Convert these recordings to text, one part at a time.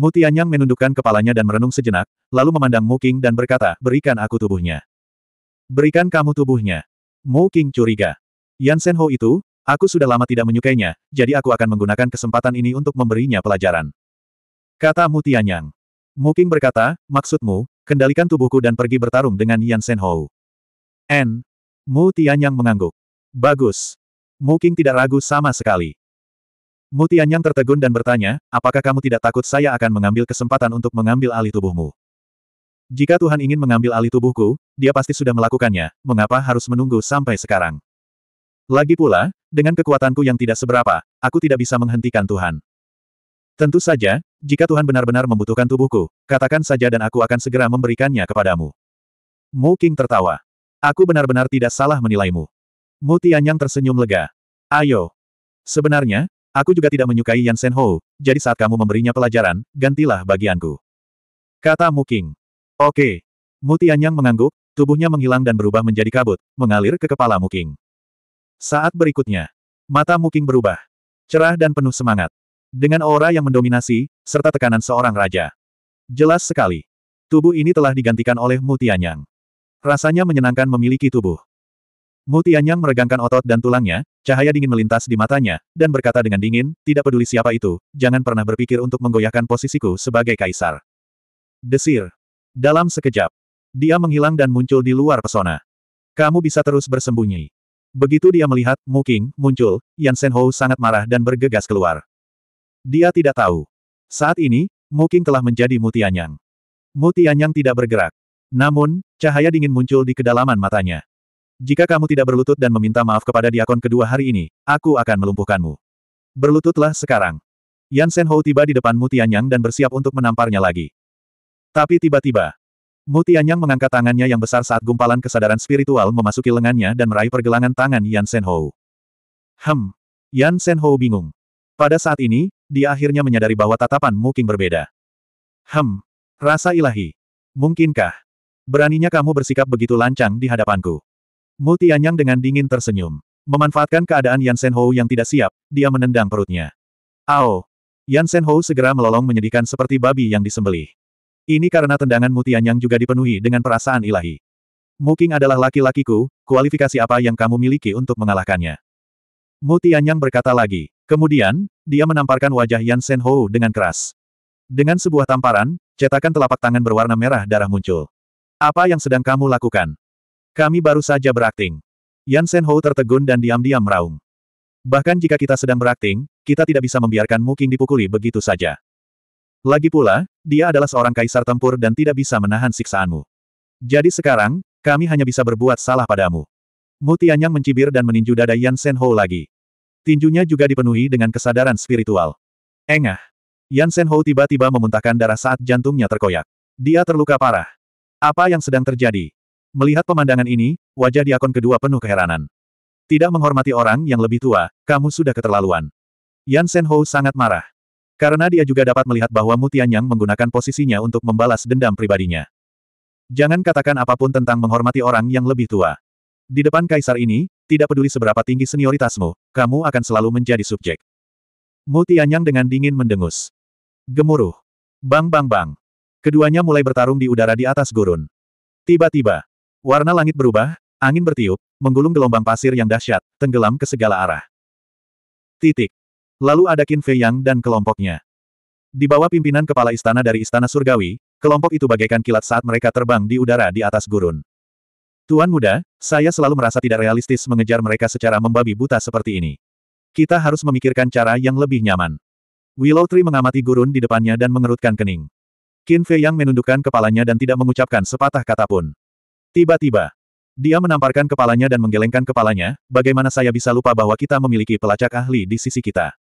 Mu menundukkan kepalanya dan merenung sejenak, lalu memandang Mu Qing dan berkata, berikan aku tubuhnya. Berikan kamu tubuhnya. Mu Qing curiga. Yan Sen Ho itu, aku sudah lama tidak menyukainya, jadi aku akan menggunakan kesempatan ini untuk memberinya pelajaran. Kata Mu Tianyang. Mu Qing berkata, maksudmu, kendalikan tubuhku dan pergi bertarung dengan Yan Sen Ho. N. Mu Tianyang mengangguk. Bagus. Mu Qing tidak ragu sama sekali. Mutianyang tertegun dan bertanya, apakah kamu tidak takut saya akan mengambil kesempatan untuk mengambil alih tubuhmu? Jika Tuhan ingin mengambil alih tubuhku, dia pasti sudah melakukannya, mengapa harus menunggu sampai sekarang? Lagi pula, dengan kekuatanku yang tidak seberapa, aku tidak bisa menghentikan Tuhan. Tentu saja, jika Tuhan benar-benar membutuhkan tubuhku, katakan saja dan aku akan segera memberikannya kepadamu. Mu King tertawa. Aku benar-benar tidak salah menilaimu. Mu Tianyang tersenyum lega. Ayo. Sebenarnya, Aku juga tidak menyukai Yan Sen Ho, jadi saat kamu memberinya pelajaran, gantilah bagianku. Kata Mu Muking. Oke. Mu Tianyang mengangguk, tubuhnya menghilang dan berubah menjadi kabut, mengalir ke kepala Mu Muking. Saat berikutnya, mata Mu Muking berubah. Cerah dan penuh semangat. Dengan aura yang mendominasi, serta tekanan seorang raja. Jelas sekali. Tubuh ini telah digantikan oleh Mu Tianyang. Rasanya menyenangkan memiliki tubuh. Mutianyang meregangkan otot dan tulangnya, cahaya dingin melintas di matanya, dan berkata dengan dingin, tidak peduli siapa itu, jangan pernah berpikir untuk menggoyahkan posisiku sebagai kaisar. Desir. Dalam sekejap, dia menghilang dan muncul di luar pesona. Kamu bisa terus bersembunyi. Begitu dia melihat Muking, muncul, Yan Senhou sangat marah dan bergegas keluar. Dia tidak tahu. Saat ini, Muking telah menjadi Mutianyang. Mutianyang tidak bergerak. Namun, cahaya dingin muncul di kedalaman matanya. Jika kamu tidak berlutut dan meminta maaf kepada diakon kedua hari ini, aku akan melumpuhkanmu. Berlututlah sekarang. Yan Sen Hou tiba di depan Mutianyang dan bersiap untuk menamparnya lagi. Tapi tiba-tiba, Mutianyang mengangkat tangannya yang besar saat gumpalan kesadaran spiritual memasuki lengannya dan meraih pergelangan tangan Yan Sen Hou. Hem. Yan Sen Hou bingung. Pada saat ini, dia akhirnya menyadari bahwa tatapan mungkin berbeda. Hem. Rasa ilahi. Mungkinkah? Beraninya kamu bersikap begitu lancang di hadapanku. Mutianyang dengan dingin tersenyum. Memanfaatkan keadaan Yan Shenhou yang tidak siap, dia menendang perutnya. Ao! Yan Shenhou segera melolong menyedihkan seperti babi yang disembelih. Ini karena tendangan Mutianyang juga dipenuhi dengan perasaan ilahi. Muking adalah laki-lakiku, kualifikasi apa yang kamu miliki untuk mengalahkannya? Mu Tianyang berkata lagi. Kemudian, dia menamparkan wajah Yan Shenhou dengan keras. Dengan sebuah tamparan, cetakan telapak tangan berwarna merah darah muncul. Apa yang sedang kamu lakukan? Kami baru saja berakting. Yan Sen Hou tertegun dan diam-diam meraung. Bahkan jika kita sedang berakting, kita tidak bisa membiarkan Muking dipukuli begitu saja. Lagi pula, dia adalah seorang kaisar tempur dan tidak bisa menahan siksaanmu. Jadi sekarang, kami hanya bisa berbuat salah padamu. Mutianyang mencibir dan meninju dada Yan Sen Hou lagi. Tinjunya juga dipenuhi dengan kesadaran spiritual. Engah. Yan Sen Hou tiba-tiba memuntahkan darah saat jantungnya terkoyak. Dia terluka parah. Apa yang sedang terjadi? Melihat pemandangan ini, wajah diakon kedua penuh keheranan. Tidak menghormati orang yang lebih tua, kamu sudah keterlaluan. Yan Senho sangat marah. Karena dia juga dapat melihat bahwa Mutianyang menggunakan posisinya untuk membalas dendam pribadinya. Jangan katakan apapun tentang menghormati orang yang lebih tua. Di depan kaisar ini, tidak peduli seberapa tinggi senioritasmu, kamu akan selalu menjadi subjek. Mutianyang dengan dingin mendengus. Gemuruh. Bang bang bang. Keduanya mulai bertarung di udara di atas gurun. Tiba-tiba, Warna langit berubah, angin bertiup, menggulung gelombang pasir yang dahsyat, tenggelam ke segala arah. Titik. Lalu ada Qin Fei Yang dan kelompoknya. Di bawah pimpinan kepala istana dari istana surgawi, kelompok itu bagaikan kilat saat mereka terbang di udara di atas gurun. Tuan muda, saya selalu merasa tidak realistis mengejar mereka secara membabi buta seperti ini. Kita harus memikirkan cara yang lebih nyaman. Willow Tree mengamati gurun di depannya dan mengerutkan kening. Qin Fei Yang menundukkan kepalanya dan tidak mengucapkan sepatah kata pun. Tiba-tiba, dia menamparkan kepalanya dan menggelengkan kepalanya, bagaimana saya bisa lupa bahwa kita memiliki pelacak ahli di sisi kita.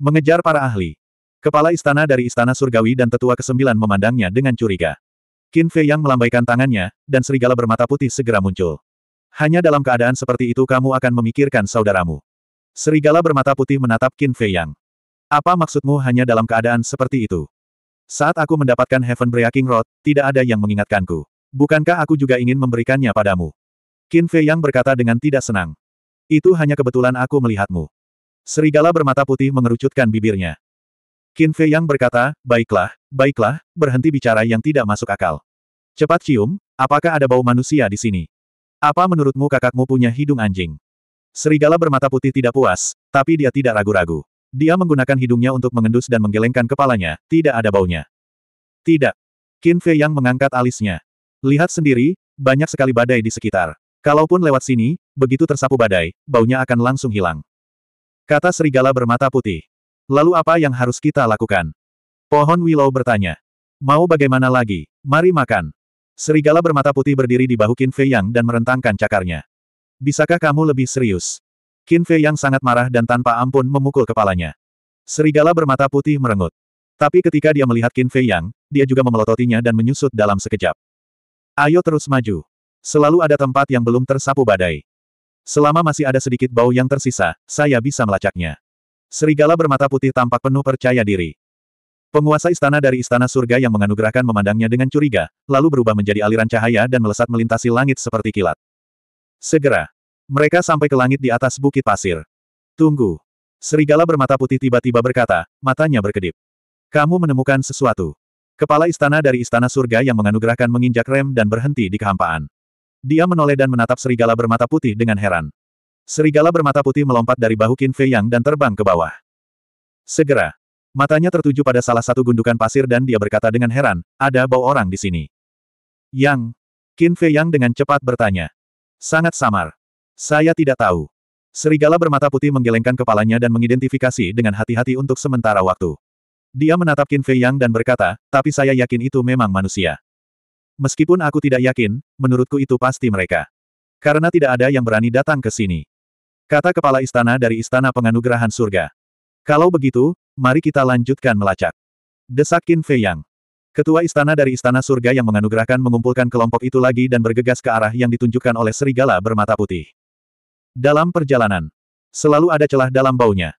Mengejar para ahli. Kepala istana dari istana surgawi dan tetua kesembilan memandangnya dengan curiga. Qin Fei yang melambaikan tangannya, dan serigala bermata putih segera muncul. Hanya dalam keadaan seperti itu kamu akan memikirkan saudaramu. Serigala bermata putih menatap Qin Fei yang. Apa maksudmu hanya dalam keadaan seperti itu? Saat aku mendapatkan Heaven Breaking Rod, tidak ada yang mengingatkanku. Bukankah aku juga ingin memberikannya padamu? Qin Fei Yang berkata dengan tidak senang. Itu hanya kebetulan aku melihatmu. Serigala bermata putih mengerucutkan bibirnya. Qin Fei Yang berkata, baiklah, baiklah, berhenti bicara yang tidak masuk akal. Cepat cium, apakah ada bau manusia di sini? Apa menurutmu kakakmu punya hidung anjing? Serigala bermata putih tidak puas, tapi dia tidak ragu-ragu. Dia menggunakan hidungnya untuk mengendus dan menggelengkan kepalanya, tidak ada baunya. Tidak. Qin Fei Yang mengangkat alisnya. Lihat sendiri, banyak sekali badai di sekitar. Kalaupun lewat sini, begitu tersapu badai, baunya akan langsung hilang. Kata serigala bermata putih. Lalu apa yang harus kita lakukan? Pohon Willow bertanya. Mau bagaimana lagi? Mari makan. Serigala bermata putih berdiri di bahu Qin Fei Yang dan merentangkan cakarnya. Bisakah kamu lebih serius? Qin Fei Yang sangat marah dan tanpa ampun memukul kepalanya. Serigala bermata putih merengut. Tapi ketika dia melihat Qin Fei Yang, dia juga memelototinya dan menyusut dalam sekejap. Ayo terus maju. Selalu ada tempat yang belum tersapu badai. Selama masih ada sedikit bau yang tersisa, saya bisa melacaknya. Serigala bermata putih tampak penuh percaya diri. Penguasa istana dari istana surga yang menganugerahkan memandangnya dengan curiga, lalu berubah menjadi aliran cahaya dan melesat melintasi langit seperti kilat. Segera, mereka sampai ke langit di atas bukit pasir. Tunggu. Serigala bermata putih tiba-tiba berkata, matanya berkedip. Kamu menemukan sesuatu. Kepala istana dari istana surga yang menganugerahkan menginjak rem dan berhenti di kehampaan. Dia menoleh dan menatap serigala bermata putih dengan heran. Serigala bermata putih melompat dari bahu Qin Fei Yang dan terbang ke bawah. Segera, matanya tertuju pada salah satu gundukan pasir dan dia berkata dengan heran, ada bau orang di sini. Yang, Qin Fei Yang dengan cepat bertanya. Sangat samar. Saya tidak tahu. Serigala bermata putih menggelengkan kepalanya dan mengidentifikasi dengan hati-hati untuk sementara waktu. Dia menatap Qin Fei Yang dan berkata, tapi saya yakin itu memang manusia. Meskipun aku tidak yakin, menurutku itu pasti mereka. Karena tidak ada yang berani datang ke sini. Kata kepala istana dari istana penganugerahan surga. Kalau begitu, mari kita lanjutkan melacak. Desak Qin Fei Yang. Ketua istana dari istana surga yang menganugerahkan mengumpulkan kelompok itu lagi dan bergegas ke arah yang ditunjukkan oleh serigala bermata putih. Dalam perjalanan, selalu ada celah dalam baunya.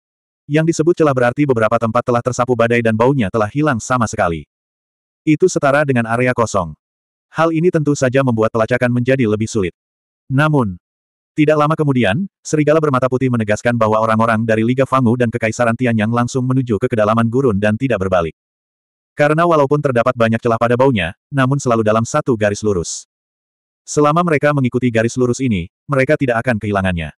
Yang disebut celah berarti beberapa tempat telah tersapu badai dan baunya telah hilang sama sekali. Itu setara dengan area kosong. Hal ini tentu saja membuat pelacakan menjadi lebih sulit. Namun, tidak lama kemudian, serigala bermata putih menegaskan bahwa orang-orang dari Liga Fangu dan Kekaisaran Tianyang langsung menuju ke kedalaman gurun dan tidak berbalik. Karena walaupun terdapat banyak celah pada baunya, namun selalu dalam satu garis lurus. Selama mereka mengikuti garis lurus ini, mereka tidak akan kehilangannya.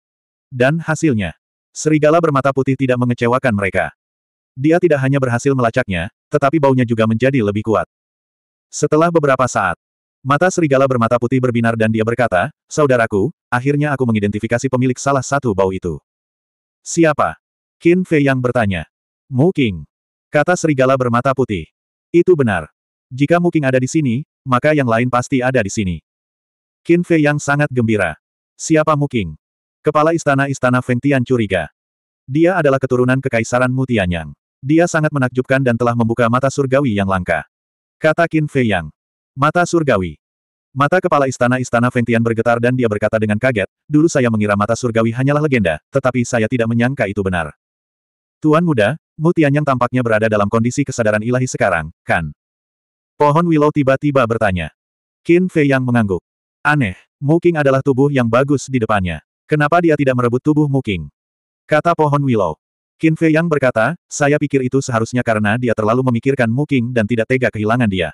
Dan hasilnya, Serigala bermata putih tidak mengecewakan mereka. Dia tidak hanya berhasil melacaknya, tetapi baunya juga menjadi lebih kuat. Setelah beberapa saat, mata serigala bermata putih berbinar dan dia berkata, Saudaraku, akhirnya aku mengidentifikasi pemilik salah satu bau itu. Siapa? Qin Fei yang bertanya. Mu Qing. Kata serigala bermata putih. Itu benar. Jika Mu Qing ada di sini, maka yang lain pasti ada di sini. Qin Fei yang sangat gembira. Siapa Mu Qing? Kepala istana-istana Feng Tian curiga. Dia adalah keturunan kekaisaran Mutianyang. Dia sangat menakjubkan dan telah membuka mata surgawi yang langka. Kata Qin Fei Yang. Mata surgawi. Mata kepala istana-istana Feng Tian bergetar dan dia berkata dengan kaget, dulu saya mengira mata surgawi hanyalah legenda, tetapi saya tidak menyangka itu benar. Tuan muda, Mutianyang tampaknya berada dalam kondisi kesadaran ilahi sekarang, kan? Pohon Willow tiba-tiba bertanya. Qin Fei Yang mengangguk. Aneh, Mu Qing adalah tubuh yang bagus di depannya. Kenapa dia tidak merebut tubuh Muking? Kata pohon Willow. Qin Fei Yang berkata, saya pikir itu seharusnya karena dia terlalu memikirkan Muking dan tidak tega kehilangan dia.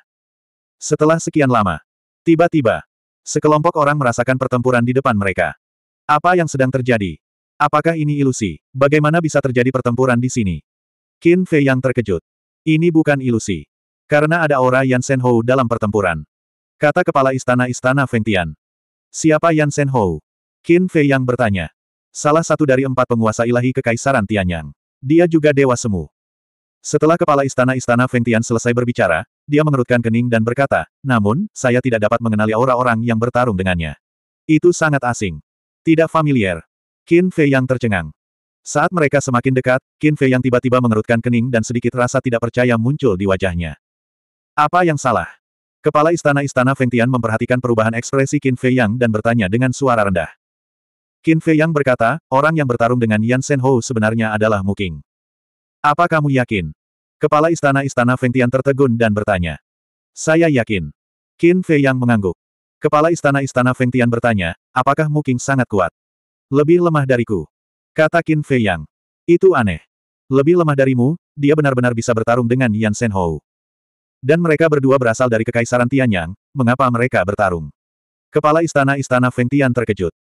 Setelah sekian lama, tiba-tiba, sekelompok orang merasakan pertempuran di depan mereka. Apa yang sedang terjadi? Apakah ini ilusi? Bagaimana bisa terjadi pertempuran di sini? Qin Fei Yang terkejut. Ini bukan ilusi. Karena ada aura Yan Shen Hou dalam pertempuran. Kata kepala istana-istana Feng Tian. Siapa Yan Shen Hou? Qin Fei yang bertanya. Salah satu dari empat penguasa ilahi kekaisaran Tianyang. Dia juga dewa semu. Setelah kepala istana-istana Feng Tian selesai berbicara, dia mengerutkan kening dan berkata, namun, saya tidak dapat mengenali aura orang yang bertarung dengannya. Itu sangat asing. Tidak familiar. Qin Fei yang tercengang. Saat mereka semakin dekat, Qin Fei yang tiba-tiba mengerutkan kening dan sedikit rasa tidak percaya muncul di wajahnya. Apa yang salah? Kepala istana-istana Feng Tian memperhatikan perubahan ekspresi Qin Fei Yang dan bertanya dengan suara rendah. Qin Fei yang berkata, orang yang bertarung dengan Yan Shen Hou sebenarnya adalah Muking. Apa kamu yakin? Kepala istana-istana Feng Tian tertegun dan bertanya. Saya yakin. Qin Fei yang mengangguk. Kepala istana-istana Feng Tian bertanya, apakah Muking sangat kuat? Lebih lemah dariku. Kata Qin Fei yang. Itu aneh. Lebih lemah darimu, dia benar-benar bisa bertarung dengan Yan Shen Hou. Dan mereka berdua berasal dari Kekaisaran Tianyang, mengapa mereka bertarung? Kepala istana-istana Feng Tian terkejut.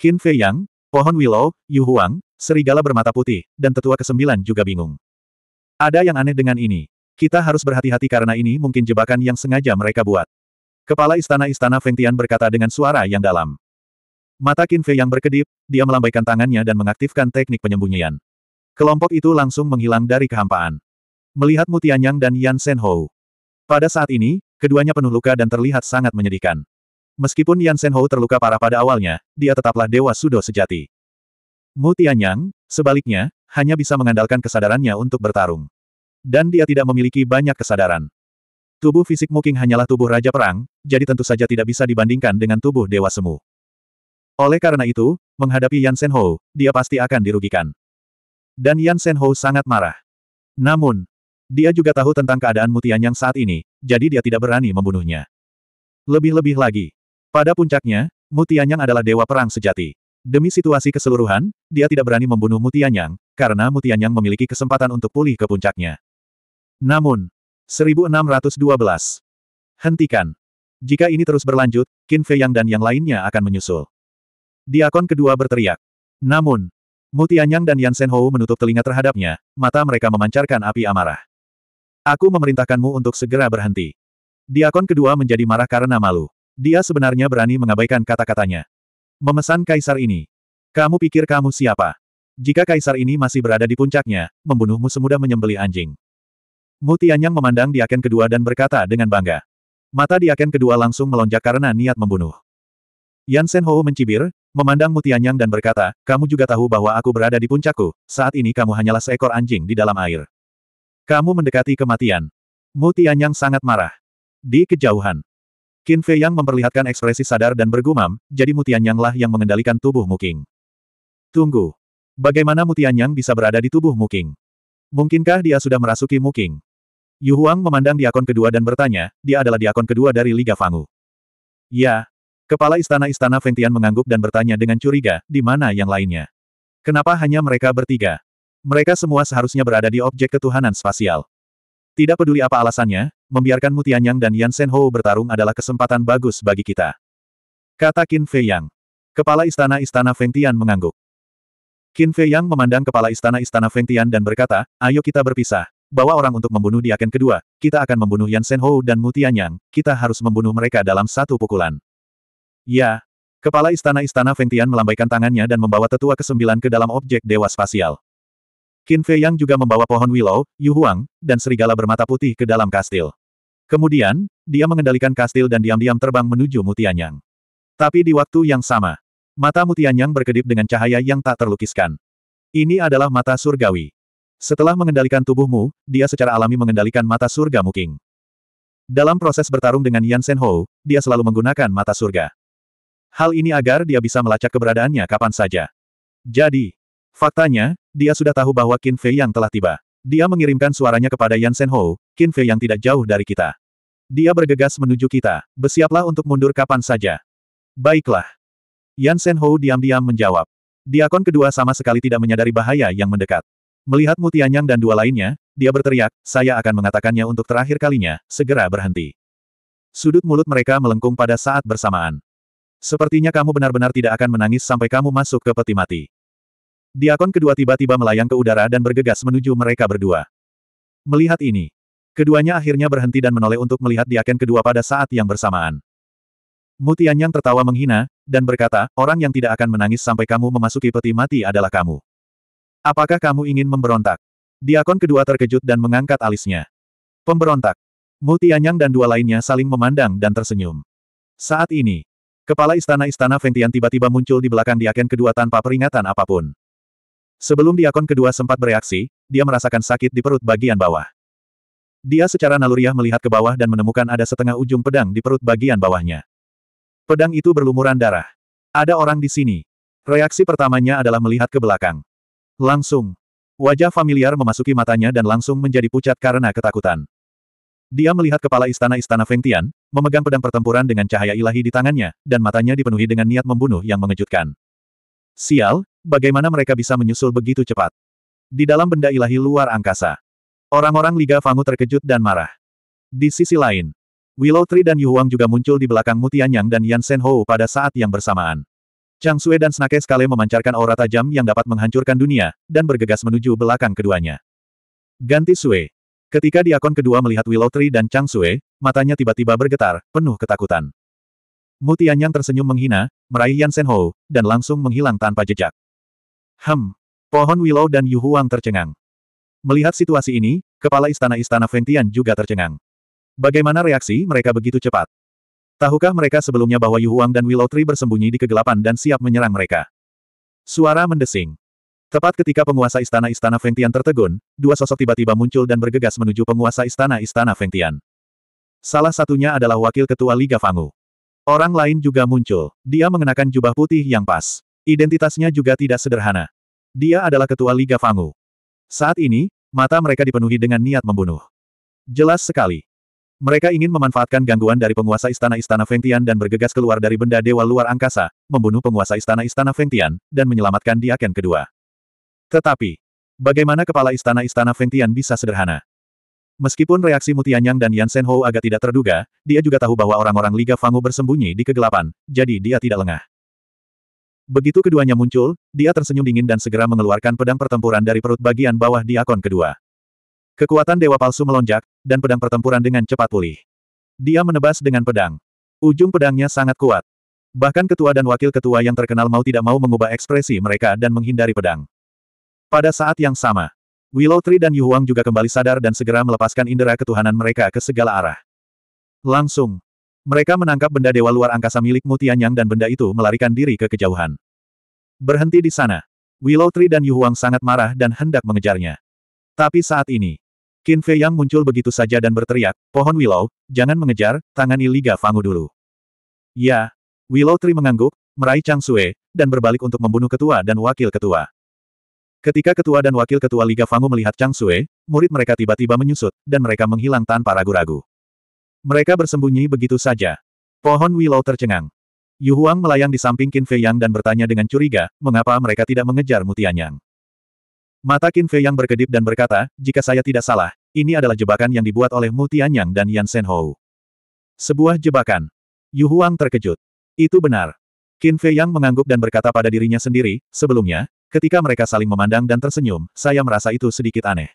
Qin Fei Yang, pohon willow, Yu Huang, serigala bermata putih, dan tetua kesembilan juga bingung. Ada yang aneh dengan ini. Kita harus berhati-hati karena ini mungkin jebakan yang sengaja mereka buat. Kepala istana-istana Feng Tian berkata dengan suara yang dalam. Mata Qin Fei yang berkedip, dia melambaikan tangannya dan mengaktifkan teknik penyembunyian. Kelompok itu langsung menghilang dari kehampaan. Melihat Mutianyang dan Yan Senhou. Pada saat ini, keduanya penuh luka dan terlihat sangat menyedihkan. Meskipun Yan Senhou terluka parah pada awalnya, dia tetaplah Dewa Sudo sejati. Mu Tianyang, sebaliknya, hanya bisa mengandalkan kesadarannya untuk bertarung. Dan dia tidak memiliki banyak kesadaran. Tubuh fisik Muking hanyalah tubuh Raja Perang, jadi tentu saja tidak bisa dibandingkan dengan tubuh Dewa Semu. Oleh karena itu, menghadapi Yan Senhou, dia pasti akan dirugikan. Dan Yan Senhou sangat marah. Namun, dia juga tahu tentang keadaan Mu Tianyang saat ini, jadi dia tidak berani membunuhnya. Lebih-lebih lagi, pada puncaknya, Mutianyang adalah dewa perang sejati. Demi situasi keseluruhan, dia tidak berani membunuh Mutianyang, karena Mutianyang memiliki kesempatan untuk pulih ke puncaknya. Namun, 1612. Hentikan. Jika ini terus berlanjut, Qin Fei Yang dan yang lainnya akan menyusul. Diakon kedua berteriak. Namun, Mutianyang dan Yan Senhou menutup telinga terhadapnya, mata mereka memancarkan api amarah. Aku memerintahkanmu untuk segera berhenti. Diakon kedua menjadi marah karena malu. Dia sebenarnya berani mengabaikan kata-katanya. Memesan kaisar ini. Kamu pikir kamu siapa? Jika kaisar ini masih berada di puncaknya, membunuhmu semudah menyembeli anjing. Mutianyang memandang Diaken kedua dan berkata dengan bangga. Mata Diaken kedua langsung melonjak karena niat membunuh. Yan Sen Ho mencibir, memandang Mutianyang dan berkata, kamu juga tahu bahwa aku berada di puncakku, saat ini kamu hanyalah seekor anjing di dalam air. Kamu mendekati kematian. Mutianyang sangat marah. Di kejauhan, Qin Fei Yang memperlihatkan ekspresi sadar dan bergumam, jadi Mutian Yang lah yang mengendalikan tubuh Muking. Tunggu. Bagaimana Mutian Yang bisa berada di tubuh Muking? Mungkinkah dia sudah merasuki Muking? Yu Huang memandang diakon kedua dan bertanya, dia adalah diakon kedua dari Liga Fangu. Ya. Kepala istana-istana Feng Tian mengangguk dan bertanya dengan curiga, di mana yang lainnya? Kenapa hanya mereka bertiga? Mereka semua seharusnya berada di objek ketuhanan spasial. Tidak peduli apa alasannya, membiarkan Mutianyang dan Yan Senho bertarung adalah kesempatan bagus bagi kita. Kata Qin Fei Yang. Kepala istana-istana Feng Tian mengangguk. Qin Fei Yang memandang kepala istana-istana Feng Tian dan berkata, ayo kita berpisah. Bawa orang untuk membunuh Diaken kedua, kita akan membunuh Yan Senho dan Mutianyang, kita harus membunuh mereka dalam satu pukulan. Ya. Kepala istana-istana Feng Tian melambaikan tangannya dan membawa tetua ke kesembilan ke dalam objek dewa spasial. Qin Fei Yang juga membawa pohon willow, Yu Huang, dan serigala bermata putih ke dalam kastil. Kemudian, dia mengendalikan kastil dan diam-diam terbang menuju Mutianyang. Tapi di waktu yang sama, mata Mutianyang berkedip dengan cahaya yang tak terlukiskan. Ini adalah mata surgawi. Setelah mengendalikan tubuhmu, dia secara alami mengendalikan mata surga Muking. Dalam proses bertarung dengan Yan Shenhou, dia selalu menggunakan mata surga. Hal ini agar dia bisa melacak keberadaannya kapan saja. Jadi, faktanya, dia sudah tahu bahwa Qin Fei yang telah tiba. Dia mengirimkan suaranya kepada Yan Hou, Qin Fei yang tidak jauh dari kita. Dia bergegas menuju kita, bersiaplah untuk mundur kapan saja. Baiklah. Yan Hou diam-diam menjawab. Diakon kedua sama sekali tidak menyadari bahaya yang mendekat. Melihat Mutianyang dan dua lainnya, dia berteriak, saya akan mengatakannya untuk terakhir kalinya, segera berhenti. Sudut mulut mereka melengkung pada saat bersamaan. Sepertinya kamu benar-benar tidak akan menangis sampai kamu masuk ke peti mati. Diakon kedua tiba-tiba melayang ke udara dan bergegas menuju mereka berdua. Melihat ini, keduanya akhirnya berhenti dan menoleh untuk melihat diaken kedua pada saat yang bersamaan. Mutian yang tertawa menghina, dan berkata, orang yang tidak akan menangis sampai kamu memasuki peti mati adalah kamu. Apakah kamu ingin memberontak? Diakon kedua terkejut dan mengangkat alisnya. Pemberontak. Mutianyang dan dua lainnya saling memandang dan tersenyum. Saat ini, kepala istana-istana Tian tiba-tiba muncul di belakang Diaken kedua tanpa peringatan apapun. Sebelum diakon kedua sempat bereaksi, dia merasakan sakit di perut bagian bawah. Dia secara naluriah melihat ke bawah dan menemukan ada setengah ujung pedang di perut bagian bawahnya. Pedang itu berlumuran darah. Ada orang di sini. Reaksi pertamanya adalah melihat ke belakang. Langsung. Wajah familiar memasuki matanya dan langsung menjadi pucat karena ketakutan. Dia melihat kepala istana-istana Feng Tian, memegang pedang pertempuran dengan cahaya ilahi di tangannya, dan matanya dipenuhi dengan niat membunuh yang mengejutkan. Sial, Bagaimana mereka bisa menyusul begitu cepat? Di dalam benda ilahi luar angkasa. Orang-orang Liga Fangu terkejut dan marah. Di sisi lain, Willow Tree dan Yu Huang juga muncul di belakang Mutianyang dan Yan Senhou pada saat yang bersamaan. Chang Sue dan Snake Skale memancarkan aura tajam yang dapat menghancurkan dunia, dan bergegas menuju belakang keduanya. Ganti Sue. Ketika diakon kedua melihat Willow Tree dan Chang Sue, matanya tiba-tiba bergetar, penuh ketakutan. Mutian yang tersenyum menghina, meraih Yan Senhou, dan langsung menghilang tanpa jejak. Hem. Pohon Willow dan Yu Huang tercengang. Melihat situasi ini, kepala istana-istana Fengtian juga tercengang. Bagaimana reaksi mereka begitu cepat? Tahukah mereka sebelumnya bahwa Yu Huang dan Willow Tree bersembunyi di kegelapan dan siap menyerang mereka? Suara mendesing. Tepat ketika penguasa istana-istana Fengtian tertegun, dua sosok tiba-tiba muncul dan bergegas menuju penguasa istana-istana Fengtian. Salah satunya adalah wakil ketua Liga Fangu. Orang lain juga muncul. Dia mengenakan jubah putih yang pas. Identitasnya juga tidak sederhana. Dia adalah ketua Liga Fangu. Saat ini, mata mereka dipenuhi dengan niat membunuh. Jelas sekali. Mereka ingin memanfaatkan gangguan dari penguasa istana-istana Fengtian dan bergegas keluar dari benda dewa luar angkasa, membunuh penguasa istana-istana Fengtian, dan menyelamatkan Diaken kedua. Tetapi, bagaimana kepala istana-istana Fengtian bisa sederhana? Meskipun reaksi Mutianyang dan Yan Senhou agak tidak terduga, dia juga tahu bahwa orang-orang Liga Fangu bersembunyi di kegelapan, jadi dia tidak lengah. Begitu keduanya muncul, dia tersenyum dingin dan segera mengeluarkan pedang pertempuran dari perut bagian bawah diakon kedua. Kekuatan dewa palsu melonjak, dan pedang pertempuran dengan cepat pulih. Dia menebas dengan pedang. Ujung pedangnya sangat kuat. Bahkan ketua dan wakil ketua yang terkenal mau tidak mau mengubah ekspresi mereka dan menghindari pedang. Pada saat yang sama, Willow Tree dan Yu Huang juga kembali sadar dan segera melepaskan indera ketuhanan mereka ke segala arah. Langsung, mereka menangkap benda dewa luar angkasa milik Mutianyang dan benda itu melarikan diri ke kejauhan. Berhenti di sana. Willow Tree dan Yu Huang sangat marah dan hendak mengejarnya. Tapi saat ini, Qin Fei Yang muncul begitu saja dan berteriak, pohon Willow, jangan mengejar, tangani Liga Fangu dulu. Ya, Willow Tree mengangguk, meraih Chang Sue, dan berbalik untuk membunuh ketua dan wakil ketua. Ketika ketua dan wakil ketua Liga Fangu melihat Chang Sue, murid mereka tiba-tiba menyusut, dan mereka menghilang tanpa ragu-ragu. Mereka bersembunyi begitu saja. Pohon Willow tercengang. Yu Huang melayang di samping Qin Fei Yang dan bertanya dengan curiga, mengapa mereka tidak mengejar Mutianyang. Mata Qin Fei Yang berkedip dan berkata, jika saya tidak salah, ini adalah jebakan yang dibuat oleh Mutianyang dan Yan Senhou. Sebuah jebakan. Yu Huang terkejut. Itu benar. Qin Fei Yang mengangguk dan berkata pada dirinya sendiri, sebelumnya, ketika mereka saling memandang dan tersenyum, saya merasa itu sedikit aneh.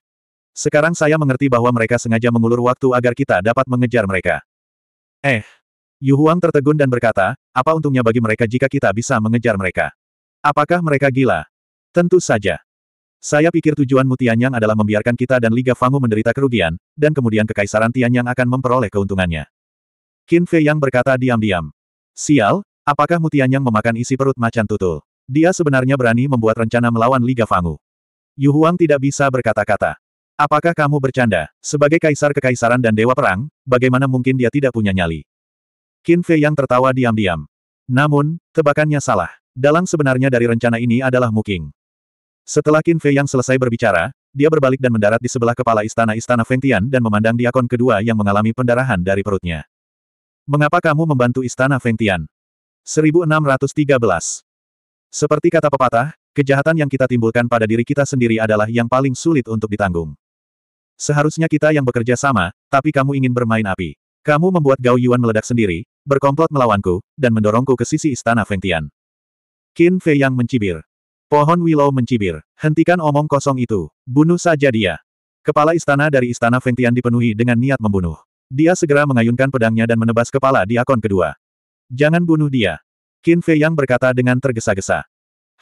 Sekarang saya mengerti bahwa mereka sengaja mengulur waktu agar kita dapat mengejar mereka. Eh. Yu Huang tertegun dan berkata, apa untungnya bagi mereka jika kita bisa mengejar mereka? Apakah mereka gila? Tentu saja. Saya pikir tujuan Mutianyang adalah membiarkan kita dan Liga Fangu menderita kerugian, dan kemudian Kekaisaran Tianyang akan memperoleh keuntungannya. Qin Fei Yang berkata diam-diam. Sial, apakah Mutianyang memakan isi perut macan tutul? Dia sebenarnya berani membuat rencana melawan Liga Fangu. Yu Huang tidak bisa berkata-kata. Apakah kamu bercanda? Sebagai kaisar kekaisaran dan dewa perang, bagaimana mungkin dia tidak punya nyali? Qin Fei yang tertawa diam-diam. Namun, tebakannya salah. Dalang sebenarnya dari rencana ini adalah Muking. Setelah Qin Fei yang selesai berbicara, dia berbalik dan mendarat di sebelah kepala istana-istana Feng Tian dan memandang diakon kedua yang mengalami pendarahan dari perutnya. Mengapa kamu membantu istana Fengtian? 1613 Seperti kata pepatah, kejahatan yang kita timbulkan pada diri kita sendiri adalah yang paling sulit untuk ditanggung. Seharusnya kita yang bekerja sama, tapi kamu ingin bermain api. Kamu membuat Gao Yuan meledak sendiri, berkomplot melawanku, dan mendorongku ke sisi istana Fengtian. Qin Fei yang mencibir. Pohon Willow mencibir. Hentikan omong kosong itu. Bunuh saja dia. Kepala istana dari istana Fengtian dipenuhi dengan niat membunuh. Dia segera mengayunkan pedangnya dan menebas kepala di akun kedua. Jangan bunuh dia. Qin Fei yang berkata dengan tergesa-gesa.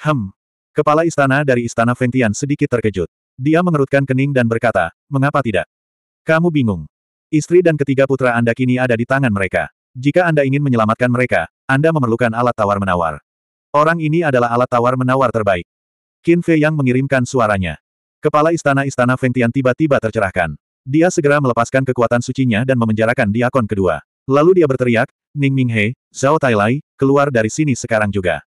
Hem. Kepala istana dari istana Fengtian sedikit terkejut. Dia mengerutkan kening dan berkata, mengapa tidak? Kamu bingung. Istri dan ketiga putra Anda kini ada di tangan mereka. Jika Anda ingin menyelamatkan mereka, Anda memerlukan alat tawar-menawar. Orang ini adalah alat tawar-menawar terbaik. Qin Fei yang mengirimkan suaranya. Kepala istana-istana Feng Tian tiba-tiba tercerahkan. Dia segera melepaskan kekuatan sucinya dan memenjarakan diakon kedua. Lalu dia berteriak, Ning Minghe, Zhao Tai Lai, keluar dari sini sekarang juga.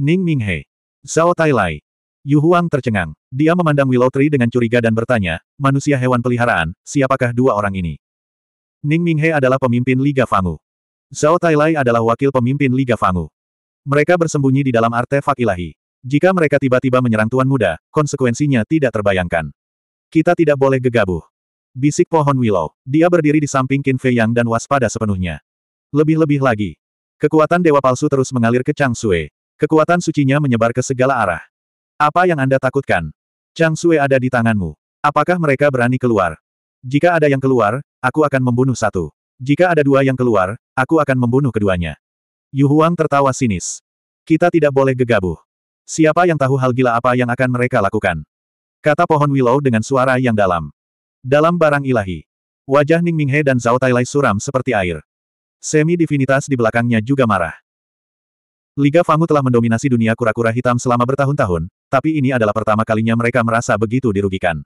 Ning Minghe, Zhao Tai Lai, Yu Huang tercengang. Dia memandang Willow Tree dengan curiga dan bertanya, manusia hewan peliharaan, siapakah dua orang ini? Ning Minghe adalah pemimpin Liga Fangu. Zhao Tailai adalah wakil pemimpin Liga Fangu. Mereka bersembunyi di dalam artefak ilahi. Jika mereka tiba-tiba menyerang Tuan Muda, konsekuensinya tidak terbayangkan. Kita tidak boleh gegabah. Bisik pohon Willow. Dia berdiri di samping Qin Fei Yang dan waspada sepenuhnya. Lebih-lebih lagi. Kekuatan Dewa Palsu terus mengalir ke Chang Sui. Kekuatan sucinya menyebar ke segala arah. Apa yang Anda takutkan? Chang Sue ada di tanganmu. Apakah mereka berani keluar? Jika ada yang keluar, aku akan membunuh satu. Jika ada dua yang keluar, aku akan membunuh keduanya. Yu Huang tertawa sinis. Kita tidak boleh gegabah. Siapa yang tahu hal gila apa yang akan mereka lakukan? Kata pohon willow dengan suara yang dalam. Dalam barang ilahi. Wajah Ning Minghe dan Zhao Tailai suram seperti air. Semi divinitas di belakangnya juga marah. Liga Fangu telah mendominasi dunia kura-kura hitam selama bertahun-tahun, tapi ini adalah pertama kalinya mereka merasa begitu dirugikan.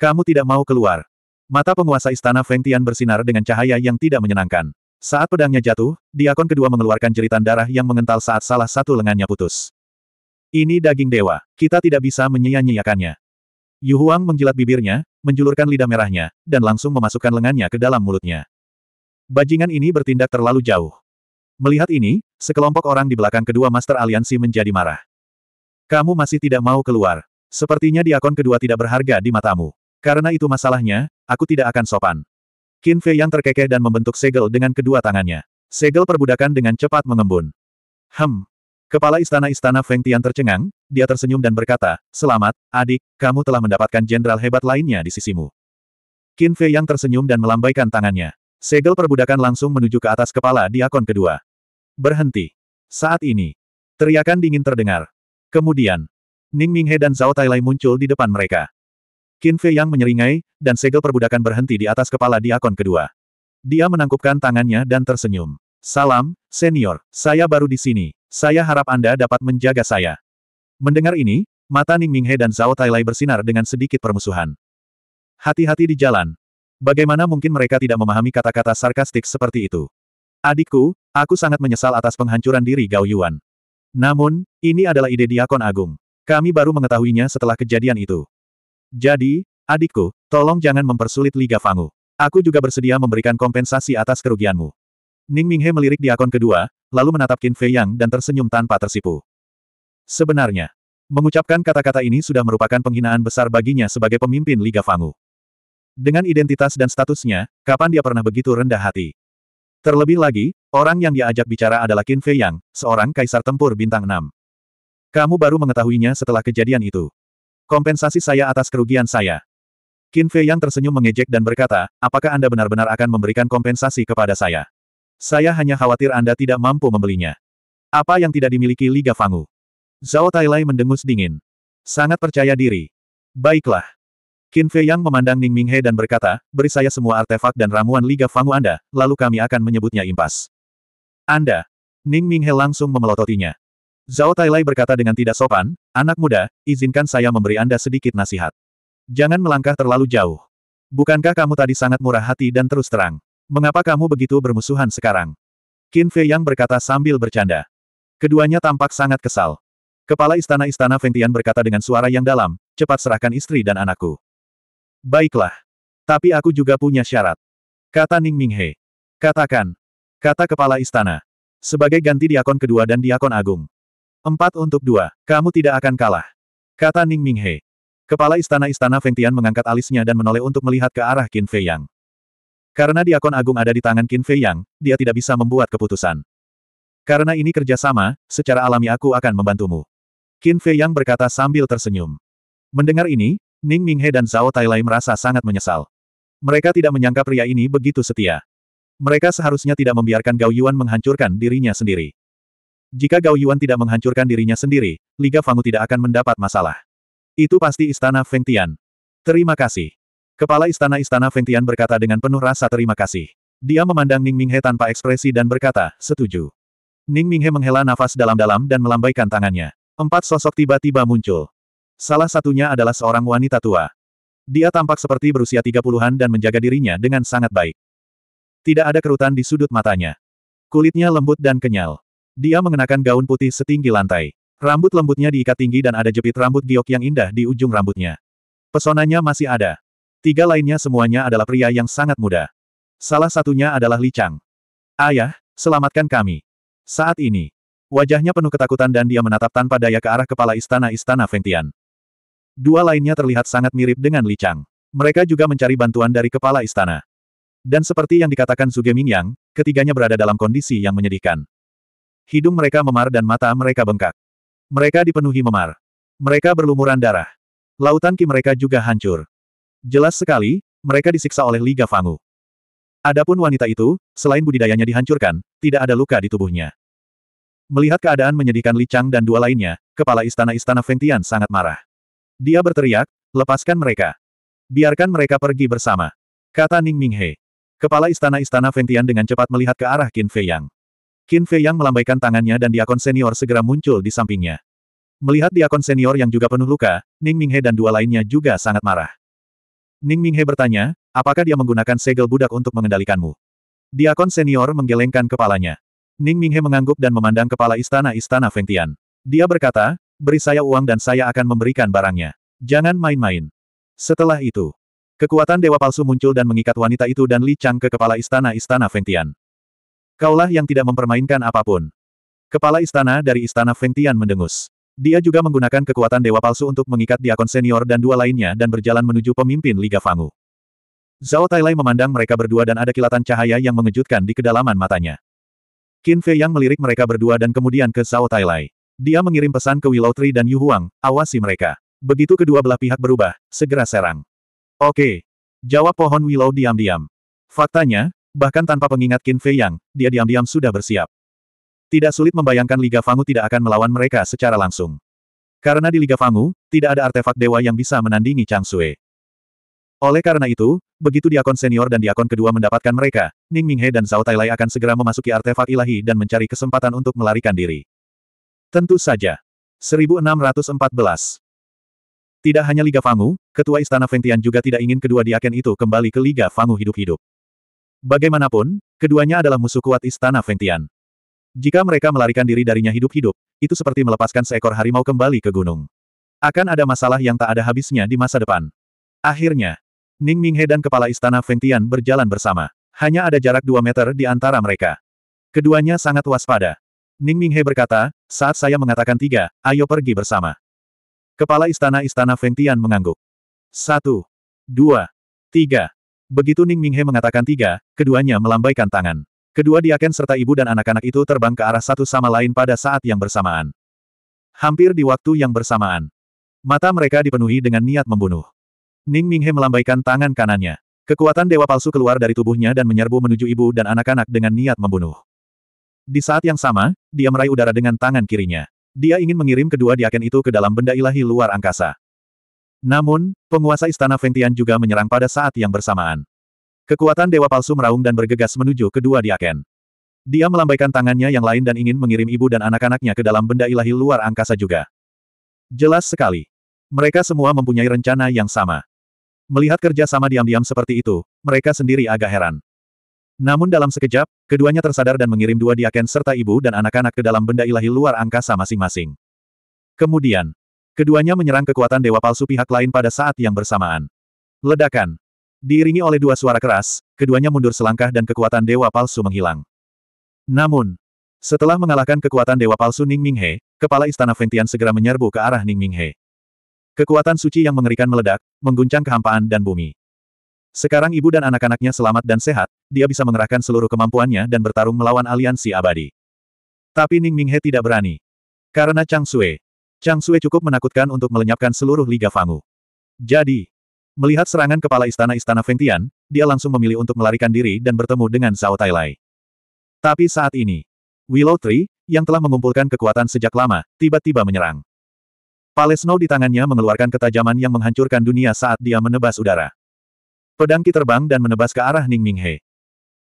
Kamu tidak mau keluar. Mata penguasa istana Feng Tian bersinar dengan cahaya yang tidak menyenangkan. Saat pedangnya jatuh, diakon kedua mengeluarkan jeritan darah yang mengental saat salah satu lengannya putus. Ini daging dewa, kita tidak bisa menyia-nyiakannya. Yu Huang menjilat bibirnya, menjulurkan lidah merahnya, dan langsung memasukkan lengannya ke dalam mulutnya. Bajingan ini bertindak terlalu jauh. Melihat ini, sekelompok orang di belakang kedua Master Aliansi menjadi marah. Kamu masih tidak mau keluar. Sepertinya diakon kedua tidak berharga di matamu. Karena itu masalahnya, aku tidak akan sopan. Qin Fei yang terkekeh dan membentuk segel dengan kedua tangannya. Segel perbudakan dengan cepat mengembun. Hem. Kepala istana-istana Feng Tian tercengang, dia tersenyum dan berkata, Selamat, adik, kamu telah mendapatkan jenderal hebat lainnya di sisimu. Qin Fei yang tersenyum dan melambaikan tangannya. Segel perbudakan langsung menuju ke atas kepala diakon kedua. Berhenti. Saat ini. Teriakan dingin terdengar. Kemudian, Ning Minghe dan Zhao Tailai muncul di depan mereka. Qin Fei yang menyeringai, dan segel perbudakan berhenti di atas kepala diakon kedua. Dia menangkupkan tangannya dan tersenyum. Salam, senior, saya baru di sini. Saya harap Anda dapat menjaga saya. Mendengar ini, mata Ning Minghe dan Zhao Tailai bersinar dengan sedikit permusuhan. Hati-hati di jalan. Bagaimana mungkin mereka tidak memahami kata-kata sarkastik seperti itu? Adikku, aku sangat menyesal atas penghancuran diri Gao Yuan. Namun, ini adalah ide Diakon Agung. Kami baru mengetahuinya setelah kejadian itu. Jadi, adikku, tolong jangan mempersulit Liga Fangu. Aku juga bersedia memberikan kompensasi atas kerugianmu. Ning Minghe melirik Diakon kedua, lalu menatap Qin Fei Yang dan tersenyum tanpa tersipu. Sebenarnya, mengucapkan kata-kata ini sudah merupakan penghinaan besar baginya sebagai pemimpin Liga Fangu. Dengan identitas dan statusnya, kapan dia pernah begitu rendah hati? Terlebih lagi, orang yang diajak bicara adalah Qin Fei Yang, seorang kaisar tempur bintang 6. Kamu baru mengetahuinya setelah kejadian itu. Kompensasi saya atas kerugian saya. Qin Fei Yang tersenyum mengejek dan berkata, apakah Anda benar-benar akan memberikan kompensasi kepada saya? Saya hanya khawatir Anda tidak mampu membelinya. Apa yang tidak dimiliki Liga Fangu? Zhao Tailai mendengus dingin. Sangat percaya diri. Baiklah. Qin Fei Yang memandang Ning Minghe dan berkata, beri saya semua artefak dan ramuan Liga Fangu Anda, lalu kami akan menyebutnya impas. Anda. Ning Minghe langsung memelototinya. Zhao Tailai berkata dengan tidak sopan, anak muda, izinkan saya memberi Anda sedikit nasihat. Jangan melangkah terlalu jauh. Bukankah kamu tadi sangat murah hati dan terus terang? Mengapa kamu begitu bermusuhan sekarang? Qin Fei Yang berkata sambil bercanda. Keduanya tampak sangat kesal. Kepala istana-istana Feng Tian berkata dengan suara yang dalam, cepat serahkan istri dan anakku. Baiklah. Tapi aku juga punya syarat. Kata Ning Minghe. Katakan. Kata kepala istana. Sebagai ganti diakon kedua dan diakon agung. Empat untuk dua, kamu tidak akan kalah. Kata Ning Minghe. Kepala istana-istana Feng Tian mengangkat alisnya dan menoleh untuk melihat ke arah Qin Fei Yang. Karena diakon agung ada di tangan Qin Fei Yang, dia tidak bisa membuat keputusan. Karena ini kerjasama, secara alami aku akan membantumu. Qin Fei Yang berkata sambil tersenyum. Mendengar ini, Ning Minghe dan Zhao Tailai merasa sangat menyesal. Mereka tidak menyangka pria ini begitu setia. Mereka seharusnya tidak membiarkan Gao Yuan menghancurkan dirinya sendiri. Jika Gao Yuan tidak menghancurkan dirinya sendiri, Liga Fangu tidak akan mendapat masalah. Itu pasti istana Feng Tian. Terima kasih. Kepala istana-istana Feng Tian berkata dengan penuh rasa terima kasih. Dia memandang Ning Minghe tanpa ekspresi dan berkata, setuju. Ning Minghe menghela nafas dalam-dalam dan melambaikan tangannya. Empat sosok tiba-tiba muncul. Salah satunya adalah seorang wanita tua. Dia tampak seperti berusia tiga puluhan dan menjaga dirinya dengan sangat baik. Tidak ada kerutan di sudut matanya. Kulitnya lembut dan kenyal. Dia mengenakan gaun putih setinggi lantai. Rambut lembutnya diikat tinggi dan ada jepit rambut giok yang indah di ujung rambutnya. Pesonanya masih ada. Tiga lainnya semuanya adalah pria yang sangat muda. Salah satunya adalah Li Chang. Ayah, selamatkan kami. Saat ini, wajahnya penuh ketakutan dan dia menatap tanpa daya ke arah kepala istana-istana Feng Tian. Dua lainnya terlihat sangat mirip dengan Li Chang. Mereka juga mencari bantuan dari kepala istana. Dan seperti yang dikatakan Zuge Mingyang, ketiganya berada dalam kondisi yang menyedihkan. Hidung mereka memar dan mata mereka bengkak. Mereka dipenuhi memar. Mereka berlumuran darah. Lautan ki mereka juga hancur. Jelas sekali, mereka disiksa oleh Liga Fangu. Adapun wanita itu, selain budidayanya dihancurkan, tidak ada luka di tubuhnya. Melihat keadaan menyedihkan Li Chang dan dua lainnya, kepala istana-istana Fengtian sangat marah. Dia berteriak, lepaskan mereka. Biarkan mereka pergi bersama. Kata Ning Minghe. Kepala istana-istana Ventian dengan cepat melihat ke arah Qin Fei Yang. Qin Fei Yang melambaikan tangannya dan diakon senior segera muncul di sampingnya. Melihat diakon senior yang juga penuh luka, Ning Minghe dan dua lainnya juga sangat marah. Ning Minghe bertanya, apakah dia menggunakan segel budak untuk mengendalikanmu? Diakon senior menggelengkan kepalanya. Ning Minghe mengangguk dan memandang kepala istana-istana Ventian. Dia berkata, Beri saya uang dan saya akan memberikan barangnya. Jangan main-main. Setelah itu, kekuatan dewa palsu muncul dan mengikat wanita itu dan Li Chang ke kepala istana-istana Fengtian. Kaulah yang tidak mempermainkan apapun. Kepala istana dari istana Fengtian mendengus. Dia juga menggunakan kekuatan dewa palsu untuk mengikat diakon senior dan dua lainnya dan berjalan menuju pemimpin Liga Fangu. Zhao Tailai memandang mereka berdua dan ada kilatan cahaya yang mengejutkan di kedalaman matanya. Qin Fei yang melirik mereka berdua dan kemudian ke Zhao Tailai. Dia mengirim pesan ke Willow Tree dan Yu Huang, awasi mereka. Begitu kedua belah pihak berubah, segera serang. Oke. Jawab pohon Willow diam-diam. Faktanya, bahkan tanpa pengingat Qin Fei Yang, dia diam-diam sudah bersiap. Tidak sulit membayangkan Liga Fangu tidak akan melawan mereka secara langsung. Karena di Liga Fangu, tidak ada artefak dewa yang bisa menandingi Chang Sui. Oleh karena itu, begitu diakon senior dan diakon kedua mendapatkan mereka, Ning Minghe dan Zhao Tai Tailai akan segera memasuki artefak ilahi dan mencari kesempatan untuk melarikan diri. Tentu saja. 1614. Tidak hanya Liga Fangu, Ketua Istana Fengtian juga tidak ingin kedua diaken itu kembali ke Liga Fangu hidup-hidup. Bagaimanapun, keduanya adalah musuh kuat Istana Fengtian. Jika mereka melarikan diri darinya hidup-hidup, itu seperti melepaskan seekor harimau kembali ke gunung. Akan ada masalah yang tak ada habisnya di masa depan. Akhirnya, Ning Minghe dan Kepala Istana Fengtian berjalan bersama. Hanya ada jarak dua meter di antara mereka. Keduanya sangat waspada. Ning Minghe berkata, saat saya mengatakan tiga, ayo pergi bersama. Kepala istana-istana Feng Tian mengangguk. Satu, dua, tiga. Begitu Ning Minghe mengatakan tiga, keduanya melambaikan tangan. Kedua diaken serta ibu dan anak-anak itu terbang ke arah satu sama lain pada saat yang bersamaan. Hampir di waktu yang bersamaan. Mata mereka dipenuhi dengan niat membunuh. Ning Minghe melambaikan tangan kanannya. Kekuatan dewa palsu keluar dari tubuhnya dan menyerbu menuju ibu dan anak-anak dengan niat membunuh. Di saat yang sama, dia meraih udara dengan tangan kirinya. Dia ingin mengirim kedua diaken itu ke dalam benda ilahi luar angkasa. Namun, penguasa istana Ventian juga menyerang pada saat yang bersamaan. Kekuatan dewa palsu meraung dan bergegas menuju kedua diaken. Dia melambaikan tangannya yang lain dan ingin mengirim ibu dan anak-anaknya ke dalam benda ilahi luar angkasa juga. Jelas sekali. Mereka semua mempunyai rencana yang sama. Melihat kerja sama diam-diam seperti itu, mereka sendiri agak heran. Namun dalam sekejap, keduanya tersadar dan mengirim dua diaken serta ibu dan anak-anak ke dalam benda ilahi luar angkasa masing-masing. Kemudian, keduanya menyerang kekuatan dewa palsu pihak lain pada saat yang bersamaan. Ledakan. Diiringi oleh dua suara keras, keduanya mundur selangkah dan kekuatan dewa palsu menghilang. Namun, setelah mengalahkan kekuatan dewa palsu Ning Minghe, kepala istana Fengtian segera menyerbu ke arah Ning Minghe. Kekuatan suci yang mengerikan meledak, mengguncang kehampaan dan bumi. Sekarang ibu dan anak-anaknya selamat dan sehat, dia bisa mengerahkan seluruh kemampuannya dan bertarung melawan aliansi abadi. Tapi Ning Minghe tidak berani. Karena Chang Sue. Chang Sue cukup menakutkan untuk melenyapkan seluruh Liga Fangu. Jadi, melihat serangan kepala istana-istana Fengtian, dia langsung memilih untuk melarikan diri dan bertemu dengan Zhao Lai. Tapi saat ini, Willow Tree, yang telah mengumpulkan kekuatan sejak lama, tiba-tiba menyerang. Pale Snow di tangannya mengeluarkan ketajaman yang menghancurkan dunia saat dia menebas udara. Pedang Ki terbang dan menebas ke arah Ning Minghe.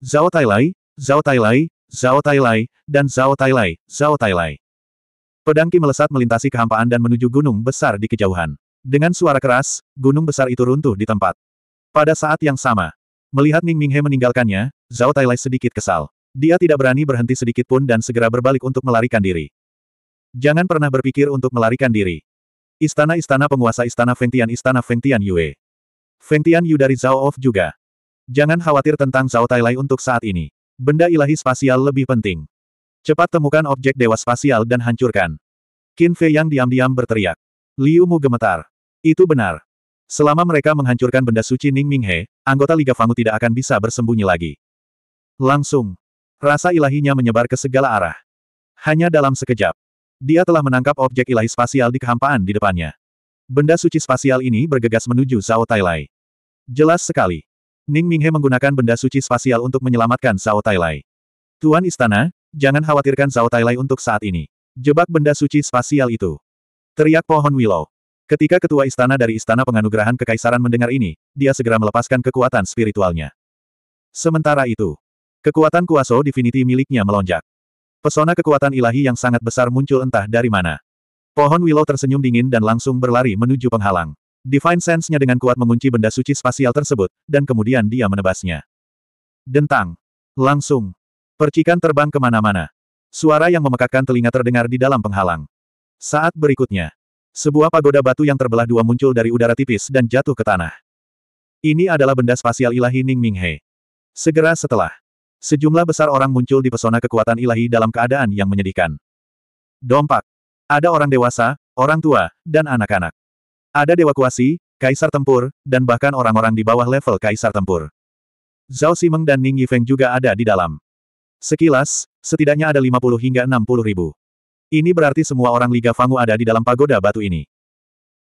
Zhao Tailai, Zhao Tailai, Zhao Tailai, dan Zhao Tailai, Zhao Tailai. Pedang Ki melesat melintasi kehampaan dan menuju gunung besar di kejauhan. Dengan suara keras, gunung besar itu runtuh di tempat. Pada saat yang sama, melihat Ning Minghe meninggalkannya, Zhao Tailai sedikit kesal. Dia tidak berani berhenti sedikit pun dan segera berbalik untuk melarikan diri. Jangan pernah berpikir untuk melarikan diri. Istana-istana penguasa istana Fengtian Istana Fengtian Yue. Feng Tian Yu dari Zhao of juga. Jangan khawatir tentang Zhao Tailai untuk saat ini. Benda ilahi spasial lebih penting. Cepat temukan objek dewa spasial dan hancurkan. Qin Fei yang diam-diam berteriak. Liu Mu gemetar. Itu benar. Selama mereka menghancurkan benda suci Ning Minghe, anggota Liga Fangu tidak akan bisa bersembunyi lagi. Langsung. Rasa ilahinya menyebar ke segala arah. Hanya dalam sekejap. Dia telah menangkap objek ilahi spasial di kehampaan di depannya. Benda suci spasial ini bergegas menuju Zhao Tailai. Jelas sekali. Ning Minghe menggunakan benda suci spasial untuk menyelamatkan Zhao Tailai. Tuan Istana, jangan khawatirkan Zhao Tailai untuk saat ini. Jebak benda suci spasial itu. Teriak pohon Willow. Ketika ketua istana dari Istana Penganugerahan Kekaisaran mendengar ini, dia segera melepaskan kekuatan spiritualnya. Sementara itu, kekuatan kuaso divinity miliknya melonjak. Pesona kekuatan ilahi yang sangat besar muncul entah dari mana. Pohon Willow tersenyum dingin dan langsung berlari menuju penghalang. Divine Sense-nya dengan kuat mengunci benda suci spasial tersebut, dan kemudian dia menebasnya. Dentang. Langsung. Percikan terbang kemana-mana. Suara yang memekakkan telinga terdengar di dalam penghalang. Saat berikutnya, sebuah pagoda batu yang terbelah dua muncul dari udara tipis dan jatuh ke tanah. Ini adalah benda spasial ilahi Ning Minghe. Segera setelah, sejumlah besar orang muncul di pesona kekuatan ilahi dalam keadaan yang menyedihkan. Dompak. Ada orang dewasa, orang tua, dan anak-anak. Ada dewa kuasi, kaisar tempur, dan bahkan orang-orang di bawah level kaisar tempur. Zhao Simeng dan Ning Yifeng juga ada di dalam. Sekilas, setidaknya ada 50 hingga 60 ribu. Ini berarti semua orang Liga Fangu ada di dalam pagoda batu ini.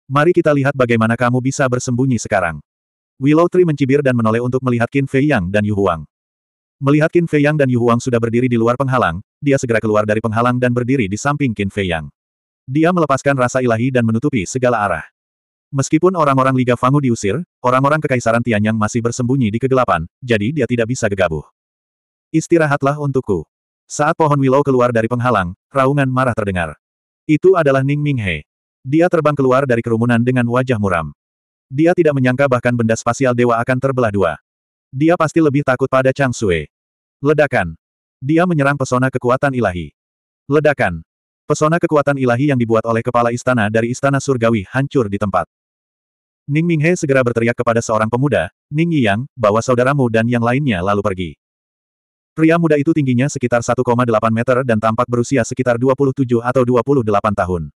Mari kita lihat bagaimana kamu bisa bersembunyi sekarang. Willow Tree mencibir dan menoleh untuk melihat Qin Fei Yang dan Yu Huang. Melihat Qin Fei Yang dan Yu Huang sudah berdiri di luar penghalang, dia segera keluar dari penghalang dan berdiri di samping Qin Fei Yang. Dia melepaskan rasa ilahi dan menutupi segala arah. Meskipun orang-orang Liga Fangu diusir, orang-orang Kekaisaran Tianyang masih bersembunyi di kegelapan, jadi dia tidak bisa gegabah. Istirahatlah untukku. Saat pohon willow keluar dari penghalang, raungan marah terdengar. Itu adalah Ning Minghe. Dia terbang keluar dari kerumunan dengan wajah muram. Dia tidak menyangka bahkan benda spasial dewa akan terbelah dua. Dia pasti lebih takut pada Chang Sue. Ledakan. Dia menyerang pesona kekuatan ilahi. Ledakan. Pesona kekuatan ilahi yang dibuat oleh kepala istana dari istana surgawi hancur di tempat. Ning Minghe segera berteriak kepada seorang pemuda, Ning Yang, bawa saudaramu dan yang lainnya lalu pergi. Pria muda itu tingginya sekitar 1,8 meter dan tampak berusia sekitar 27 atau 28 tahun.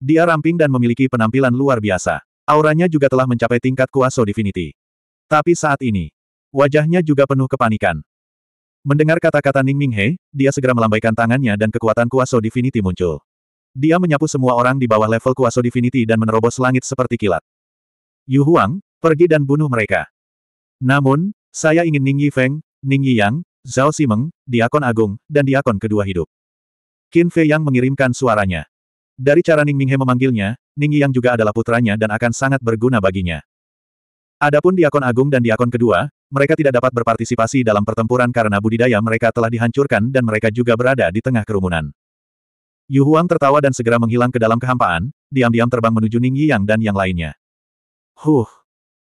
Dia ramping dan memiliki penampilan luar biasa. Auranya juga telah mencapai tingkat kuaso divinity. Tapi saat ini, wajahnya juga penuh kepanikan. Mendengar kata-kata Ning Minghe, dia segera melambaikan tangannya dan kekuatan kuaso divinity muncul. Dia menyapu semua orang di bawah level kuaso divinity dan menerobos langit seperti kilat. Yu Huang, pergi dan bunuh mereka. Namun, saya ingin Ning Yi Feng, Ning Yi Yang, Zhao Simeng, Diakon Agung, dan Diakon kedua hidup. Qin Fei Yang mengirimkan suaranya. Dari cara Ning Minghe memanggilnya, Ning Yi Yang juga adalah putranya dan akan sangat berguna baginya. Adapun Diakon Agung dan Diakon kedua, mereka tidak dapat berpartisipasi dalam pertempuran karena budidaya mereka telah dihancurkan dan mereka juga berada di tengah kerumunan. Yu Huang tertawa dan segera menghilang ke dalam kehampaan, diam-diam terbang menuju Ning Yang dan yang lainnya. Huh!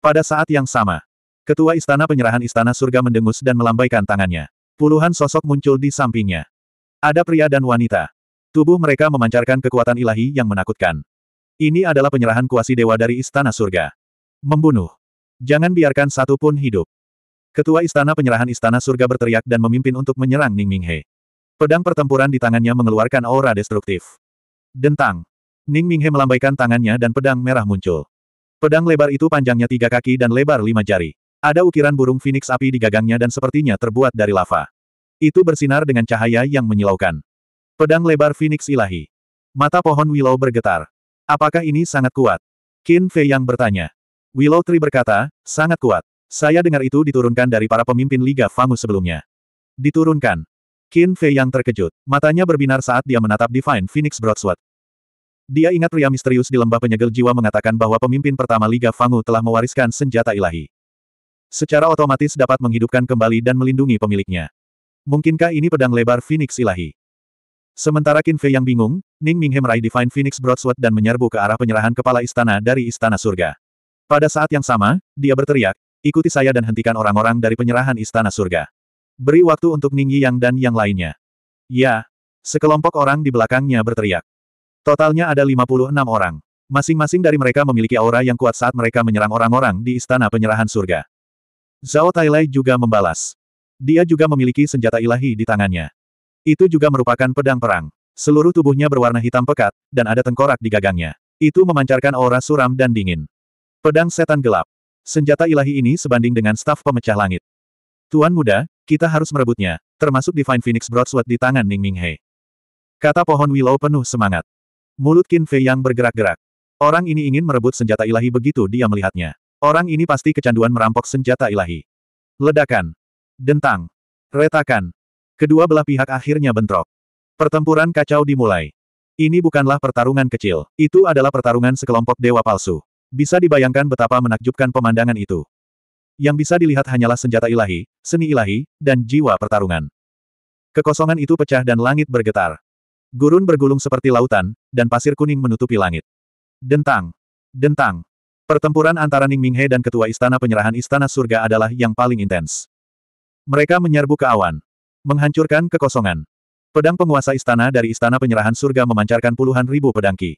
Pada saat yang sama, ketua istana penyerahan istana surga mendengus dan melambaikan tangannya. Puluhan sosok muncul di sampingnya. Ada pria dan wanita. Tubuh mereka memancarkan kekuatan ilahi yang menakutkan. Ini adalah penyerahan kuasi dewa dari istana surga. Membunuh. Jangan biarkan satu pun hidup. Ketua Istana Penyerahan Istana Surga berteriak dan memimpin untuk menyerang Ning Minghe. Pedang pertempuran di tangannya mengeluarkan aura destruktif. Dentang. Ning Minghe melambaikan tangannya dan pedang merah muncul. Pedang lebar itu panjangnya tiga kaki dan lebar lima jari. Ada ukiran burung phoenix api di gagangnya dan sepertinya terbuat dari lava. Itu bersinar dengan cahaya yang menyilaukan. Pedang lebar phoenix ilahi. Mata pohon willow bergetar. Apakah ini sangat kuat? Qin Fei yang bertanya. Willow Tree berkata, sangat kuat. Saya dengar itu diturunkan dari para pemimpin Liga Fangu sebelumnya. Diturunkan. Qin Fei yang terkejut. Matanya berbinar saat dia menatap Divine Phoenix Broadsword. Dia ingat pria misterius di lembah penyegel jiwa mengatakan bahwa pemimpin pertama Liga Fangu telah mewariskan senjata ilahi. Secara otomatis dapat menghidupkan kembali dan melindungi pemiliknya. Mungkinkah ini pedang lebar Phoenix ilahi? Sementara Qin Fei yang bingung, Ning Minghe meraih Divine Phoenix Broadsword dan menyerbu ke arah penyerahan kepala istana dari Istana Surga. Pada saat yang sama, dia berteriak, Ikuti saya dan hentikan orang-orang dari penyerahan istana surga. Beri waktu untuk Ning Yang dan yang lainnya. Ya. Sekelompok orang di belakangnya berteriak. Totalnya ada 56 orang. Masing-masing dari mereka memiliki aura yang kuat saat mereka menyerang orang-orang di istana penyerahan surga. Zhao Tailai juga membalas. Dia juga memiliki senjata ilahi di tangannya. Itu juga merupakan pedang perang. Seluruh tubuhnya berwarna hitam pekat, dan ada tengkorak di gagangnya. Itu memancarkan aura suram dan dingin. Pedang setan gelap. Senjata ilahi ini sebanding dengan staf pemecah langit. Tuan muda, kita harus merebutnya, termasuk Divine Phoenix Broadsword di tangan Ning Minghe. Kata pohon Willow penuh semangat. Mulut Qin Fei yang bergerak-gerak. Orang ini ingin merebut senjata ilahi begitu dia melihatnya. Orang ini pasti kecanduan merampok senjata ilahi. Ledakan. Dentang. Retakan. Kedua belah pihak akhirnya bentrok. Pertempuran kacau dimulai. Ini bukanlah pertarungan kecil, itu adalah pertarungan sekelompok dewa palsu. Bisa dibayangkan betapa menakjubkan pemandangan itu. Yang bisa dilihat hanyalah senjata ilahi, seni ilahi, dan jiwa pertarungan. Kekosongan itu pecah dan langit bergetar. Gurun bergulung seperti lautan, dan pasir kuning menutupi langit. Dentang. Dentang. Pertempuran antara Ning Minghe dan Ketua Istana Penyerahan Istana Surga adalah yang paling intens. Mereka menyerbu ke awan. Menghancurkan kekosongan. Pedang penguasa istana dari Istana Penyerahan Surga memancarkan puluhan ribu pedangki.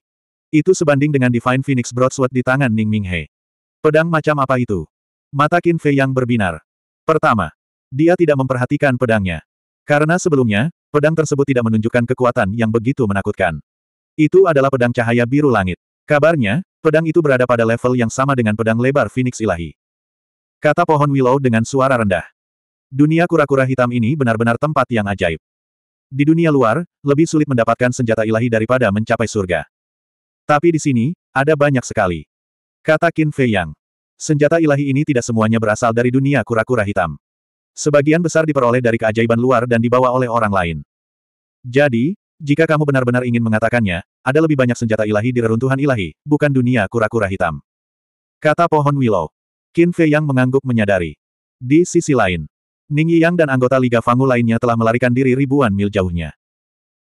Itu sebanding dengan Divine Phoenix Broadsword di tangan Ning Minghe. Pedang macam apa itu? Mata Qin Fei yang berbinar. Pertama, dia tidak memperhatikan pedangnya. Karena sebelumnya, pedang tersebut tidak menunjukkan kekuatan yang begitu menakutkan. Itu adalah pedang cahaya biru langit. Kabarnya, pedang itu berada pada level yang sama dengan pedang lebar Phoenix Ilahi. Kata pohon Willow dengan suara rendah. Dunia kura-kura hitam ini benar-benar tempat yang ajaib. Di dunia luar, lebih sulit mendapatkan senjata ilahi daripada mencapai surga. Tapi di sini, ada banyak sekali. Kata Qin Fei Yang. Senjata ilahi ini tidak semuanya berasal dari dunia kura-kura hitam. Sebagian besar diperoleh dari keajaiban luar dan dibawa oleh orang lain. Jadi, jika kamu benar-benar ingin mengatakannya, ada lebih banyak senjata ilahi di reruntuhan ilahi, bukan dunia kura-kura hitam. Kata pohon Willow. Qin Fei Yang mengangguk menyadari. Di sisi lain, Ning Yang dan anggota Liga Fangu lainnya telah melarikan diri ribuan mil jauhnya.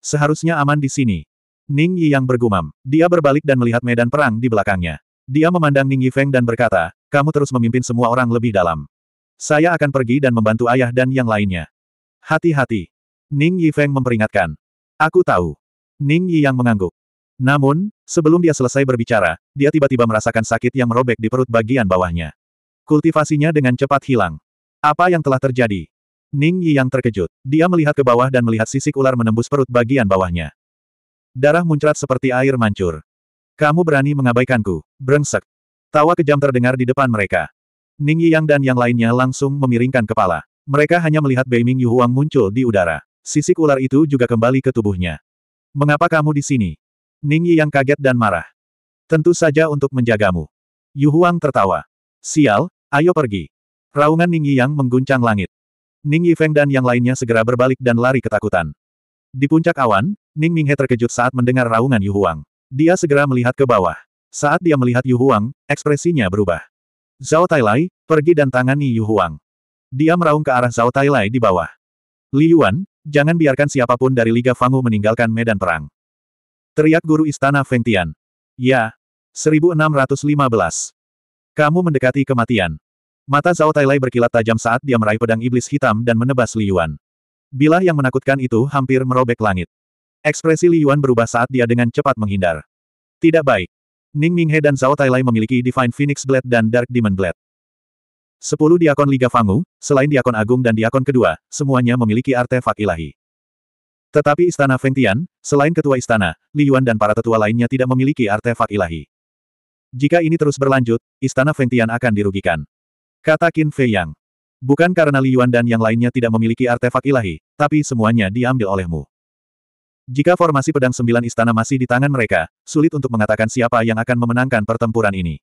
Seharusnya aman di sini, Ning Yi yang bergumam. Dia berbalik dan melihat medan perang di belakangnya. Dia memandang Ning Yi Feng dan berkata, kamu terus memimpin semua orang lebih dalam. Saya akan pergi dan membantu ayah dan yang lainnya. Hati-hati. Ning Yi Feng memperingatkan. Aku tahu. Ning Yi yang mengangguk. Namun, sebelum dia selesai berbicara, dia tiba-tiba merasakan sakit yang merobek di perut bagian bawahnya. Kultivasinya dengan cepat hilang. Apa yang telah terjadi? Ning Yi yang terkejut. Dia melihat ke bawah dan melihat sisik ular menembus perut bagian bawahnya. Darah muncrat seperti air mancur. Kamu berani mengabaikanku, brengsek. Tawa kejam terdengar di depan mereka. Ning Yang dan yang lainnya langsung memiringkan kepala. Mereka hanya melihat Beiming Yuhuang muncul di udara. Sisik ular itu juga kembali ke tubuhnya. Mengapa kamu di sini? Ning Yang kaget dan marah. Tentu saja untuk menjagamu. Yuhuang tertawa. Sial, ayo pergi. Raungan Ning Yang mengguncang langit. Ning Yifeng dan yang lainnya segera berbalik dan lari ketakutan. Di puncak awan, Ning Minghe terkejut saat mendengar raungan Yu Huang. Dia segera melihat ke bawah. Saat dia melihat Yu Huang, ekspresinya berubah. Zhao Tailai, pergi dan tangani Yu Huang. Dia meraung ke arah Zhao Tailai di bawah. Li Yuan, jangan biarkan siapapun dari Liga Fangu meninggalkan medan perang. Teriak guru istana Feng Tian. Ya. 1615. Kamu mendekati kematian. Mata Zhao Tailai berkilat tajam saat dia meraih pedang iblis hitam dan menebas Li Yuan. Bilah yang menakutkan itu hampir merobek langit. Ekspresi Li Yuan berubah saat dia dengan cepat menghindar. Tidak baik. Ning Minghe dan Zhao Tailai memiliki Divine Phoenix Blade dan Dark Demon Blade. Sepuluh diakon Liga Fangu, selain diakon agung dan diakon kedua, semuanya memiliki artefak ilahi. Tetapi Istana Feng Tian, selain ketua istana, Li Yuan dan para tetua lainnya tidak memiliki artefak ilahi. Jika ini terus berlanjut, Istana Feng Tian akan dirugikan. Kata Qin Fei Yang. Bukan karena Li Yuan dan yang lainnya tidak memiliki artefak ilahi, tapi semuanya diambil olehmu. Jika formasi pedang sembilan istana masih di tangan mereka, sulit untuk mengatakan siapa yang akan memenangkan pertempuran ini.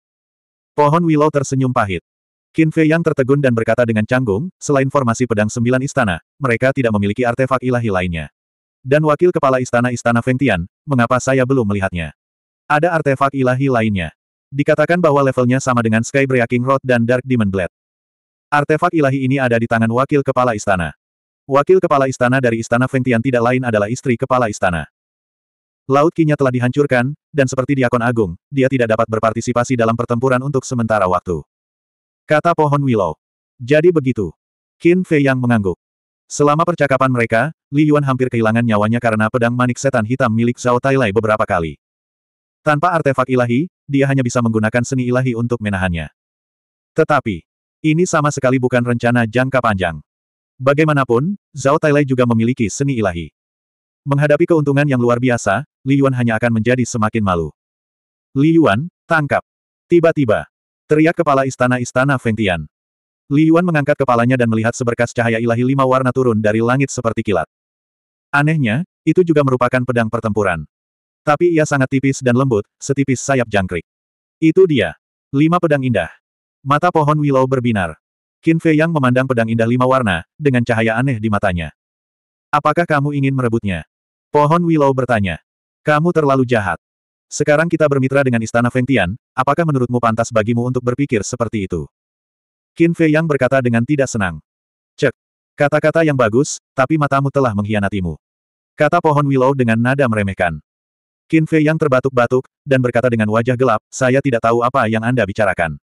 Pohon Willow tersenyum pahit. Qin Fei yang tertegun dan berkata dengan canggung, selain formasi pedang sembilan istana, mereka tidak memiliki artefak ilahi lainnya. Dan wakil kepala istana-istana Feng Tian, mengapa saya belum melihatnya? Ada artefak ilahi lainnya. Dikatakan bahwa levelnya sama dengan Sky Breaking Rod dan Dark Demon Blade. Artefak ilahi ini ada di tangan wakil kepala istana. Wakil kepala istana dari istana Fengtian tidak lain adalah istri kepala istana. Laut Kinya telah dihancurkan, dan seperti Diakon Agung, dia tidak dapat berpartisipasi dalam pertempuran untuk sementara waktu. Kata pohon Willow. Jadi begitu. Qin Fei yang mengangguk. Selama percakapan mereka, Li Yuan hampir kehilangan nyawanya karena pedang manik setan hitam milik Zhao Tai Tailai beberapa kali. Tanpa artefak ilahi, dia hanya bisa menggunakan seni ilahi untuk menahannya. Tetapi, ini sama sekali bukan rencana jangka panjang. Bagaimanapun, Zhao Tailai juga memiliki seni ilahi. Menghadapi keuntungan yang luar biasa, Li Yuan hanya akan menjadi semakin malu. Li Yuan, tangkap! Tiba-tiba, teriak kepala istana-istana Feng Tian. Li Yuan mengangkat kepalanya dan melihat seberkas cahaya ilahi lima warna turun dari langit seperti kilat. Anehnya, itu juga merupakan pedang pertempuran. Tapi ia sangat tipis dan lembut, setipis sayap jangkrik. Itu dia. Lima pedang indah. Mata pohon willow berbinar. Qin Fei Yang memandang pedang indah lima warna, dengan cahaya aneh di matanya. Apakah kamu ingin merebutnya? Pohon Willow bertanya. Kamu terlalu jahat. Sekarang kita bermitra dengan Istana Feng Tian, apakah menurutmu pantas bagimu untuk berpikir seperti itu? Qin Fei Yang berkata dengan tidak senang. Cek. Kata-kata yang bagus, tapi matamu telah mengkhianatimu. Kata pohon Willow dengan nada meremehkan. Qin Fei Yang terbatuk-batuk, dan berkata dengan wajah gelap, saya tidak tahu apa yang Anda bicarakan.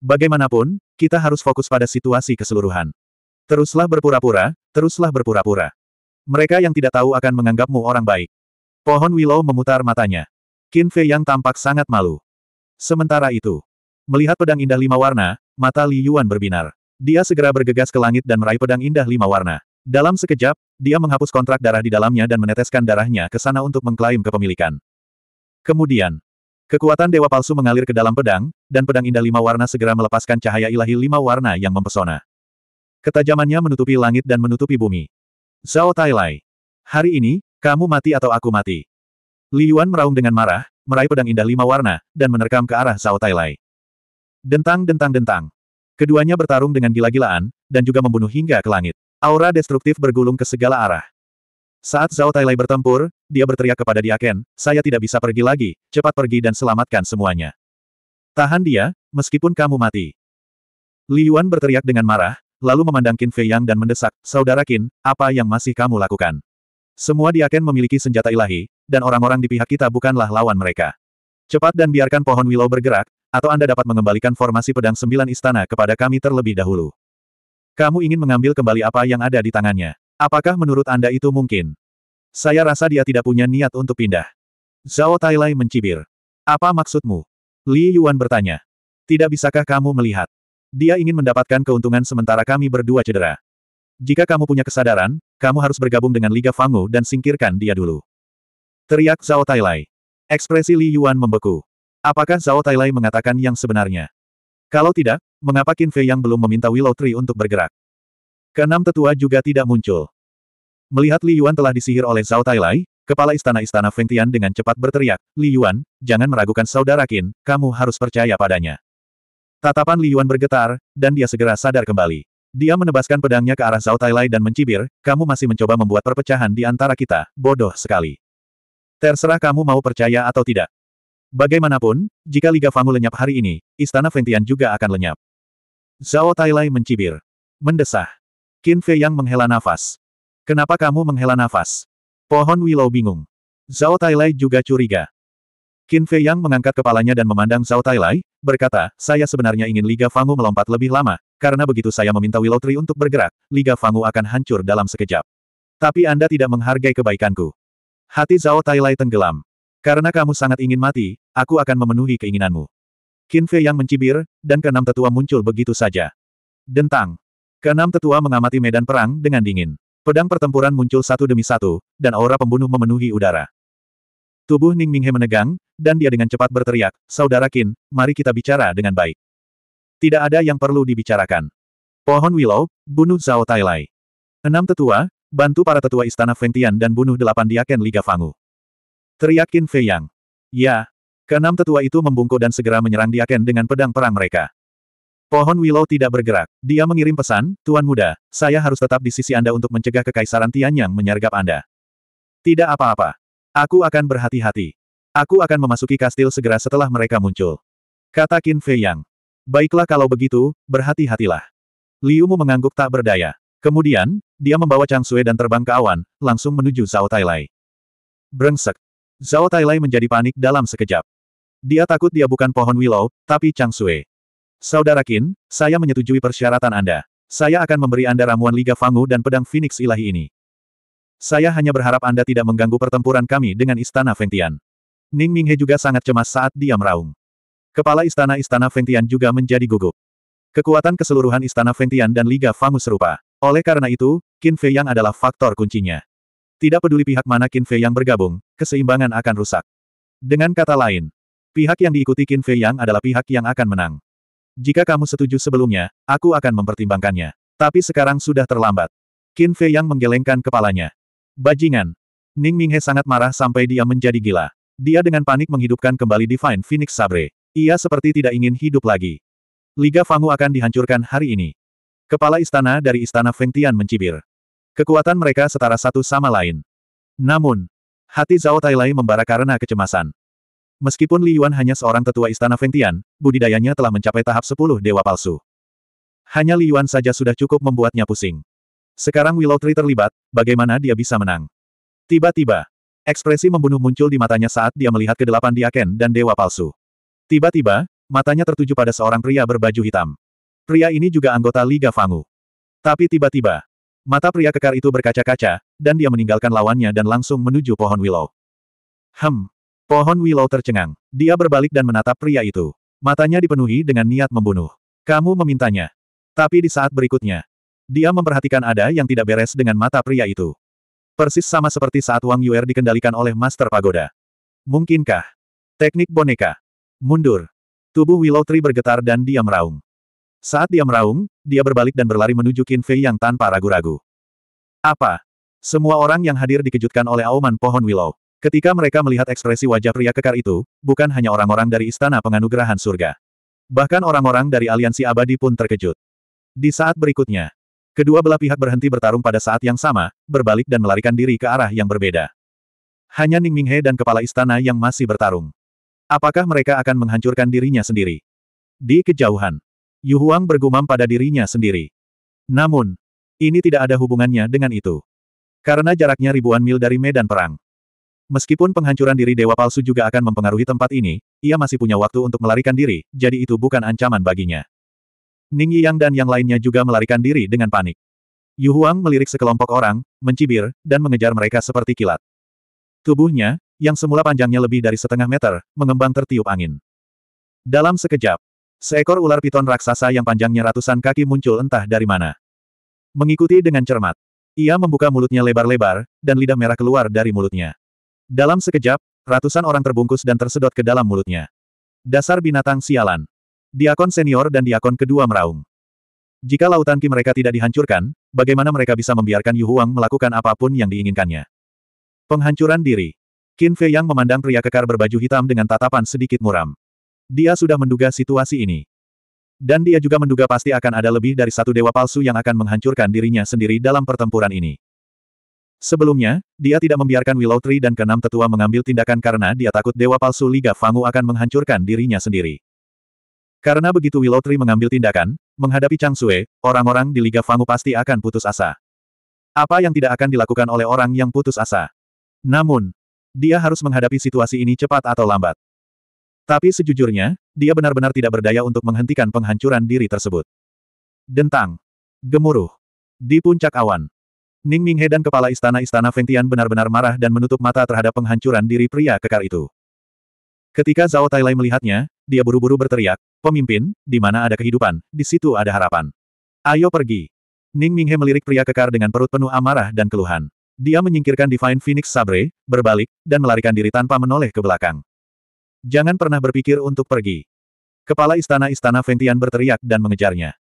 Bagaimanapun, kita harus fokus pada situasi keseluruhan. Teruslah berpura-pura, teruslah berpura-pura. Mereka yang tidak tahu akan menganggapmu orang baik. Pohon Willow memutar matanya. Qin Fei yang tampak sangat malu. Sementara itu, melihat pedang indah lima warna, mata Li Yuan berbinar. Dia segera bergegas ke langit dan meraih pedang indah lima warna. Dalam sekejap, dia menghapus kontrak darah di dalamnya dan meneteskan darahnya ke sana untuk mengklaim kepemilikan. Kemudian, Kekuatan dewa palsu mengalir ke dalam pedang, dan pedang indah lima warna segera melepaskan cahaya ilahi lima warna yang mempesona. Ketajamannya menutupi langit dan menutupi bumi. Zhao Tailai. Hari ini, kamu mati atau aku mati. Li Yuan meraung dengan marah, meraih pedang indah lima warna, dan menerkam ke arah Zhao Tailai. Dentang dentang dentang. Keduanya bertarung dengan gila-gilaan, dan juga membunuh hingga ke langit. Aura destruktif bergulung ke segala arah. Saat Zhao Tailai bertempur, dia berteriak kepada Diaken, saya tidak bisa pergi lagi, cepat pergi dan selamatkan semuanya. Tahan dia, meskipun kamu mati. Li Yuan berteriak dengan marah, lalu memandang Qin Fei Yang dan mendesak, Saudara Qin, apa yang masih kamu lakukan? Semua Diaken memiliki senjata ilahi, dan orang-orang di pihak kita bukanlah lawan mereka. Cepat dan biarkan pohon willow bergerak, atau Anda dapat mengembalikan formasi pedang sembilan istana kepada kami terlebih dahulu. Kamu ingin mengambil kembali apa yang ada di tangannya. Apakah menurut Anda itu mungkin? Saya rasa dia tidak punya niat untuk pindah. Zhao Tailai mencibir. Apa maksudmu? Li Yuan bertanya. Tidak bisakah kamu melihat? Dia ingin mendapatkan keuntungan sementara kami berdua cedera. Jika kamu punya kesadaran, kamu harus bergabung dengan Liga Fangu dan singkirkan dia dulu. Teriak Zhao Tailai. Ekspresi Li Yuan membeku. Apakah Zhao Tailai mengatakan yang sebenarnya? Kalau tidak, mengapa Qin Fei yang belum meminta Willow Tree untuk bergerak? Keenam tetua juga tidak muncul. Melihat Li Yuan telah disihir oleh Zhao Tailai, kepala istana-istana Feng Tian dengan cepat berteriak, Li Yuan, jangan meragukan saudara Qin, kamu harus percaya padanya. Tatapan Li Yuan bergetar, dan dia segera sadar kembali. Dia menebaskan pedangnya ke arah Zhao Tailai dan mencibir, kamu masih mencoba membuat perpecahan di antara kita, bodoh sekali. Terserah kamu mau percaya atau tidak. Bagaimanapun, jika Liga Fangu lenyap hari ini, Istana Tian juga akan lenyap. Zhao Tailai mencibir. Mendesah. Qin Fei yang menghela nafas. Kenapa kamu menghela nafas? Pohon Willow bingung. Zhao Tailai juga curiga. Qin Fei yang mengangkat kepalanya dan memandang Zhao Tailai, berkata, saya sebenarnya ingin Liga Fangu melompat lebih lama, karena begitu saya meminta Willow Tree untuk bergerak, Liga Fangu akan hancur dalam sekejap. Tapi Anda tidak menghargai kebaikanku. Hati Zhao Tailai tenggelam. Karena kamu sangat ingin mati, aku akan memenuhi keinginanmu. Qin Fei yang mencibir, dan keenam tetua muncul begitu saja. Dentang. Keenam tetua mengamati medan perang dengan dingin. Pedang pertempuran muncul satu demi satu, dan aura pembunuh memenuhi udara. Tubuh Ning Minghe menegang, dan dia dengan cepat berteriak, Saudara Qin, mari kita bicara dengan baik. Tidak ada yang perlu dibicarakan. Pohon Willow, bunuh Zhao Tailai. Enam tetua, bantu para tetua istana Fengtian dan bunuh delapan diaken Liga Fangu. Teriakin Fei Yang. Ya. Keenam tetua itu membungkuk dan segera menyerang diaken dengan pedang perang mereka. Pohon Willow tidak bergerak. Dia mengirim pesan, Tuan Muda, saya harus tetap di sisi Anda untuk mencegah kekaisaran Tian yang menyergap Anda. Tidak apa-apa. Aku akan berhati-hati. Aku akan memasuki kastil segera setelah mereka muncul. Kata Qin Fei Yang. Baiklah kalau begitu, berhati-hatilah. Liu Mu mengangguk tak berdaya. Kemudian, dia membawa Chang Sui dan terbang ke awan, langsung menuju Zhao Tailai. Brengsek. Zhao Tailai menjadi panik dalam sekejap. Dia takut dia bukan pohon willow, tapi Chang Sui. Saudara Qin, saya menyetujui persyaratan Anda. Saya akan memberi Anda ramuan Liga Fangu dan pedang Phoenix ilahi ini. Saya hanya berharap Anda tidak mengganggu pertempuran kami dengan Istana Fengtian. Ning Minghe juga sangat cemas saat dia meraung. Kepala istana-istana Fengtian juga menjadi gugup. Kekuatan keseluruhan istana Fengtian dan Liga Fangu serupa. Oleh karena itu, Qin Fei Yang adalah faktor kuncinya. Tidak peduli pihak mana Qin Fei Yang bergabung, keseimbangan akan rusak. Dengan kata lain, pihak yang diikuti Qin Fei Yang adalah pihak yang akan menang. Jika kamu setuju sebelumnya, aku akan mempertimbangkannya. Tapi sekarang sudah terlambat. Qin Fei yang menggelengkan kepalanya. Bajingan. Ning Minghe sangat marah sampai dia menjadi gila. Dia dengan panik menghidupkan kembali Divine Phoenix Sabre. Ia seperti tidak ingin hidup lagi. Liga Fangu akan dihancurkan hari ini. Kepala istana dari istana Feng Tian mencibir. Kekuatan mereka setara satu sama lain. Namun, hati Zhao Tailai membara karena kecemasan. Meskipun Li Yuan hanya seorang tetua istana Feng Tian, budidayanya telah mencapai tahap sepuluh dewa palsu. Hanya Li Yuan saja sudah cukup membuatnya pusing. Sekarang Willow Tree terlibat, bagaimana dia bisa menang? Tiba-tiba, ekspresi membunuh muncul di matanya saat dia melihat kedelapan diaken dan dewa palsu. Tiba-tiba, matanya tertuju pada seorang pria berbaju hitam. Pria ini juga anggota Liga Fangu. Tapi tiba-tiba, mata pria kekar itu berkaca-kaca, dan dia meninggalkan lawannya dan langsung menuju pohon Willow. Hem, Pohon Willow tercengang. Dia berbalik dan menatap pria itu. Matanya dipenuhi dengan niat membunuh. Kamu memintanya. Tapi di saat berikutnya, dia memperhatikan ada yang tidak beres dengan mata pria itu. Persis sama seperti saat Wang Yuer dikendalikan oleh Master Pagoda. Mungkinkah? Teknik boneka. Mundur. Tubuh Willow Tree bergetar dan dia meraung. Saat dia meraung, dia berbalik dan berlari menuju Qin Fei yang tanpa ragu-ragu. Apa? Semua orang yang hadir dikejutkan oleh auman pohon Willow. Ketika mereka melihat ekspresi wajah pria kekar itu, bukan hanya orang-orang dari Istana Penganugerahan Surga. Bahkan orang-orang dari Aliansi Abadi pun terkejut. Di saat berikutnya, kedua belah pihak berhenti bertarung pada saat yang sama, berbalik dan melarikan diri ke arah yang berbeda. Hanya Ning Minghe dan kepala istana yang masih bertarung. Apakah mereka akan menghancurkan dirinya sendiri? Di kejauhan, Yu Huang bergumam pada dirinya sendiri. Namun, ini tidak ada hubungannya dengan itu. Karena jaraknya ribuan mil dari medan perang. Meskipun penghancuran diri dewa palsu juga akan mempengaruhi tempat ini, ia masih punya waktu untuk melarikan diri, jadi itu bukan ancaman baginya. Ning Yang dan yang lainnya juga melarikan diri dengan panik. Yu Huang melirik sekelompok orang, mencibir, dan mengejar mereka seperti kilat. Tubuhnya, yang semula panjangnya lebih dari setengah meter, mengembang tertiup angin. Dalam sekejap, seekor ular piton raksasa yang panjangnya ratusan kaki muncul entah dari mana. Mengikuti dengan cermat, ia membuka mulutnya lebar-lebar, dan lidah merah keluar dari mulutnya. Dalam sekejap, ratusan orang terbungkus dan tersedot ke dalam mulutnya. Dasar binatang sialan. Diakon senior dan diakon kedua meraung. Jika lautan ki mereka tidak dihancurkan, bagaimana mereka bisa membiarkan Yu Huang melakukan apapun yang diinginkannya? Penghancuran diri. Qin Fei Yang memandang pria kekar berbaju hitam dengan tatapan sedikit muram. Dia sudah menduga situasi ini. Dan dia juga menduga pasti akan ada lebih dari satu dewa palsu yang akan menghancurkan dirinya sendiri dalam pertempuran ini. Sebelumnya, dia tidak membiarkan Willow Tree dan keenam tetua mengambil tindakan karena dia takut Dewa Palsu Liga Fangu akan menghancurkan dirinya sendiri. Karena begitu Willow Tree mengambil tindakan, menghadapi Chang Sue, orang-orang di Liga Fangu pasti akan putus asa. Apa yang tidak akan dilakukan oleh orang yang putus asa? Namun, dia harus menghadapi situasi ini cepat atau lambat. Tapi sejujurnya, dia benar-benar tidak berdaya untuk menghentikan penghancuran diri tersebut. Dentang. Gemuruh. Di puncak awan. Ning Minghe dan kepala istana-istana Fengtian benar-benar marah dan menutup mata terhadap penghancuran diri pria kekar itu. Ketika Zhao Tailai melihatnya, dia buru-buru berteriak, Pemimpin, di mana ada kehidupan, di situ ada harapan. Ayo pergi. Ning Minghe melirik pria kekar dengan perut penuh amarah dan keluhan. Dia menyingkirkan Divine Phoenix Sabre, berbalik, dan melarikan diri tanpa menoleh ke belakang. Jangan pernah berpikir untuk pergi. Kepala istana-istana Fengtian berteriak dan mengejarnya.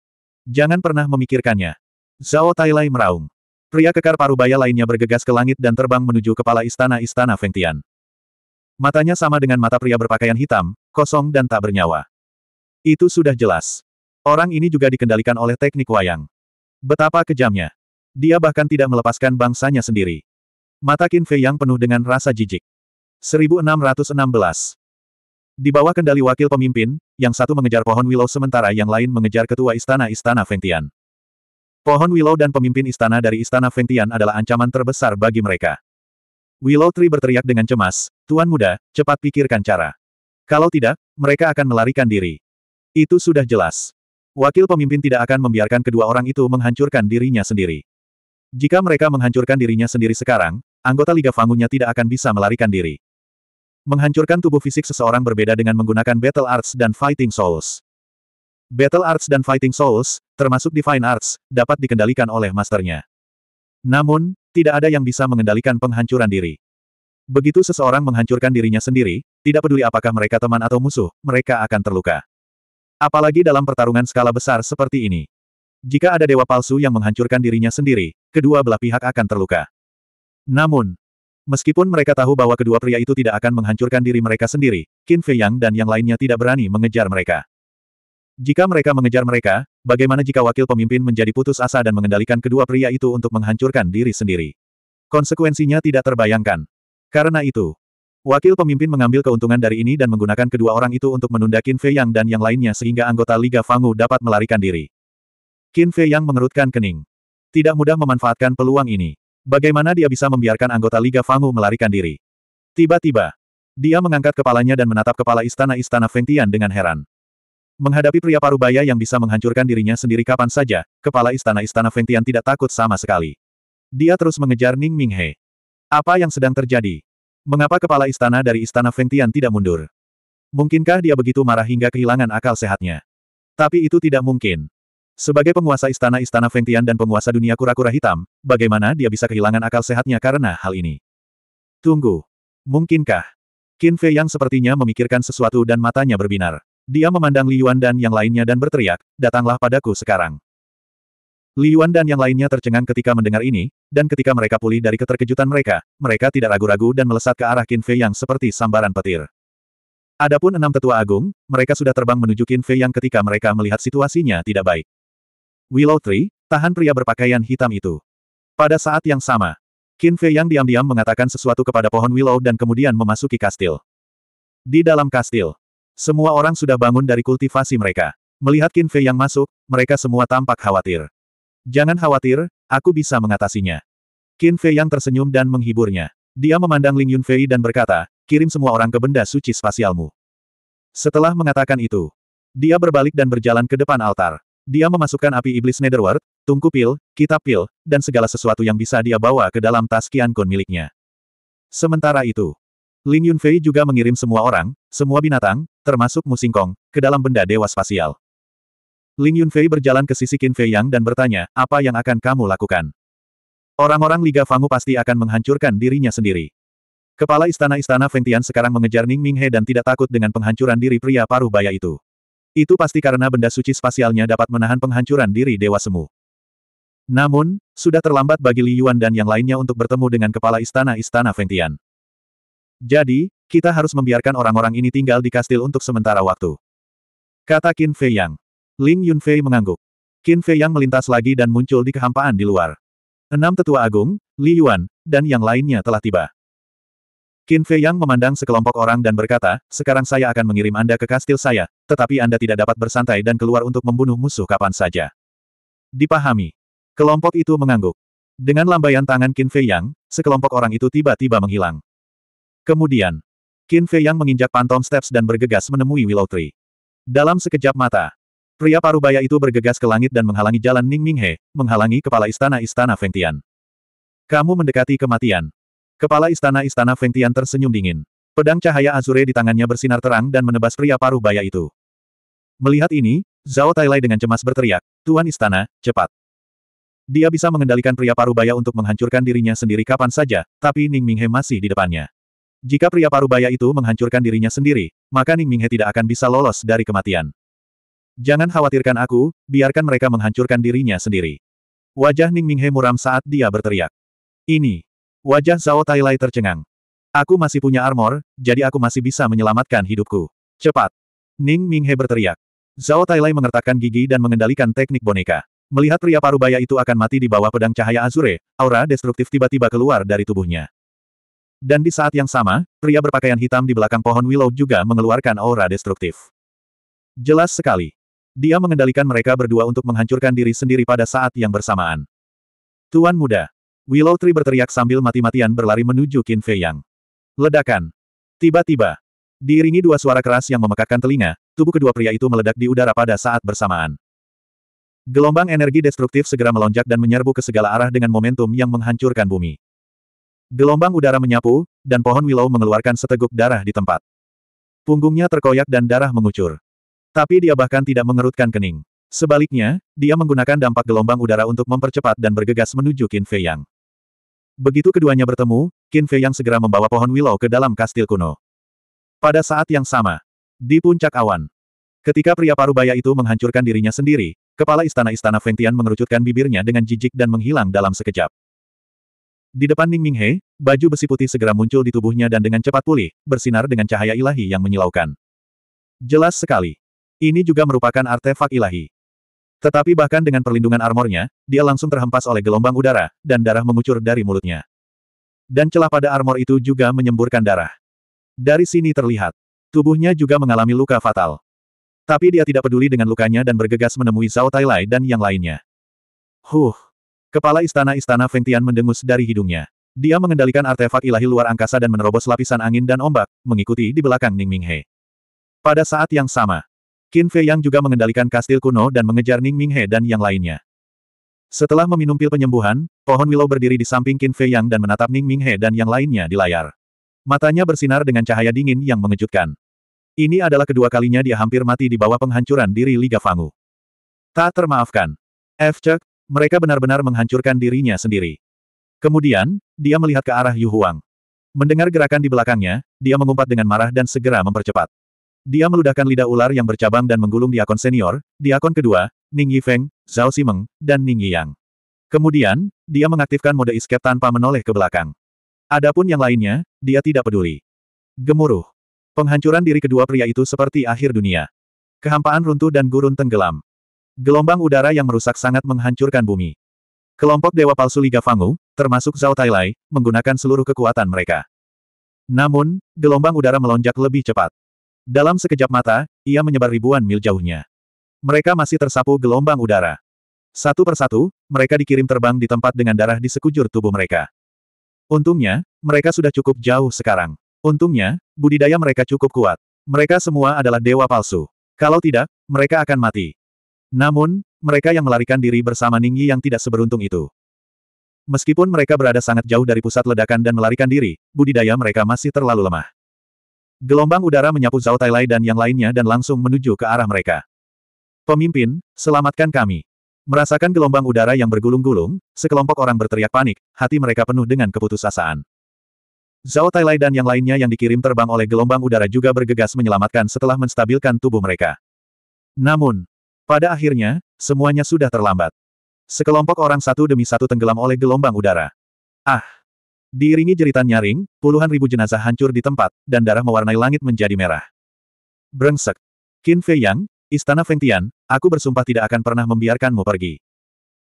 Jangan pernah memikirkannya. Zhao Tailai meraung. Pria kekar paruh baya lainnya bergegas ke langit dan terbang menuju kepala istana-istana Feng Tian. Matanya sama dengan mata pria berpakaian hitam, kosong dan tak bernyawa. Itu sudah jelas. Orang ini juga dikendalikan oleh teknik wayang. Betapa kejamnya. Dia bahkan tidak melepaskan bangsanya sendiri. Mata Qin Fei yang penuh dengan rasa jijik. 1616. Di bawah kendali wakil pemimpin, yang satu mengejar pohon willow sementara yang lain mengejar ketua istana-istana Feng Fengtian. Pohon Willow dan pemimpin istana dari istana Fengtian adalah ancaman terbesar bagi mereka. Willow Tree berteriak dengan cemas, Tuan Muda, cepat pikirkan cara. Kalau tidak, mereka akan melarikan diri. Itu sudah jelas. Wakil pemimpin tidak akan membiarkan kedua orang itu menghancurkan dirinya sendiri. Jika mereka menghancurkan dirinya sendiri sekarang, anggota Liga Fangunya tidak akan bisa melarikan diri. Menghancurkan tubuh fisik seseorang berbeda dengan menggunakan Battle Arts dan Fighting Souls. Battle Arts dan Fighting Souls, termasuk Divine Arts, dapat dikendalikan oleh masternya. Namun, tidak ada yang bisa mengendalikan penghancuran diri. Begitu seseorang menghancurkan dirinya sendiri, tidak peduli apakah mereka teman atau musuh, mereka akan terluka. Apalagi dalam pertarungan skala besar seperti ini. Jika ada dewa palsu yang menghancurkan dirinya sendiri, kedua belah pihak akan terluka. Namun, meskipun mereka tahu bahwa kedua pria itu tidak akan menghancurkan diri mereka sendiri, Qin Fei Yang dan yang lainnya tidak berani mengejar mereka. Jika mereka mengejar mereka, bagaimana jika wakil pemimpin menjadi putus asa dan mengendalikan kedua pria itu untuk menghancurkan diri sendiri? Konsekuensinya tidak terbayangkan. Karena itu, wakil pemimpin mengambil keuntungan dari ini dan menggunakan kedua orang itu untuk menunda Qin Fei Yang dan yang lainnya sehingga anggota Liga Fangu dapat melarikan diri. Qin Fei Yang mengerutkan kening. Tidak mudah memanfaatkan peluang ini. Bagaimana dia bisa membiarkan anggota Liga Fangu melarikan diri? Tiba-tiba, dia mengangkat kepalanya dan menatap kepala istana-istana Fengtian dengan heran. Menghadapi pria parubaya yang bisa menghancurkan dirinya sendiri kapan saja, kepala istana-istana Ventian tidak takut sama sekali. Dia terus mengejar Ning Minghe. Apa yang sedang terjadi? Mengapa kepala istana dari istana Ventian tidak mundur? Mungkinkah dia begitu marah hingga kehilangan akal sehatnya? Tapi itu tidak mungkin. Sebagai penguasa istana-istana Ventian dan penguasa dunia kura-kura hitam, bagaimana dia bisa kehilangan akal sehatnya karena hal ini? Tunggu. Mungkinkah? Qin Fei yang sepertinya memikirkan sesuatu dan matanya berbinar. Dia memandang Li Yuan dan yang lainnya dan berteriak, datanglah padaku sekarang. Li Yuan dan yang lainnya tercengang ketika mendengar ini, dan ketika mereka pulih dari keterkejutan mereka, mereka tidak ragu-ragu dan melesat ke arah Qin Fei yang seperti sambaran petir. Adapun enam tetua agung, mereka sudah terbang menuju Qin Fei yang ketika mereka melihat situasinya tidak baik. Willow Tree, tahan pria berpakaian hitam itu. Pada saat yang sama, Qin Fei yang diam-diam mengatakan sesuatu kepada pohon Willow dan kemudian memasuki kastil. Di dalam kastil, semua orang sudah bangun dari kultivasi mereka. Melihat Qin Fei yang masuk, mereka semua tampak khawatir. Jangan khawatir, aku bisa mengatasinya. Qin Fei yang tersenyum dan menghiburnya. Dia memandang Ling Yunfei dan berkata, kirim semua orang ke benda suci spasialmu. Setelah mengatakan itu, dia berbalik dan berjalan ke depan altar. Dia memasukkan api iblis Netherworld, tungku pil, kitab pil, dan segala sesuatu yang bisa dia bawa ke dalam tas Qian miliknya. Sementara itu, Ling Yunfei juga mengirim semua orang, semua binatang, termasuk musingkong, ke dalam benda dewa spasial. Ling Yunfei berjalan ke sisi Qin Fei Yang dan bertanya, apa yang akan kamu lakukan? Orang-orang Liga Fangu pasti akan menghancurkan dirinya sendiri. Kepala istana-istana Fengtian sekarang mengejar Ning Minghe dan tidak takut dengan penghancuran diri pria paruh baya itu. Itu pasti karena benda suci spasialnya dapat menahan penghancuran diri Dewa Semu. Namun, sudah terlambat bagi Li Yuan dan yang lainnya untuk bertemu dengan kepala istana-istana Fengtian. Jadi, kita harus membiarkan orang-orang ini tinggal di kastil untuk sementara waktu. Kata Qin Fei Yang. Ling Yunfei mengangguk. Qin Fei Yang melintas lagi dan muncul di kehampaan di luar. Enam tetua agung, Li Yuan, dan yang lainnya telah tiba. Qin Fei Yang memandang sekelompok orang dan berkata, sekarang saya akan mengirim Anda ke kastil saya, tetapi Anda tidak dapat bersantai dan keluar untuk membunuh musuh kapan saja. Dipahami. Kelompok itu mengangguk. Dengan lambaian tangan Qin Fei Yang, sekelompok orang itu tiba-tiba menghilang. Kemudian, Qin Fei Yang menginjak pantom steps dan bergegas menemui Willow Tree. Dalam sekejap mata, pria parubaya itu bergegas ke langit dan menghalangi jalan Ning Minghe, menghalangi kepala istana-istana Feng Tian. Kamu mendekati kematian. Kepala istana-istana Feng Tian tersenyum dingin. Pedang cahaya azure di tangannya bersinar terang dan menebas pria parubaya itu. Melihat ini, Zhao Tailai dengan cemas berteriak, Tuan Istana, cepat. Dia bisa mengendalikan pria parubaya untuk menghancurkan dirinya sendiri kapan saja, tapi Ning Minghe masih di depannya. Jika pria parubaya itu menghancurkan dirinya sendiri, maka Ning Minghe tidak akan bisa lolos dari kematian. Jangan khawatirkan aku, biarkan mereka menghancurkan dirinya sendiri. Wajah Ning Minghe muram saat dia berteriak. Ini. Wajah Zhao Tailai tercengang. Aku masih punya armor, jadi aku masih bisa menyelamatkan hidupku. Cepat. Ning Minghe berteriak. Zhao Tailai mengertakkan gigi dan mengendalikan teknik boneka. Melihat pria parubaya itu akan mati di bawah pedang cahaya azure, aura destruktif tiba-tiba keluar dari tubuhnya. Dan di saat yang sama, pria berpakaian hitam di belakang pohon Willow juga mengeluarkan aura destruktif. Jelas sekali. Dia mengendalikan mereka berdua untuk menghancurkan diri sendiri pada saat yang bersamaan. Tuan muda. Willow Tree berteriak sambil mati-matian berlari menuju Qin Fei Yang. Ledakan. Tiba-tiba. Diiringi dua suara keras yang memekakkan telinga, tubuh kedua pria itu meledak di udara pada saat bersamaan. Gelombang energi destruktif segera melonjak dan menyerbu ke segala arah dengan momentum yang menghancurkan bumi. Gelombang udara menyapu, dan pohon willow mengeluarkan seteguk darah di tempat. Punggungnya terkoyak dan darah mengucur. Tapi dia bahkan tidak mengerutkan kening. Sebaliknya, dia menggunakan dampak gelombang udara untuk mempercepat dan bergegas menuju Qin Fei Yang. Begitu keduanya bertemu, Qin Fei Yang segera membawa pohon willow ke dalam kastil kuno. Pada saat yang sama, di puncak awan, ketika pria parubaya itu menghancurkan dirinya sendiri, kepala istana-istana Fengtian mengerucutkan bibirnya dengan jijik dan menghilang dalam sekejap. Di depan Ning Minghe, baju besi putih segera muncul di tubuhnya dan dengan cepat pulih, bersinar dengan cahaya ilahi yang menyilaukan. Jelas sekali. Ini juga merupakan artefak ilahi. Tetapi bahkan dengan perlindungan armornya, dia langsung terhempas oleh gelombang udara, dan darah mengucur dari mulutnya. Dan celah pada armor itu juga menyemburkan darah. Dari sini terlihat, tubuhnya juga mengalami luka fatal. Tapi dia tidak peduli dengan lukanya dan bergegas menemui Zhao Tailai dan yang lainnya. Huh, Kepala istana-istana Fengtian mendengus dari hidungnya. Dia mengendalikan artefak ilahi luar angkasa dan menerobos lapisan angin dan ombak, mengikuti di belakang Ning Minghe. Pada saat yang sama, Qin Fei Yang juga mengendalikan kastil kuno dan mengejar Ning Minghe dan yang lainnya. Setelah meminum pil penyembuhan, pohon willow berdiri di samping Qin Fei Yang dan menatap Ning Minghe dan yang lainnya di layar. Matanya bersinar dengan cahaya dingin yang mengejutkan. Ini adalah kedua kalinya dia hampir mati di bawah penghancuran diri Liga Fangu. Tak termaafkan. F. Chuk, mereka benar-benar menghancurkan dirinya sendiri. Kemudian, dia melihat ke arah Yu Huang. Mendengar gerakan di belakangnya, dia mengumpat dengan marah dan segera mempercepat. Dia meludahkan lidah ular yang bercabang dan menggulung diakon senior, diakon kedua, Ning Yifeng, Zhao Simeng, dan Ning Yang. Kemudian, dia mengaktifkan mode escape tanpa menoleh ke belakang. Adapun yang lainnya, dia tidak peduli. Gemuruh. Penghancuran diri kedua pria itu seperti akhir dunia. Kehampaan runtuh dan gurun tenggelam. Gelombang udara yang merusak sangat menghancurkan bumi. Kelompok Dewa Palsu Liga Fangu, termasuk Zhao Tailai, menggunakan seluruh kekuatan mereka. Namun, gelombang udara melonjak lebih cepat. Dalam sekejap mata, ia menyebar ribuan mil jauhnya. Mereka masih tersapu gelombang udara. Satu persatu, mereka dikirim terbang di tempat dengan darah di sekujur tubuh mereka. Untungnya, mereka sudah cukup jauh sekarang. Untungnya, budidaya mereka cukup kuat. Mereka semua adalah dewa palsu. Kalau tidak, mereka akan mati. Namun, mereka yang melarikan diri bersama Ningyi yang tidak seberuntung itu. Meskipun mereka berada sangat jauh dari pusat ledakan dan melarikan diri, budidaya mereka masih terlalu lemah. Gelombang udara menyapu Zhao Tailai dan yang lainnya dan langsung menuju ke arah mereka. Pemimpin, selamatkan kami. Merasakan gelombang udara yang bergulung-gulung, sekelompok orang berteriak panik, hati mereka penuh dengan keputusasaan. Zhao Tailai dan yang lainnya yang dikirim terbang oleh gelombang udara juga bergegas menyelamatkan setelah menstabilkan tubuh mereka. Namun, pada akhirnya, semuanya sudah terlambat. Sekelompok orang satu demi satu tenggelam oleh gelombang udara. Ah! Diiringi jeritan nyaring, puluhan ribu jenazah hancur di tempat, dan darah mewarnai langit menjadi merah. Brengsek! Qin Fei Yang, Istana Fengtian, aku bersumpah tidak akan pernah membiarkanmu pergi.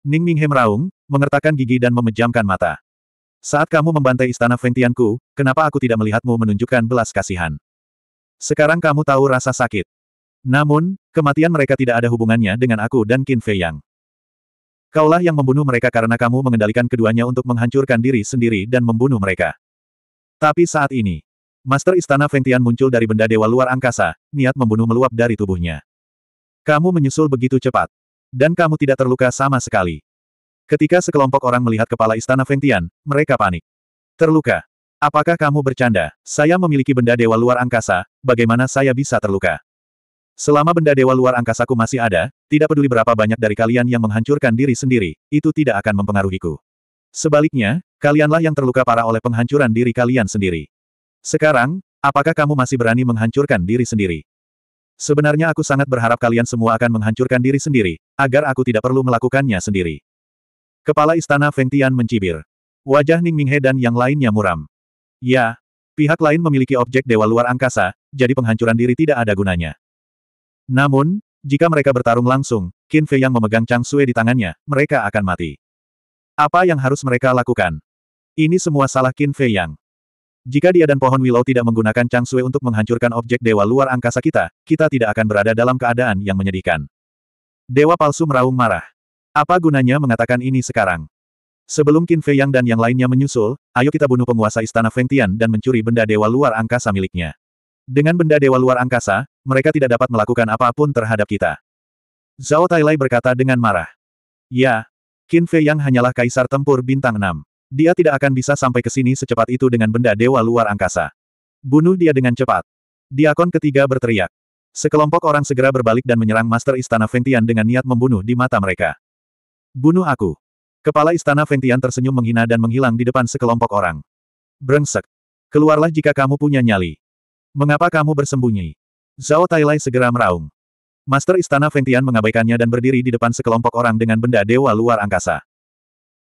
Ning Ming Minghe meraung, mengertakkan gigi dan memejamkan mata. Saat kamu membantai istana Fengtianku, kenapa aku tidak melihatmu menunjukkan belas kasihan? Sekarang kamu tahu rasa sakit. Namun, kematian mereka tidak ada hubungannya dengan aku dan Qin Fei Yang. Kaulah yang membunuh mereka karena kamu mengendalikan keduanya untuk menghancurkan diri sendiri dan membunuh mereka. Tapi saat ini, Master Istana Feng Tian muncul dari benda dewa luar angkasa, niat membunuh meluap dari tubuhnya. Kamu menyusul begitu cepat. Dan kamu tidak terluka sama sekali. Ketika sekelompok orang melihat kepala Istana Feng Tian, mereka panik. Terluka. Apakah kamu bercanda? Saya memiliki benda dewa luar angkasa, bagaimana saya bisa terluka? Selama benda dewa luar angkasaku masih ada, tidak peduli berapa banyak dari kalian yang menghancurkan diri sendiri, itu tidak akan mempengaruhiku. Sebaliknya, kalianlah yang terluka parah oleh penghancuran diri kalian sendiri. Sekarang, apakah kamu masih berani menghancurkan diri sendiri? Sebenarnya aku sangat berharap kalian semua akan menghancurkan diri sendiri, agar aku tidak perlu melakukannya sendiri. Kepala Istana Feng Tian mencibir. Wajah Ning Minghe dan yang lainnya muram. Ya, pihak lain memiliki objek dewa luar angkasa, jadi penghancuran diri tidak ada gunanya. Namun, jika mereka bertarung langsung, Qin Fei yang memegang Chang Sui di tangannya, mereka akan mati. Apa yang harus mereka lakukan? Ini semua salah Qin Fei Yang. Jika dia dan pohon Willow tidak menggunakan Chang Sui untuk menghancurkan objek dewa luar angkasa kita, kita tidak akan berada dalam keadaan yang menyedihkan. Dewa palsu meraung marah. Apa gunanya mengatakan ini sekarang? Sebelum Qin Fei Yang dan yang lainnya menyusul, ayo kita bunuh penguasa istana Feng Tian dan mencuri benda dewa luar angkasa miliknya. Dengan benda dewa luar angkasa, mereka tidak dapat melakukan apapun terhadap kita. Zhao Tailai berkata dengan marah. Ya, Qin Fei yang hanyalah kaisar tempur bintang 6. Dia tidak akan bisa sampai ke sini secepat itu dengan benda dewa luar angkasa. Bunuh dia dengan cepat. Diakon ketiga berteriak. Sekelompok orang segera berbalik dan menyerang Master Istana Fengtian dengan niat membunuh di mata mereka. Bunuh aku. Kepala Istana Fengtian tersenyum menghina dan menghilang di depan sekelompok orang. Brengsek. Keluarlah jika kamu punya nyali. Mengapa kamu bersembunyi? Zhao Tailai segera meraung. Master Istana Tian mengabaikannya dan berdiri di depan sekelompok orang dengan benda dewa luar angkasa.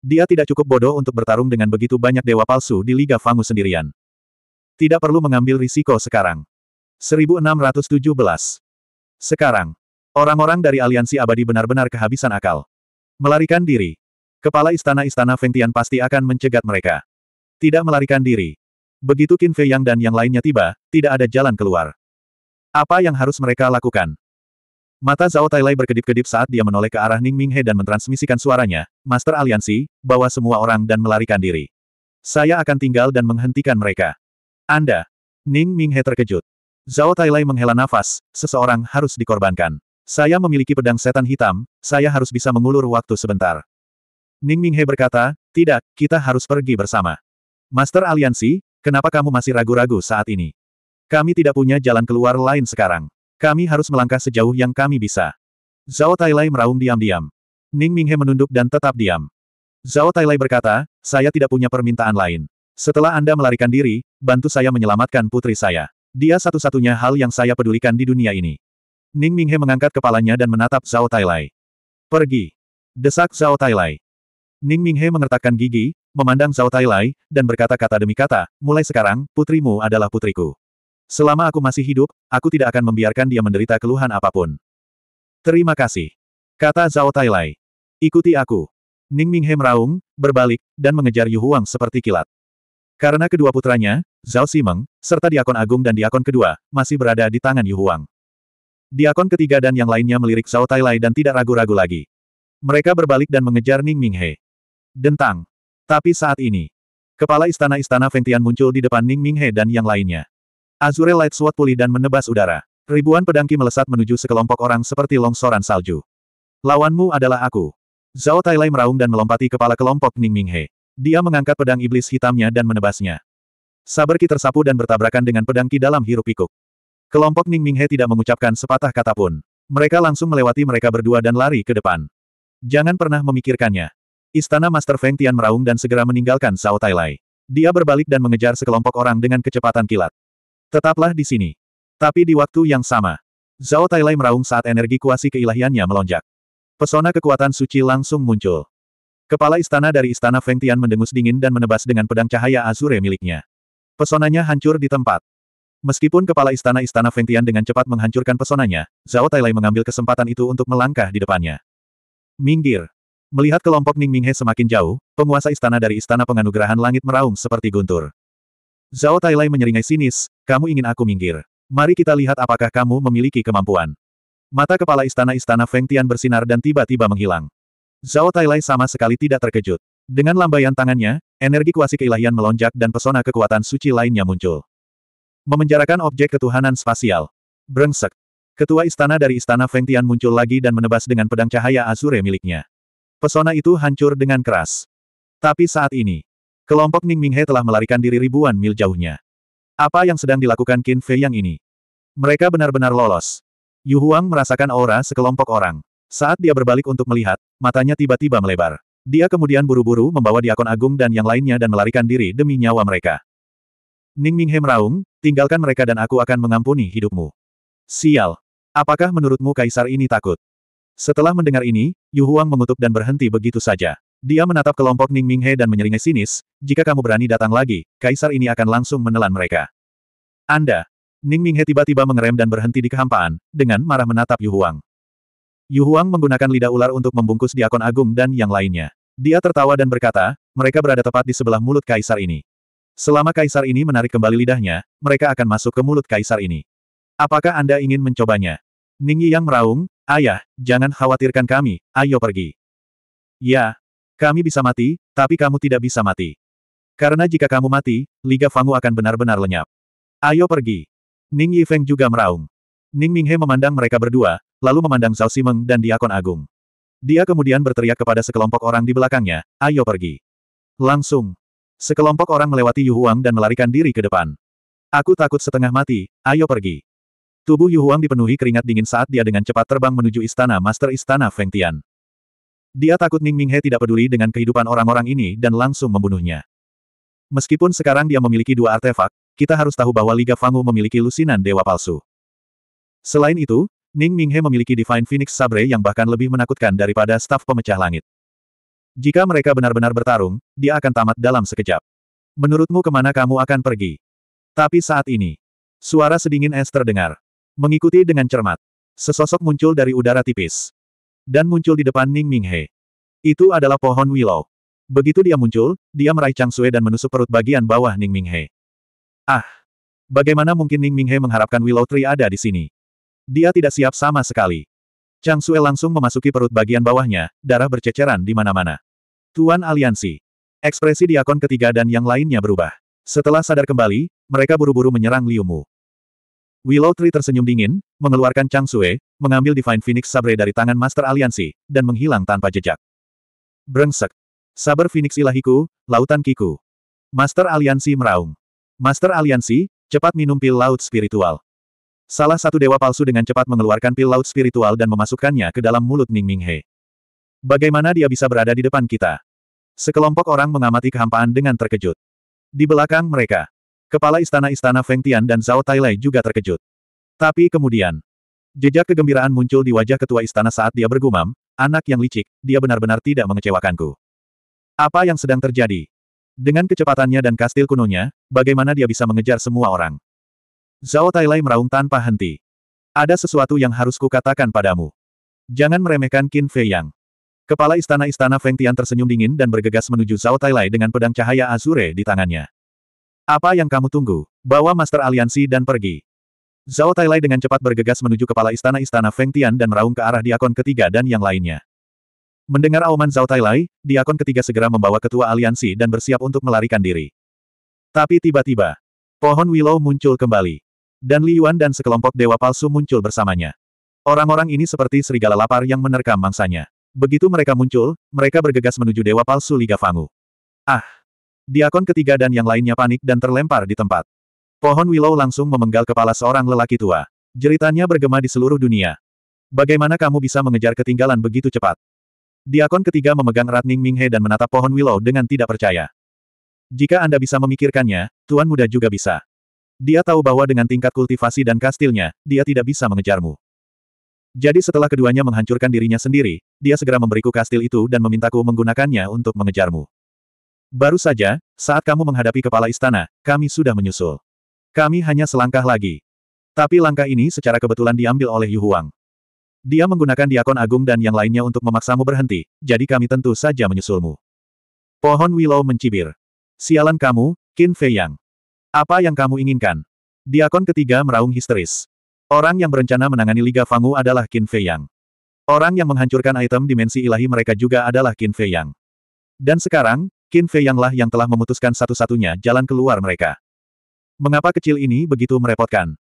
Dia tidak cukup bodoh untuk bertarung dengan begitu banyak dewa palsu di Liga Fangu sendirian. Tidak perlu mengambil risiko sekarang. 1617. Sekarang, orang-orang dari aliansi abadi benar-benar kehabisan akal. Melarikan diri. Kepala istana-istana Fengtian pasti akan mencegat mereka. Tidak melarikan diri. Begitu Qin Fei Yang dan yang lainnya tiba, tidak ada jalan keluar. Apa yang harus mereka lakukan? Mata Zhao Tailai berkedip-kedip saat dia menoleh ke arah Ning Ming He dan mentransmisikan suaranya, Master Aliansi, bawa semua orang dan melarikan diri. Saya akan tinggal dan menghentikan mereka. Anda. Ning Ming He terkejut. Zhao Tailai menghela nafas, seseorang harus dikorbankan. Saya memiliki pedang setan hitam, saya harus bisa mengulur waktu sebentar. Ning Ming He berkata, tidak, kita harus pergi bersama. Master Aliansi, Kenapa kamu masih ragu-ragu saat ini? Kami tidak punya jalan keluar lain sekarang. Kami harus melangkah sejauh yang kami bisa. Zhao Tailai meraung diam-diam. Ning Minghe menunduk dan tetap diam. Zhao Tailai berkata, saya tidak punya permintaan lain. Setelah Anda melarikan diri, bantu saya menyelamatkan putri saya. Dia satu-satunya hal yang saya pedulikan di dunia ini. Ning Minghe mengangkat kepalanya dan menatap Zhao Tailai. Pergi. Desak Zhao Tailai. Ning Minghe mengertakkan gigi, memandang Zhao Tai Lai, dan berkata-kata demi kata, mulai sekarang, putrimu adalah putriku. Selama aku masih hidup, aku tidak akan membiarkan dia menderita keluhan apapun. Terima kasih. Kata Zhao Tai Lai. Ikuti aku. Ning Minghe meraung, berbalik, dan mengejar Yu Huang seperti kilat. Karena kedua putranya, Zhao Simeng, serta Diakon Agung dan Diakon kedua, masih berada di tangan Yu Huang. Diakon ketiga dan yang lainnya melirik Zhao Tai Lai dan tidak ragu-ragu lagi. Mereka berbalik dan mengejar Ning Minghe. Dentang. Tapi saat ini, kepala istana-istana Feng Tian muncul di depan Ning Minghe dan yang lainnya. Azure Light Sword pulih dan menebas udara. Ribuan pedangki melesat menuju sekelompok orang seperti longsoran salju. Lawanmu adalah aku. Zhao Tailai meraung dan melompati kepala kelompok Ning Minghe. Dia mengangkat pedang iblis hitamnya dan menebasnya. Saber Ki tersapu dan bertabrakan dengan pedangki dalam hiruk-pikuk. Kelompok Ning Minghe tidak mengucapkan sepatah kata pun. Mereka langsung melewati mereka berdua dan lari ke depan. Jangan pernah memikirkannya. Istana Master Feng Tian meraung dan segera meninggalkan Zhao Tai Dia berbalik dan mengejar sekelompok orang dengan kecepatan kilat. Tetaplah di sini. Tapi di waktu yang sama, Zhao Tai meraung saat energi kuasi keilahiannya melonjak. Pesona kekuatan suci langsung muncul. Kepala istana dari istana Feng Tian mendengus dingin dan menebas dengan pedang cahaya azure miliknya. Pesonanya hancur di tempat. Meskipun kepala istana-istana Feng Tian dengan cepat menghancurkan pesonanya, Zhao Tai mengambil kesempatan itu untuk melangkah di depannya. Minggir, Melihat kelompok Ning Minghe semakin jauh, penguasa istana dari istana penganugerahan langit meraung seperti guntur. Zhao Tailai menyeringai sinis, kamu ingin aku minggir. Mari kita lihat apakah kamu memiliki kemampuan. Mata kepala istana-istana Feng Tian bersinar dan tiba-tiba menghilang. Zhao Tailai sama sekali tidak terkejut. Dengan lambaian tangannya, energi kuasi keilahian melonjak dan pesona kekuatan suci lainnya muncul. Memenjarakan objek ketuhanan spasial. Brengsek. Ketua istana dari istana Feng Tian muncul lagi dan menebas dengan pedang cahaya azure miliknya. Pesona itu hancur dengan keras. Tapi saat ini, kelompok Ning Minghe telah melarikan diri ribuan mil jauhnya. Apa yang sedang dilakukan Qin Fei yang ini? Mereka benar-benar lolos. Yu Huang merasakan aura sekelompok orang. Saat dia berbalik untuk melihat, matanya tiba-tiba melebar. Dia kemudian buru-buru membawa diakon agung dan yang lainnya dan melarikan diri demi nyawa mereka. Ning Minghe meraung, tinggalkan mereka dan aku akan mengampuni hidupmu. Sial. Apakah menurutmu kaisar ini takut? Setelah mendengar ini, Yu Huang mengutuk dan berhenti begitu saja. Dia menatap kelompok Ning Minghe dan menyeringai sinis, jika kamu berani datang lagi, kaisar ini akan langsung menelan mereka. Anda! Ning Minghe tiba-tiba mengerem dan berhenti di kehampaan, dengan marah menatap Yu Huang. Yu Huang menggunakan lidah ular untuk membungkus Diakon Agung dan yang lainnya. Dia tertawa dan berkata, mereka berada tepat di sebelah mulut kaisar ini. Selama kaisar ini menarik kembali lidahnya, mereka akan masuk ke mulut kaisar ini. Apakah Anda ingin mencobanya? Ning Yi Yang meraung, Ayah, jangan khawatirkan kami, ayo pergi. Ya, kami bisa mati, tapi kamu tidak bisa mati. Karena jika kamu mati, Liga Fangu akan benar-benar lenyap. Ayo pergi. Ning Yifeng juga meraung. Ning Minghe memandang mereka berdua, lalu memandang Zhao Simeng dan Diakon Agung. Dia kemudian berteriak kepada sekelompok orang di belakangnya, ayo pergi. Langsung. Sekelompok orang melewati Yu Huang dan melarikan diri ke depan. Aku takut setengah mati, ayo pergi. Tubuh Yu Huang dipenuhi keringat dingin saat dia dengan cepat terbang menuju istana Master Istana Feng Tian. Dia takut Ning Minghe tidak peduli dengan kehidupan orang-orang ini dan langsung membunuhnya. Meskipun sekarang dia memiliki dua artefak, kita harus tahu bahwa Liga Fangu memiliki lusinan dewa palsu. Selain itu, Ning Minghe memiliki Divine Phoenix Sabre yang bahkan lebih menakutkan daripada staf pemecah langit. Jika mereka benar-benar bertarung, dia akan tamat dalam sekejap. Menurutmu kemana kamu akan pergi? Tapi saat ini, suara sedingin es terdengar. Mengikuti dengan cermat. Sesosok muncul dari udara tipis. Dan muncul di depan Ning Minghe. Itu adalah pohon willow. Begitu dia muncul, dia meraih Chang Sue dan menusuk perut bagian bawah Ning Minghe. Ah! Bagaimana mungkin Ning Minghe mengharapkan Willow Tree ada di sini? Dia tidak siap sama sekali. Chang Sue langsung memasuki perut bagian bawahnya, darah berceceran di mana-mana. Tuan Aliansi. Ekspresi diakon ketiga dan yang lainnya berubah. Setelah sadar kembali, mereka buru-buru menyerang Liu Mu. Willow Tree tersenyum dingin, mengeluarkan Chang Sue, mengambil Divine Phoenix Sabre dari tangan Master Aliansi, dan menghilang tanpa jejak. Brengsek. Saber Phoenix ilahiku, lautan kiku. Master Aliansi meraung. Master Aliansi, cepat minum pil laut spiritual. Salah satu dewa palsu dengan cepat mengeluarkan pil laut spiritual dan memasukkannya ke dalam mulut Ning Minghe. Bagaimana dia bisa berada di depan kita? Sekelompok orang mengamati kehampaan dengan terkejut. Di belakang mereka, Kepala istana-istana Feng Tian dan Zhao Tailai juga terkejut. Tapi kemudian, jejak kegembiraan muncul di wajah ketua istana saat dia bergumam, anak yang licik, dia benar-benar tidak mengecewakanku. Apa yang sedang terjadi? Dengan kecepatannya dan kastil kunonya, bagaimana dia bisa mengejar semua orang? Zhao Tailai meraung tanpa henti. Ada sesuatu yang harus kukatakan padamu. Jangan meremehkan Qin Fei Yang. Kepala istana-istana Feng Tian tersenyum dingin dan bergegas menuju Zhao Tailai dengan pedang cahaya azure di tangannya. Apa yang kamu tunggu? Bawa Master Aliansi dan pergi. Zhao Tailai dengan cepat bergegas menuju kepala istana-istana Feng Tian dan meraung ke arah diakon ketiga dan yang lainnya. Mendengar auman Zhao Tailai, diakon ketiga segera membawa ketua aliansi dan bersiap untuk melarikan diri. Tapi tiba-tiba, pohon Willow muncul kembali. Dan Li Yuan dan sekelompok dewa palsu muncul bersamanya. Orang-orang ini seperti serigala lapar yang menerkam mangsanya. Begitu mereka muncul, mereka bergegas menuju dewa palsu Liga Fangu. Ah! Diakon ketiga dan yang lainnya panik dan terlempar di tempat. Pohon Willow langsung memenggal kepala seorang lelaki tua. Jeritannya bergema di seluruh dunia. Bagaimana kamu bisa mengejar ketinggalan begitu cepat? Diakon ketiga memegang erat Ning Minghe dan menatap pohon Willow dengan tidak percaya. Jika Anda bisa memikirkannya, Tuan Muda juga bisa. Dia tahu bahwa dengan tingkat kultivasi dan kastilnya, dia tidak bisa mengejarmu. Jadi setelah keduanya menghancurkan dirinya sendiri, dia segera memberiku kastil itu dan memintaku menggunakannya untuk mengejarmu. Baru saja, saat kamu menghadapi kepala istana, kami sudah menyusul. Kami hanya selangkah lagi. Tapi langkah ini secara kebetulan diambil oleh Yu Huang. Dia menggunakan diakon agung dan yang lainnya untuk memaksamu berhenti, jadi kami tentu saja menyusulmu. Pohon Willow mencibir. Sialan kamu, Qin Fei Yang. Apa yang kamu inginkan? Diakon ketiga meraung histeris. Orang yang berencana menangani Liga Fangu adalah Qin Fei Yang. Orang yang menghancurkan item dimensi ilahi mereka juga adalah Qin Fei Yang. Dan sekarang, Qin Fei Yanglah yang telah memutuskan satu-satunya jalan keluar mereka. Mengapa kecil ini begitu merepotkan?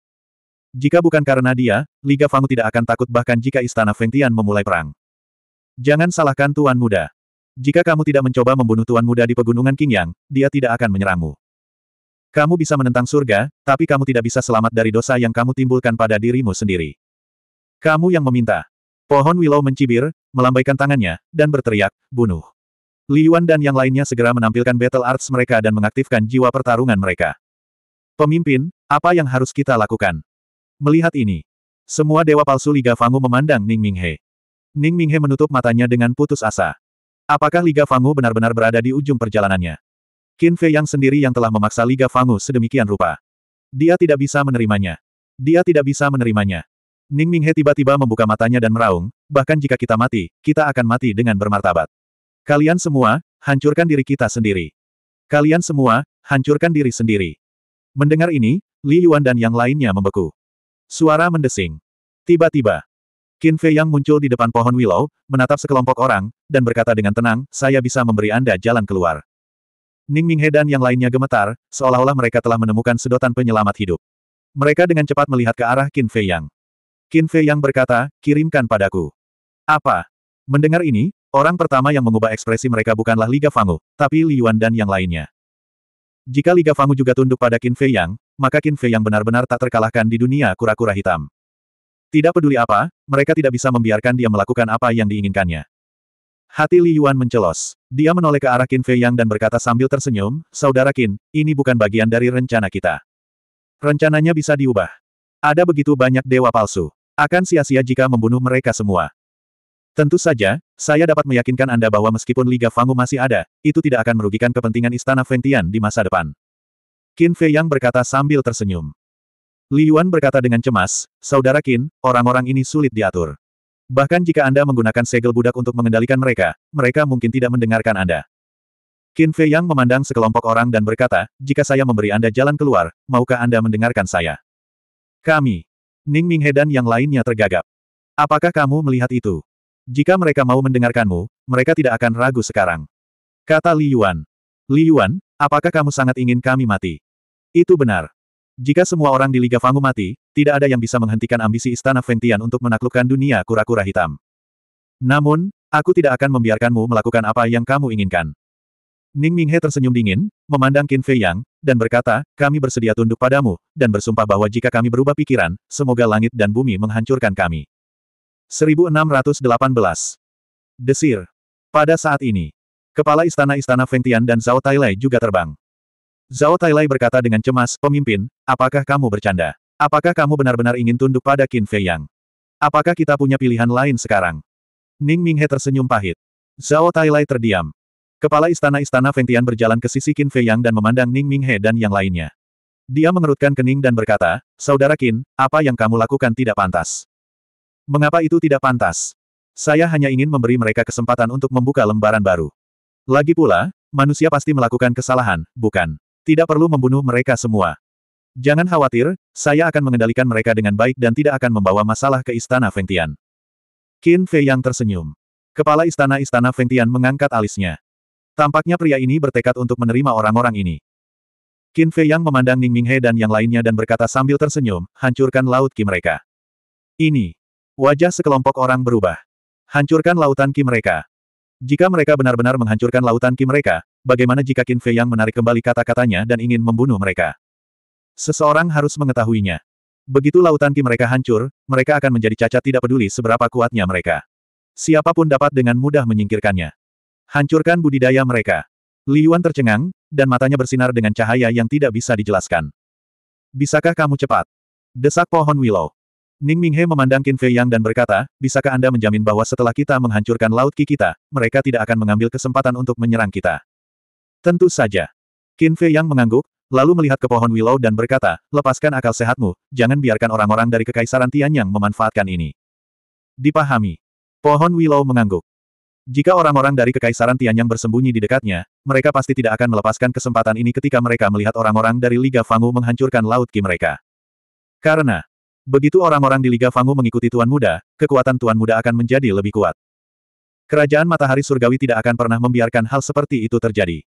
Jika bukan karena dia, Liga Fangu tidak akan takut bahkan jika Istana Fengtian memulai perang. Jangan salahkan Tuan Muda. Jika kamu tidak mencoba membunuh Tuan Muda di Pegunungan Qingyang, dia tidak akan menyerangmu. Kamu bisa menentang surga, tapi kamu tidak bisa selamat dari dosa yang kamu timbulkan pada dirimu sendiri. Kamu yang meminta. Pohon Willow mencibir, melambaikan tangannya, dan berteriak, bunuh. Li Yuan dan yang lainnya segera menampilkan battle arts mereka dan mengaktifkan jiwa pertarungan mereka. Pemimpin, apa yang harus kita lakukan? Melihat ini, semua dewa palsu Liga Fangu memandang Ning Minghe. Ning Minghe menutup matanya dengan putus asa. Apakah Liga Fangu benar-benar berada di ujung perjalanannya? Qin Fei yang sendiri yang telah memaksa Liga Fangu sedemikian rupa. Dia tidak bisa menerimanya. Dia tidak bisa menerimanya. Ning Minghe tiba-tiba membuka matanya dan meraung, bahkan jika kita mati, kita akan mati dengan bermartabat. Kalian semua, hancurkan diri kita sendiri. Kalian semua, hancurkan diri sendiri. Mendengar ini, Li Yuan dan yang lainnya membeku. Suara mendesing. Tiba-tiba, Qin Fei yang muncul di depan pohon willow, menatap sekelompok orang, dan berkata dengan tenang, saya bisa memberi Anda jalan keluar. Ning Minghe dan yang lainnya gemetar, seolah-olah mereka telah menemukan sedotan penyelamat hidup. Mereka dengan cepat melihat ke arah Qin Fei Yang. Qin Fei Yang berkata, kirimkan padaku. Apa? Mendengar ini, Orang pertama yang mengubah ekspresi mereka bukanlah Liga Fangu, tapi Li Yuan dan yang lainnya. Jika Liga Fangu juga tunduk pada Qin Fei Yang, maka Qin Fei Yang benar-benar tak terkalahkan di dunia kura-kura hitam. Tidak peduli apa, mereka tidak bisa membiarkan dia melakukan apa yang diinginkannya. Hati Li Yuan mencelos. Dia menoleh ke arah Qin Fei Yang dan berkata sambil tersenyum, Saudara Qin, ini bukan bagian dari rencana kita. Rencananya bisa diubah. Ada begitu banyak dewa palsu. Akan sia-sia jika membunuh mereka semua. Tentu saja, saya dapat meyakinkan Anda bahwa meskipun Liga Fangu masih ada, itu tidak akan merugikan kepentingan Istana Fengtian di masa depan. Qin Fei Yang berkata sambil tersenyum. Li Yuan berkata dengan cemas, Saudara Qin, orang-orang ini sulit diatur. Bahkan jika Anda menggunakan segel budak untuk mengendalikan mereka, mereka mungkin tidak mendengarkan Anda. Qin Fei Yang memandang sekelompok orang dan berkata, jika saya memberi Anda jalan keluar, maukah Anda mendengarkan saya? Kami. Ning Minghe dan yang lainnya tergagap. Apakah kamu melihat itu? Jika mereka mau mendengarkanmu, mereka tidak akan ragu sekarang. Kata Li Yuan. Li Yuan, apakah kamu sangat ingin kami mati? Itu benar. Jika semua orang di Liga Fangu mati, tidak ada yang bisa menghentikan ambisi Istana Fengtian untuk menaklukkan dunia kura-kura hitam. Namun, aku tidak akan membiarkanmu melakukan apa yang kamu inginkan. Ning Minghe tersenyum dingin, memandang Qin Fei Yang, dan berkata, kami bersedia tunduk padamu, dan bersumpah bahwa jika kami berubah pikiran, semoga langit dan bumi menghancurkan kami. 1618. Desir. Pada saat ini, kepala istana-istana Fengtian dan Zhao Tailai juga terbang. Zhao Tailai berkata dengan cemas, pemimpin, apakah kamu bercanda? Apakah kamu benar-benar ingin tunduk pada Qin Fei Yang? Apakah kita punya pilihan lain sekarang? Ning Minghe tersenyum pahit. Zhao Tailai terdiam. Kepala istana-istana Fengtian berjalan ke sisi Qin Fei Yang dan memandang Ning Minghe dan yang lainnya. Dia mengerutkan kening dan berkata, Saudara Qin, apa yang kamu lakukan tidak pantas. Mengapa itu tidak pantas? Saya hanya ingin memberi mereka kesempatan untuk membuka lembaran baru. Lagi pula, manusia pasti melakukan kesalahan, bukan? Tidak perlu membunuh mereka semua. Jangan khawatir, saya akan mengendalikan mereka dengan baik dan tidak akan membawa masalah ke istana Fengtian. Qin Fei yang tersenyum. Kepala istana-istana Fengtian mengangkat alisnya. Tampaknya pria ini bertekad untuk menerima orang-orang ini. Qin Fei yang memandang Ning Minghe dan yang lainnya dan berkata sambil tersenyum, hancurkan laut ki mereka. Ini, Wajah sekelompok orang berubah. Hancurkan lautan ki mereka. Jika mereka benar-benar menghancurkan lautan ki mereka, bagaimana jika Qin Fei yang menarik kembali kata-katanya dan ingin membunuh mereka? Seseorang harus mengetahuinya. Begitu lautan ki mereka hancur, mereka akan menjadi cacat tidak peduli seberapa kuatnya mereka. Siapapun dapat dengan mudah menyingkirkannya. Hancurkan budidaya mereka. Li Yuan tercengang, dan matanya bersinar dengan cahaya yang tidak bisa dijelaskan. Bisakah kamu cepat? Desak pohon willow. Ning Minghe memandang Qin Fei Yang dan berkata, bisakah Anda menjamin bahwa setelah kita menghancurkan Laut Ki kita, mereka tidak akan mengambil kesempatan untuk menyerang kita? Tentu saja. Qin Fei Yang mengangguk, lalu melihat ke pohon Willow dan berkata, lepaskan akal sehatmu, jangan biarkan orang-orang dari Kekaisaran Tianyang memanfaatkan ini. Dipahami. Pohon Willow mengangguk. Jika orang-orang dari Kekaisaran Tianyang bersembunyi di dekatnya, mereka pasti tidak akan melepaskan kesempatan ini ketika mereka melihat orang-orang dari Liga Fangu menghancurkan Laut Ki mereka. Karena, Begitu orang-orang di Liga Fangu mengikuti Tuan Muda, kekuatan Tuan Muda akan menjadi lebih kuat. Kerajaan Matahari Surgawi tidak akan pernah membiarkan hal seperti itu terjadi.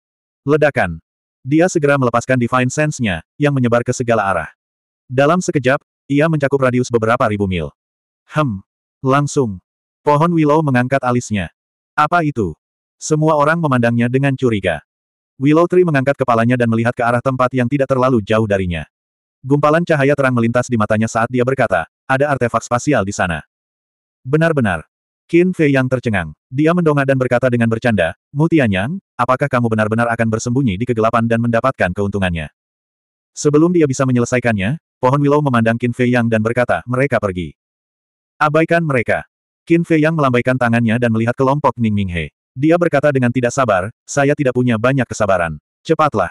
Ledakan. Dia segera melepaskan Divine Sense-nya, yang menyebar ke segala arah. Dalam sekejap, ia mencakup radius beberapa ribu mil. Hem. Langsung. Pohon Willow mengangkat alisnya. Apa itu? Semua orang memandangnya dengan curiga. Willow Tree mengangkat kepalanya dan melihat ke arah tempat yang tidak terlalu jauh darinya. Gumpalan cahaya terang melintas di matanya saat dia berkata, ada artefak spasial di sana. Benar-benar. Qin Fei yang tercengang. Dia mendongak dan berkata dengan bercanda, Mu Tianyang, apakah kamu benar-benar akan bersembunyi di kegelapan dan mendapatkan keuntungannya? Sebelum dia bisa menyelesaikannya, pohon willow memandang Qin Fei Yang dan berkata, mereka pergi. Abaikan mereka. Qin Fei Yang melambaikan tangannya dan melihat kelompok Ning Minghe. Dia berkata dengan tidak sabar, saya tidak punya banyak kesabaran. Cepatlah.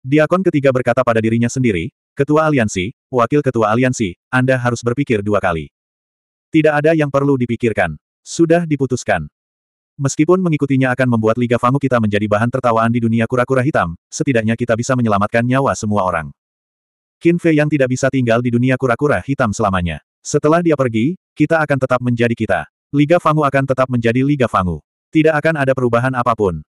Diakon ketiga berkata pada dirinya sendiri, Ketua Aliansi, Wakil Ketua Aliansi, Anda harus berpikir dua kali. Tidak ada yang perlu dipikirkan. Sudah diputuskan. Meskipun mengikutinya akan membuat Liga Fangu kita menjadi bahan tertawaan di dunia kura-kura hitam, setidaknya kita bisa menyelamatkan nyawa semua orang. Qin Fei yang tidak bisa tinggal di dunia kura-kura hitam selamanya. Setelah dia pergi, kita akan tetap menjadi kita. Liga Fangu akan tetap menjadi Liga Fangu. Tidak akan ada perubahan apapun.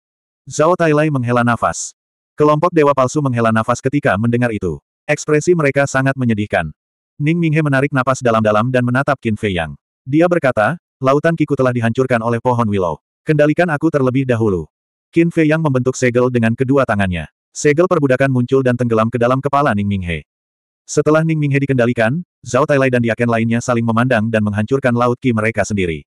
Zhao Tailai menghela nafas. Kelompok dewa palsu menghela nafas ketika mendengar itu. Ekspresi mereka sangat menyedihkan. Ning Minghe menarik napas dalam-dalam dan menatap Qin Fei Yang. Dia berkata, lautan kiku telah dihancurkan oleh pohon willow. Kendalikan aku terlebih dahulu. Qin Fei Yang membentuk segel dengan kedua tangannya. Segel perbudakan muncul dan tenggelam ke dalam kepala Ning Minghe. Setelah Ning Minghe dikendalikan, Zhao Tailai dan Diaken lainnya saling memandang dan menghancurkan laut Qi mereka sendiri.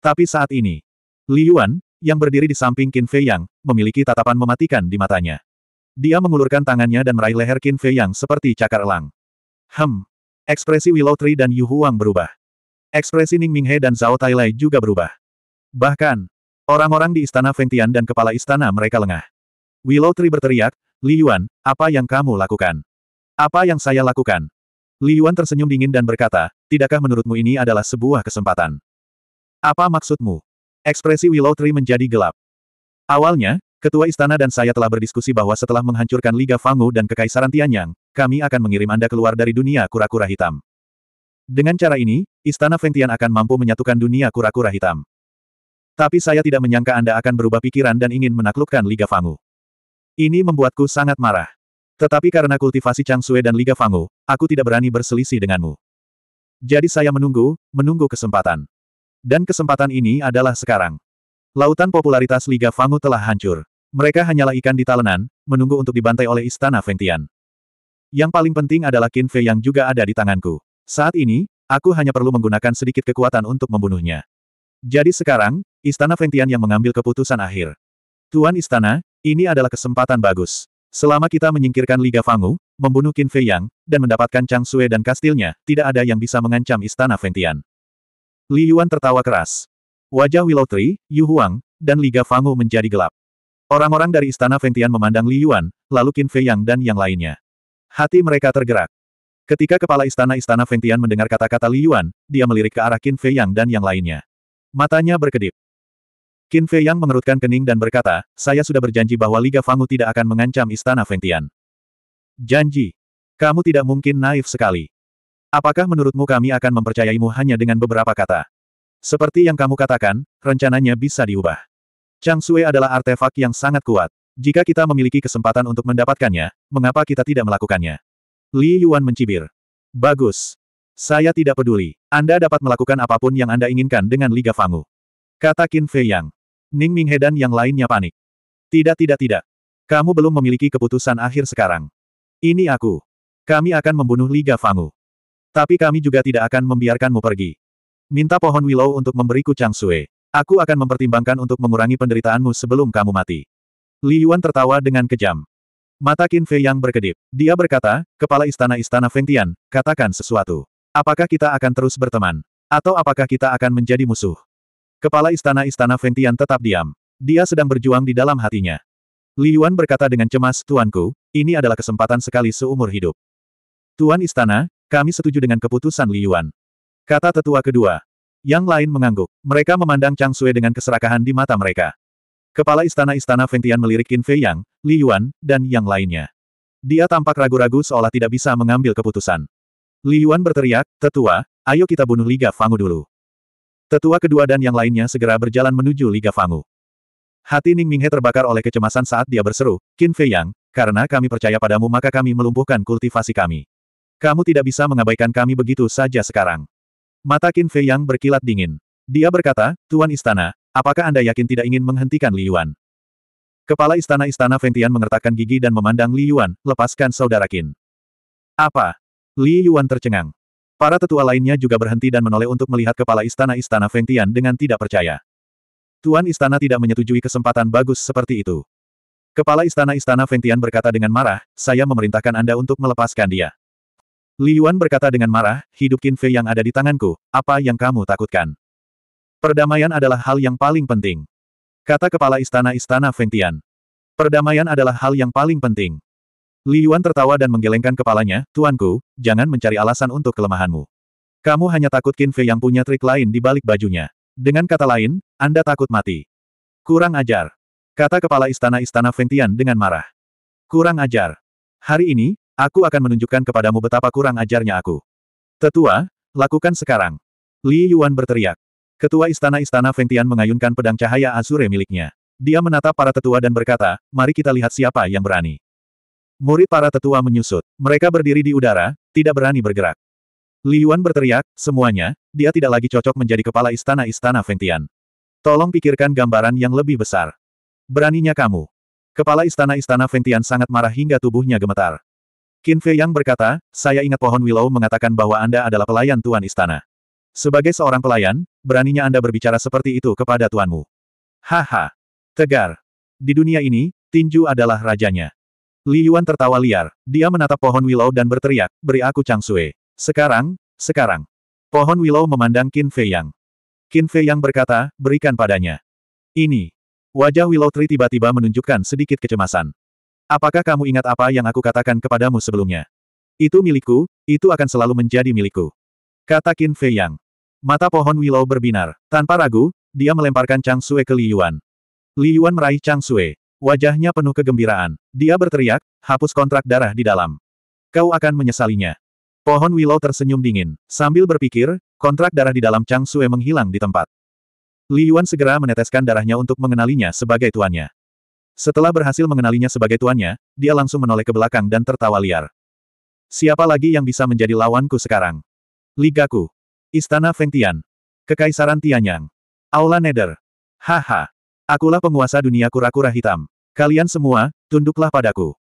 Tapi saat ini, Li Yuan, yang berdiri di samping Qin Fei Yang, memiliki tatapan mematikan di matanya. Dia mengulurkan tangannya dan meraih leher Qin Fei yang seperti cakar elang. Hem. Ekspresi Willow Tree dan Yu Huang berubah. Ekspresi Ning Minghe dan Zhao Tailai juga berubah. Bahkan, orang-orang di istana Fengtian dan kepala istana mereka lengah. Willow Tree berteriak, Li Yuan, apa yang kamu lakukan? Apa yang saya lakukan? Li Yuan tersenyum dingin dan berkata, tidakkah menurutmu ini adalah sebuah kesempatan? Apa maksudmu? Ekspresi Willow Tree menjadi gelap. Awalnya, Ketua istana dan saya telah berdiskusi bahwa setelah menghancurkan Liga Fangu dan Kekaisaran Tianyang, kami akan mengirim Anda keluar dari dunia kura-kura hitam. Dengan cara ini, istana Fengtian akan mampu menyatukan dunia kura-kura hitam. Tapi saya tidak menyangka Anda akan berubah pikiran dan ingin menaklukkan Liga Fangu. Ini membuatku sangat marah. Tetapi karena kultivasi Chang Sue dan Liga Fangu, aku tidak berani berselisih denganmu. Jadi saya menunggu, menunggu kesempatan. Dan kesempatan ini adalah sekarang. Lautan popularitas Liga Fangu telah hancur. Mereka hanyalah ikan di talenan, menunggu untuk dibantai oleh Istana Fengtian. Yang paling penting adalah Qin Fei yang juga ada di tanganku. Saat ini, aku hanya perlu menggunakan sedikit kekuatan untuk membunuhnya. Jadi sekarang, Istana Fengtian yang mengambil keputusan akhir. Tuan Istana, ini adalah kesempatan bagus. Selama kita menyingkirkan Liga Fangu, membunuh Qin Fei Yang, dan mendapatkan Chang Sue dan kastilnya, tidak ada yang bisa mengancam Istana Fengtian. Li Yuan tertawa keras. Wajah Willow Tree, Yu Huang, dan Liga Fangu menjadi gelap. Orang-orang dari Istana Fengtian memandang Li Yuan, lalu Qin Fei Yang dan yang lainnya. Hati mereka tergerak. Ketika kepala istana-istana Fengtian mendengar kata-kata Li Yuan, dia melirik ke arah Qin Fei Yang dan yang lainnya. Matanya berkedip. Qin Fei Yang mengerutkan kening dan berkata, saya sudah berjanji bahwa Liga Fangu tidak akan mengancam istana Fengtian. Janji. Kamu tidak mungkin naif sekali. Apakah menurutmu kami akan mempercayaimu hanya dengan beberapa kata? Seperti yang kamu katakan, rencananya bisa diubah. Chang Sui adalah artefak yang sangat kuat. Jika kita memiliki kesempatan untuk mendapatkannya, mengapa kita tidak melakukannya? Li Yuan mencibir. Bagus. Saya tidak peduli. Anda dapat melakukan apapun yang Anda inginkan dengan Liga Fangu. Kata Qin Fei Yang. Ning He dan yang lainnya panik. Tidak tidak tidak. Kamu belum memiliki keputusan akhir sekarang. Ini aku. Kami akan membunuh Liga Fangu. Tapi kami juga tidak akan membiarkanmu pergi. Minta pohon willow untuk memberiku Chang Sue. Aku akan mempertimbangkan untuk mengurangi penderitaanmu sebelum kamu mati. Li Yuan tertawa dengan kejam. Mata Qin Fei yang berkedip. Dia berkata, kepala istana-istana Feng Tian, katakan sesuatu. Apakah kita akan terus berteman? Atau apakah kita akan menjadi musuh? Kepala istana-istana Feng Tian tetap diam. Dia sedang berjuang di dalam hatinya. Li Yuan berkata dengan cemas, Tuanku, ini adalah kesempatan sekali seumur hidup. Tuan Istana, kami setuju dengan keputusan Li Yuan. Kata tetua kedua. Yang lain mengangguk. Mereka memandang Chang Sui dengan keserakahan di mata mereka. Kepala istana-istana Tian melirik Qin Fei Yang, Li Yuan, dan yang lainnya. Dia tampak ragu-ragu seolah tidak bisa mengambil keputusan. Li Yuan berteriak, Tetua, ayo kita bunuh Liga Fangu dulu. Tetua kedua dan yang lainnya segera berjalan menuju Liga Fangu. Hati Ning Minghe terbakar oleh kecemasan saat dia berseru, Qin Fei Yang, karena kami percaya padamu maka kami melumpuhkan kultivasi kami. Kamu tidak bisa mengabaikan kami begitu saja sekarang. Mata Qin Fei yang berkilat dingin. Dia berkata, Tuan Istana, apakah Anda yakin tidak ingin menghentikan Li Yuan? Kepala Istana-Istana Fentian mengertakkan gigi dan memandang Li Yuan, lepaskan saudara Qin. Apa? Li Yuan tercengang. Para tetua lainnya juga berhenti dan menoleh untuk melihat kepala istana-istana Fengtian dengan tidak percaya. Tuan istana tidak menyetujui kesempatan bagus seperti itu. Kepala istana-istana Fengtian berkata dengan marah, saya memerintahkan Anda untuk melepaskan dia. Li Yuan berkata dengan marah, hidup Qin Fei yang ada di tanganku, apa yang kamu takutkan? Perdamaian adalah hal yang paling penting. Kata kepala istana-istana Feng Tian. Perdamaian adalah hal yang paling penting. Li Yuan tertawa dan menggelengkan kepalanya, Tuanku, jangan mencari alasan untuk kelemahanmu. Kamu hanya takut Qin Fei yang punya trik lain di balik bajunya. Dengan kata lain, Anda takut mati. Kurang ajar. Kata kepala istana-istana Feng Tian dengan marah. Kurang ajar. Hari ini, Aku akan menunjukkan kepadamu betapa kurang ajarnya aku. Tetua, lakukan sekarang. Li Yuan berteriak. Ketua istana-istana Feng Tian mengayunkan pedang cahaya azure miliknya. Dia menatap para tetua dan berkata, mari kita lihat siapa yang berani. Murid para tetua menyusut. Mereka berdiri di udara, tidak berani bergerak. Li Yuan berteriak, semuanya, dia tidak lagi cocok menjadi kepala istana-istana Feng Tian. Tolong pikirkan gambaran yang lebih besar. Beraninya kamu. Kepala istana-istana Feng Tian sangat marah hingga tubuhnya gemetar. Qin Fei Yang berkata, saya ingat pohon Willow mengatakan bahwa Anda adalah pelayan Tuan Istana. Sebagai seorang pelayan, beraninya Anda berbicara seperti itu kepada Tuanmu. Haha. Tegar. Di dunia ini, tinju adalah rajanya. Li Yuan tertawa liar. Dia menatap pohon Willow dan berteriak, beri aku Chang Sui. Sekarang, sekarang. Pohon Willow memandang Qin Fei Yang. Qin Fei Yang berkata, berikan padanya. Ini. Wajah Willow Tree tiba-tiba menunjukkan sedikit kecemasan. Apakah kamu ingat apa yang aku katakan kepadamu sebelumnya? Itu milikku, itu akan selalu menjadi milikku. Kata Qin Fei Yang. Mata pohon Willow berbinar. Tanpa ragu, dia melemparkan Chang Sue ke Li Yuan. Li Yuan meraih Chang Sue. Wajahnya penuh kegembiraan. Dia berteriak, hapus kontrak darah di dalam. Kau akan menyesalinya. Pohon Willow tersenyum dingin. Sambil berpikir, kontrak darah di dalam Chang Sue menghilang di tempat. Li Yuan segera meneteskan darahnya untuk mengenalinya sebagai tuannya. Setelah berhasil mengenalinya sebagai tuannya, dia langsung menoleh ke belakang dan tertawa liar. Siapa lagi yang bisa menjadi lawanku sekarang? Ligaku. Istana Fengtian. Kekaisaran Tianyang. Aula Neder. Haha. Akulah penguasa dunia kura-kura hitam. Kalian semua, tunduklah padaku.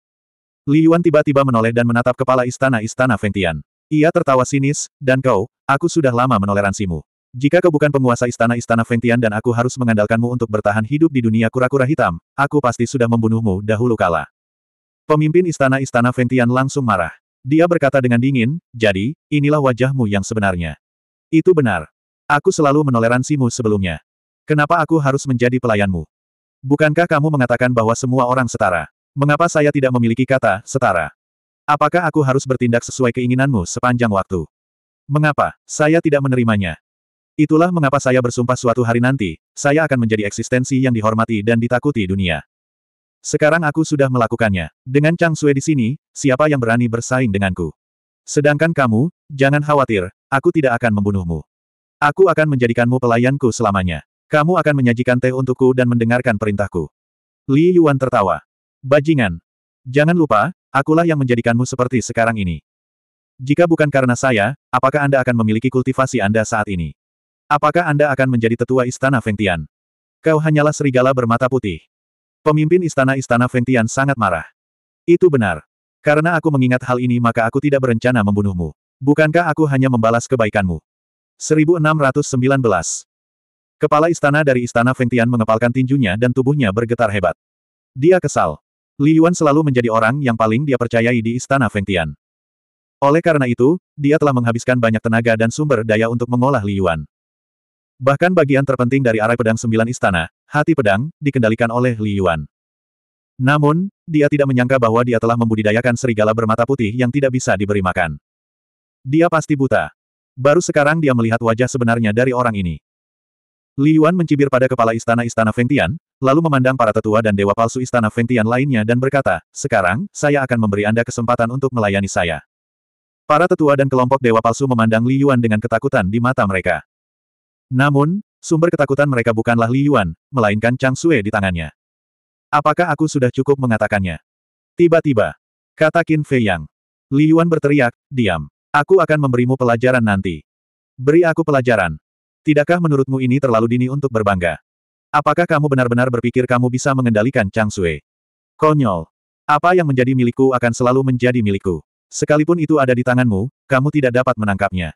Li Yuan tiba-tiba menoleh dan menatap kepala istana-istana Fengtian. Ia tertawa sinis, dan kau, aku sudah lama menoleransimu. Jika kau bukan penguasa istana-istana Ventian dan aku harus mengandalkanmu untuk bertahan hidup di dunia kura-kura hitam, aku pasti sudah membunuhmu dahulu kala. Pemimpin istana-istana Ventian langsung marah. Dia berkata dengan dingin, jadi, inilah wajahmu yang sebenarnya. Itu benar. Aku selalu menoleransimu sebelumnya. Kenapa aku harus menjadi pelayanmu? Bukankah kamu mengatakan bahwa semua orang setara? Mengapa saya tidak memiliki kata, setara? Apakah aku harus bertindak sesuai keinginanmu sepanjang waktu? Mengapa, saya tidak menerimanya? Itulah mengapa saya bersumpah suatu hari nanti, saya akan menjadi eksistensi yang dihormati dan ditakuti dunia. Sekarang aku sudah melakukannya. Dengan Chang Sue di sini, siapa yang berani bersaing denganku? Sedangkan kamu, jangan khawatir, aku tidak akan membunuhmu. Aku akan menjadikanmu pelayanku selamanya. Kamu akan menyajikan teh untukku dan mendengarkan perintahku. Li Yuan tertawa. Bajingan. Jangan lupa, akulah yang menjadikanmu seperti sekarang ini. Jika bukan karena saya, apakah Anda akan memiliki kultivasi Anda saat ini? Apakah Anda akan menjadi tetua istana Fengtian? Kau hanyalah serigala bermata putih. Pemimpin istana-istana Fengtian sangat marah. Itu benar. Karena aku mengingat hal ini maka aku tidak berencana membunuhmu. Bukankah aku hanya membalas kebaikanmu? 1619 Kepala istana dari istana Fengtian mengepalkan tinjunya dan tubuhnya bergetar hebat. Dia kesal. Li Yuan selalu menjadi orang yang paling dia percayai di istana Fengtian. Oleh karena itu, dia telah menghabiskan banyak tenaga dan sumber daya untuk mengolah Li Yuan. Bahkan bagian terpenting dari arai pedang sembilan istana, hati pedang, dikendalikan oleh Li Yuan. Namun, dia tidak menyangka bahwa dia telah membudidayakan serigala bermata putih yang tidak bisa diberi makan. Dia pasti buta. Baru sekarang dia melihat wajah sebenarnya dari orang ini. Li Yuan mencibir pada kepala istana-istana Fengtian, lalu memandang para tetua dan dewa palsu istana Fengtian lainnya dan berkata, sekarang, saya akan memberi Anda kesempatan untuk melayani saya. Para tetua dan kelompok dewa palsu memandang Li Yuan dengan ketakutan di mata mereka. Namun, sumber ketakutan mereka bukanlah Li Yuan, melainkan Chang Sue di tangannya. Apakah aku sudah cukup mengatakannya? Tiba-tiba, kata Qin Fei Yang. Li Yuan berteriak, diam. Aku akan memberimu pelajaran nanti. Beri aku pelajaran. Tidakkah menurutmu ini terlalu dini untuk berbangga? Apakah kamu benar-benar berpikir kamu bisa mengendalikan Chang Sue? Konyol. Apa yang menjadi milikku akan selalu menjadi milikku. Sekalipun itu ada di tanganmu, kamu tidak dapat menangkapnya.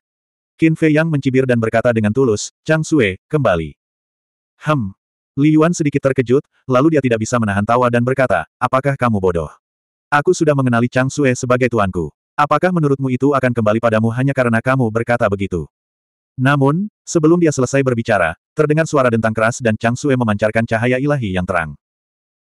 Qin Fei Yang mencibir dan berkata dengan tulus, Chang Sue, kembali. Hem. Li Yuan sedikit terkejut, lalu dia tidak bisa menahan tawa dan berkata, apakah kamu bodoh? Aku sudah mengenali Chang Sue sebagai tuanku. Apakah menurutmu itu akan kembali padamu hanya karena kamu berkata begitu? Namun, sebelum dia selesai berbicara, terdengar suara dentang keras dan Chang Sue memancarkan cahaya ilahi yang terang.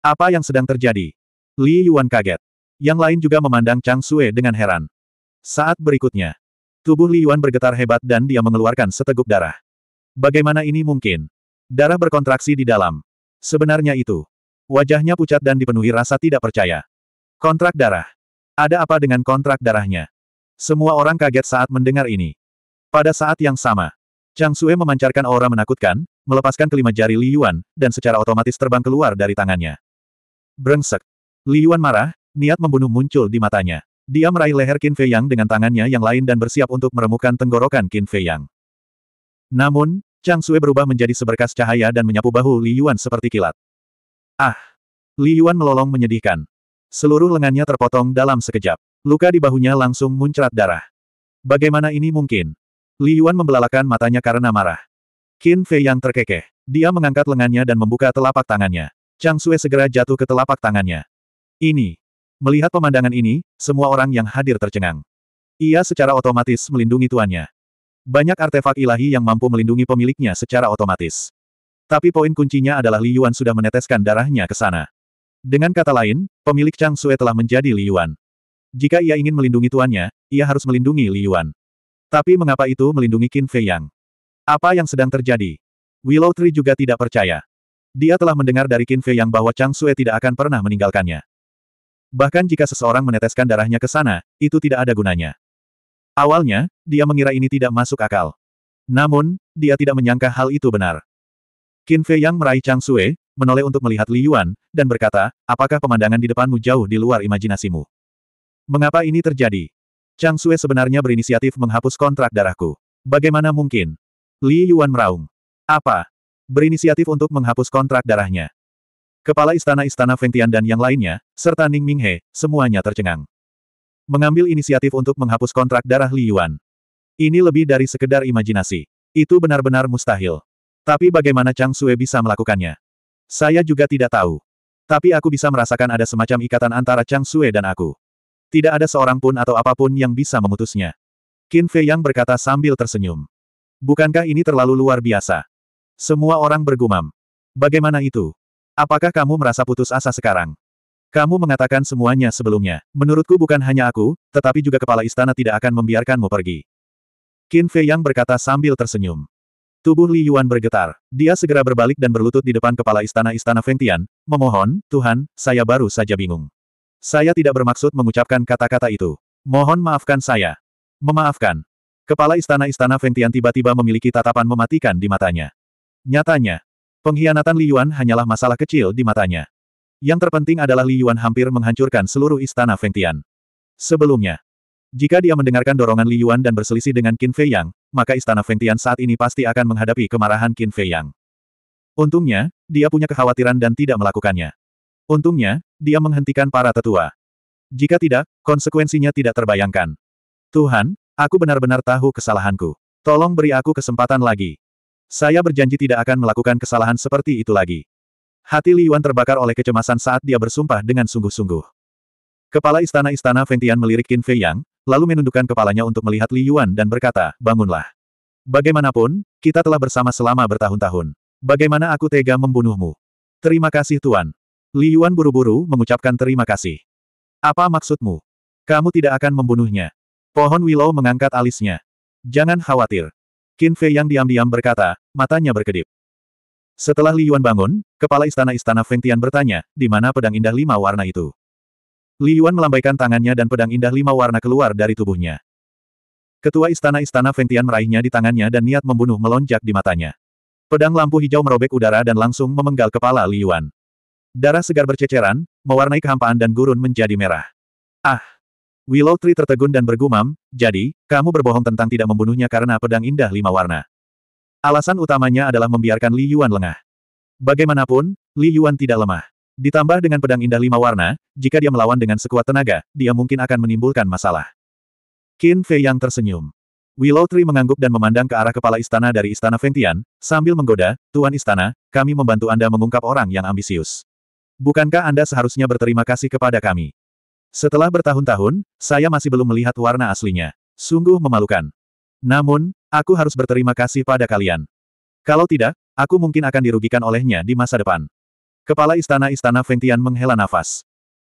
Apa yang sedang terjadi? Li Yuan kaget. Yang lain juga memandang Chang Sue dengan heran. Saat berikutnya, Tubuh Li Yuan bergetar hebat dan dia mengeluarkan seteguk darah. Bagaimana ini mungkin? Darah berkontraksi di dalam. Sebenarnya itu. Wajahnya pucat dan dipenuhi rasa tidak percaya. Kontrak darah. Ada apa dengan kontrak darahnya? Semua orang kaget saat mendengar ini. Pada saat yang sama, Chang Sue memancarkan aura menakutkan, melepaskan kelima jari Li Yuan, dan secara otomatis terbang keluar dari tangannya. Brengsek. Li Yuan marah, niat membunuh muncul di matanya. Dia meraih leher Qin Fei Yang dengan tangannya yang lain dan bersiap untuk meremukkan tenggorokan Qin Fei Yang. Namun, Chang Sui berubah menjadi seberkas cahaya dan menyapu bahu Li Yuan seperti kilat. Ah! Li Yuan melolong menyedihkan. Seluruh lengannya terpotong dalam sekejap. Luka di bahunya langsung muncrat darah. Bagaimana ini mungkin? Li Yuan membelalakan matanya karena marah. Qin Fei Yang terkekeh. Dia mengangkat lengannya dan membuka telapak tangannya. Chang Sui segera jatuh ke telapak tangannya. Ini, Melihat pemandangan ini, semua orang yang hadir tercengang. Ia secara otomatis melindungi tuannya. Banyak artefak ilahi yang mampu melindungi pemiliknya secara otomatis. Tapi poin kuncinya adalah Li Yuan sudah meneteskan darahnya ke sana. Dengan kata lain, pemilik Chang Sue telah menjadi Li Yuan. Jika ia ingin melindungi tuannya, ia harus melindungi Li Yuan. Tapi mengapa itu melindungi Qin Fei Yang? Apa yang sedang terjadi? Willow Tree juga tidak percaya. Dia telah mendengar dari Qin Fei Yang bahwa Chang Sue tidak akan pernah meninggalkannya. Bahkan jika seseorang meneteskan darahnya ke sana, itu tidak ada gunanya. Awalnya, dia mengira ini tidak masuk akal. Namun, dia tidak menyangka hal itu benar. Qin Fei Yang meraih Chang Sue, menoleh untuk melihat Li Yuan, dan berkata, apakah pemandangan di depanmu jauh di luar imajinasimu? Mengapa ini terjadi? Chang Sue sebenarnya berinisiatif menghapus kontrak darahku. Bagaimana mungkin? Li Yuan meraung. Apa? Berinisiatif untuk menghapus kontrak darahnya. Kepala istana-istana Fengtian dan yang lainnya, serta Ning Minghe, semuanya tercengang. Mengambil inisiatif untuk menghapus kontrak darah Li Yuan. Ini lebih dari sekedar imajinasi. Itu benar-benar mustahil. Tapi bagaimana Chang Sue bisa melakukannya? Saya juga tidak tahu. Tapi aku bisa merasakan ada semacam ikatan antara Chang Sue dan aku. Tidak ada seorang pun atau apapun yang bisa memutusnya. Qin Fei Yang berkata sambil tersenyum. Bukankah ini terlalu luar biasa? Semua orang bergumam. Bagaimana itu? Apakah kamu merasa putus asa sekarang? Kamu mengatakan semuanya sebelumnya. Menurutku bukan hanya aku, tetapi juga kepala istana tidak akan membiarkanmu pergi. Qin Fei Yang berkata sambil tersenyum. Tubuh Li Yuan bergetar. Dia segera berbalik dan berlutut di depan kepala istana-istana Feng Tian, memohon, Tuhan, saya baru saja bingung. Saya tidak bermaksud mengucapkan kata-kata itu. Mohon maafkan saya. Memaafkan. Kepala istana-istana Feng Tian tiba-tiba memiliki tatapan mematikan di matanya. Nyatanya, Pengkhianatan Li Yuan hanyalah masalah kecil di matanya. Yang terpenting adalah Li Yuan hampir menghancurkan seluruh istana Feng Tian. Sebelumnya, jika dia mendengarkan dorongan Li Yuan dan berselisih dengan Qin Fei Yang, maka istana Feng Tian saat ini pasti akan menghadapi kemarahan Qin Fei Yang. Untungnya, dia punya kekhawatiran dan tidak melakukannya. Untungnya, dia menghentikan para tetua. Jika tidak, konsekuensinya tidak terbayangkan. Tuhan, aku benar-benar tahu kesalahanku. Tolong beri aku kesempatan lagi. Saya berjanji tidak akan melakukan kesalahan seperti itu lagi. Hati Li Yuan terbakar oleh kecemasan saat dia bersumpah dengan sungguh-sungguh. Kepala istana-istana Fengtian melirik Qin Fei Yang, lalu menundukkan kepalanya untuk melihat Li Yuan dan berkata, bangunlah. Bagaimanapun, kita telah bersama selama bertahun-tahun. Bagaimana aku tega membunuhmu? Terima kasih Tuan. Li Yuan buru-buru mengucapkan terima kasih. Apa maksudmu? Kamu tidak akan membunuhnya. Pohon Willow mengangkat alisnya. Jangan khawatir. Qin Fei yang diam-diam berkata, matanya berkedip. Setelah Li Yuan bangun, kepala istana-istana Feng Tian bertanya, di mana pedang indah lima warna itu? Li Yuan melambaikan tangannya dan pedang indah lima warna keluar dari tubuhnya. Ketua istana-istana Feng Tian meraihnya di tangannya dan niat membunuh melonjak di matanya. Pedang lampu hijau merobek udara dan langsung memenggal kepala Li Yuan. Darah segar berceceran, mewarnai kehampaan dan gurun menjadi merah. Ah! Willow Tree tertegun dan bergumam, jadi, kamu berbohong tentang tidak membunuhnya karena pedang indah lima warna. Alasan utamanya adalah membiarkan Li Yuan lengah. Bagaimanapun, Li Yuan tidak lemah. Ditambah dengan pedang indah lima warna, jika dia melawan dengan sekuat tenaga, dia mungkin akan menimbulkan masalah. Qin Fei yang tersenyum. Willow Tree mengangguk dan memandang ke arah kepala istana dari istana Feng Tian, sambil menggoda, Tuan Istana, kami membantu Anda mengungkap orang yang ambisius. Bukankah Anda seharusnya berterima kasih kepada kami? Setelah bertahun-tahun, saya masih belum melihat warna aslinya. Sungguh memalukan. Namun, aku harus berterima kasih pada kalian. Kalau tidak, aku mungkin akan dirugikan olehnya di masa depan. Kepala istana-istana Feng Tian menghela nafas.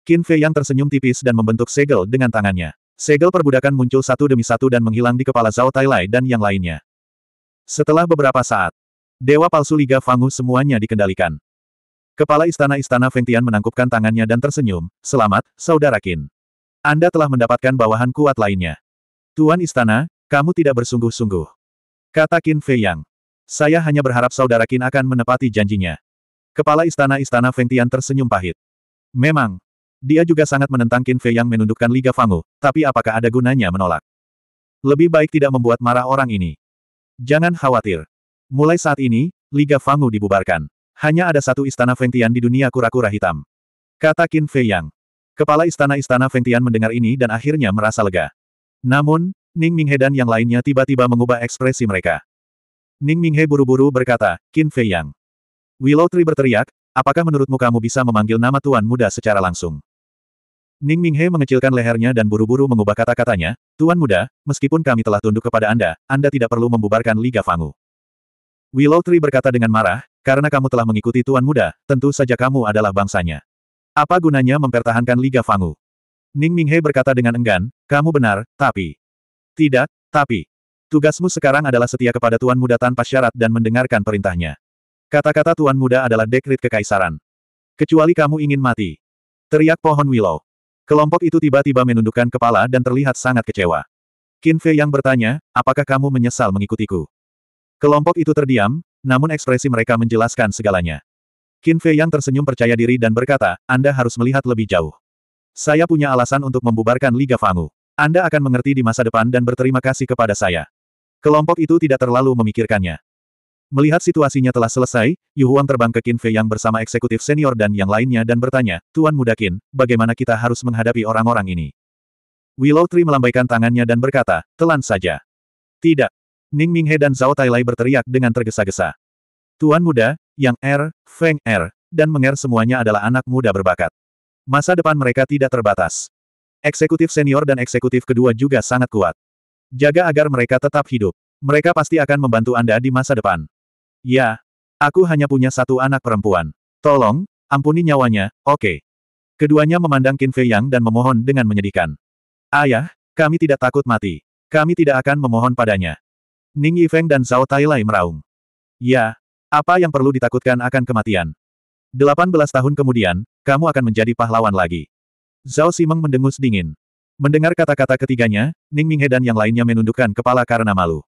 Qin Fei yang tersenyum tipis dan membentuk segel dengan tangannya. Segel perbudakan muncul satu demi satu dan menghilang di kepala Zhao Tai Tailai dan yang lainnya. Setelah beberapa saat, Dewa palsu Liga Fangu semuanya dikendalikan. Kepala istana-istana Fengtian menangkupkan tangannya dan tersenyum, selamat, Saudara Qin. Anda telah mendapatkan bawahan kuat lainnya. Tuan istana, kamu tidak bersungguh-sungguh. Kata Qin Fei Yang. Saya hanya berharap Saudara Qin akan menepati janjinya. Kepala istana-istana Fengtian tersenyum pahit. Memang. Dia juga sangat menentang Qin Fei Yang menundukkan Liga Fangu, tapi apakah ada gunanya menolak? Lebih baik tidak membuat marah orang ini. Jangan khawatir. Mulai saat ini, Liga Fangu dibubarkan. Hanya ada satu istana Fengtian di dunia kura-kura hitam. Kata Qin Fei Yang. Kepala istana-istana Fengtian mendengar ini dan akhirnya merasa lega. Namun, Ning Minghe dan yang lainnya tiba-tiba mengubah ekspresi mereka. Ning Minghe buru-buru berkata, Qin Fei Yang. Willow Tree berteriak, apakah menurutmu kamu bisa memanggil nama Tuan Muda secara langsung? Ning Minghe mengecilkan lehernya dan buru-buru mengubah kata-katanya, Tuan Muda, meskipun kami telah tunduk kepada Anda, Anda tidak perlu membubarkan Liga Fangu. Willow Tree berkata dengan marah, karena kamu telah mengikuti Tuan Muda, tentu saja kamu adalah bangsanya. Apa gunanya mempertahankan Liga Fangu? Ning Minghe berkata dengan enggan, kamu benar, tapi... Tidak, tapi... Tugasmu sekarang adalah setia kepada Tuan Muda tanpa syarat dan mendengarkan perintahnya. Kata-kata Tuan Muda adalah dekrit kekaisaran. Kecuali kamu ingin mati. Teriak pohon Willow. Kelompok itu tiba-tiba menundukkan kepala dan terlihat sangat kecewa. Qin Fei yang bertanya, apakah kamu menyesal mengikutiku? Kelompok itu terdiam, namun ekspresi mereka menjelaskan segalanya. Qin Fei yang tersenyum percaya diri dan berkata, Anda harus melihat lebih jauh. Saya punya alasan untuk membubarkan Liga Fangu. Anda akan mengerti di masa depan dan berterima kasih kepada saya. Kelompok itu tidak terlalu memikirkannya. Melihat situasinya telah selesai, Yu Huang terbang ke Qin Fei yang bersama eksekutif senior dan yang lainnya dan bertanya, Tuan Muda Qin, bagaimana kita harus menghadapi orang-orang ini? Willow Tree melambaikan tangannya dan berkata, telan saja. Tidak, Ning Minghe dan Zhao Tailai berteriak dengan tergesa-gesa. Tuan muda, Yang Er, Feng Er, dan Meng Er semuanya adalah anak muda berbakat. Masa depan mereka tidak terbatas. Eksekutif senior dan eksekutif kedua juga sangat kuat. Jaga agar mereka tetap hidup. Mereka pasti akan membantu Anda di masa depan. Ya, aku hanya punya satu anak perempuan. Tolong, ampuni nyawanya, oke. Okay. Keduanya memandang Qin Fei Yang dan memohon dengan menyedihkan. Ayah, kami tidak takut mati. Kami tidak akan memohon padanya. Ning Yifeng dan Zhao Tailai meraung. Ya, apa yang perlu ditakutkan akan kematian? 18 tahun kemudian, kamu akan menjadi pahlawan lagi. Zhao Simeng mendengus dingin. Mendengar kata-kata ketiganya, Ning Minghe dan yang lainnya menundukkan kepala karena malu.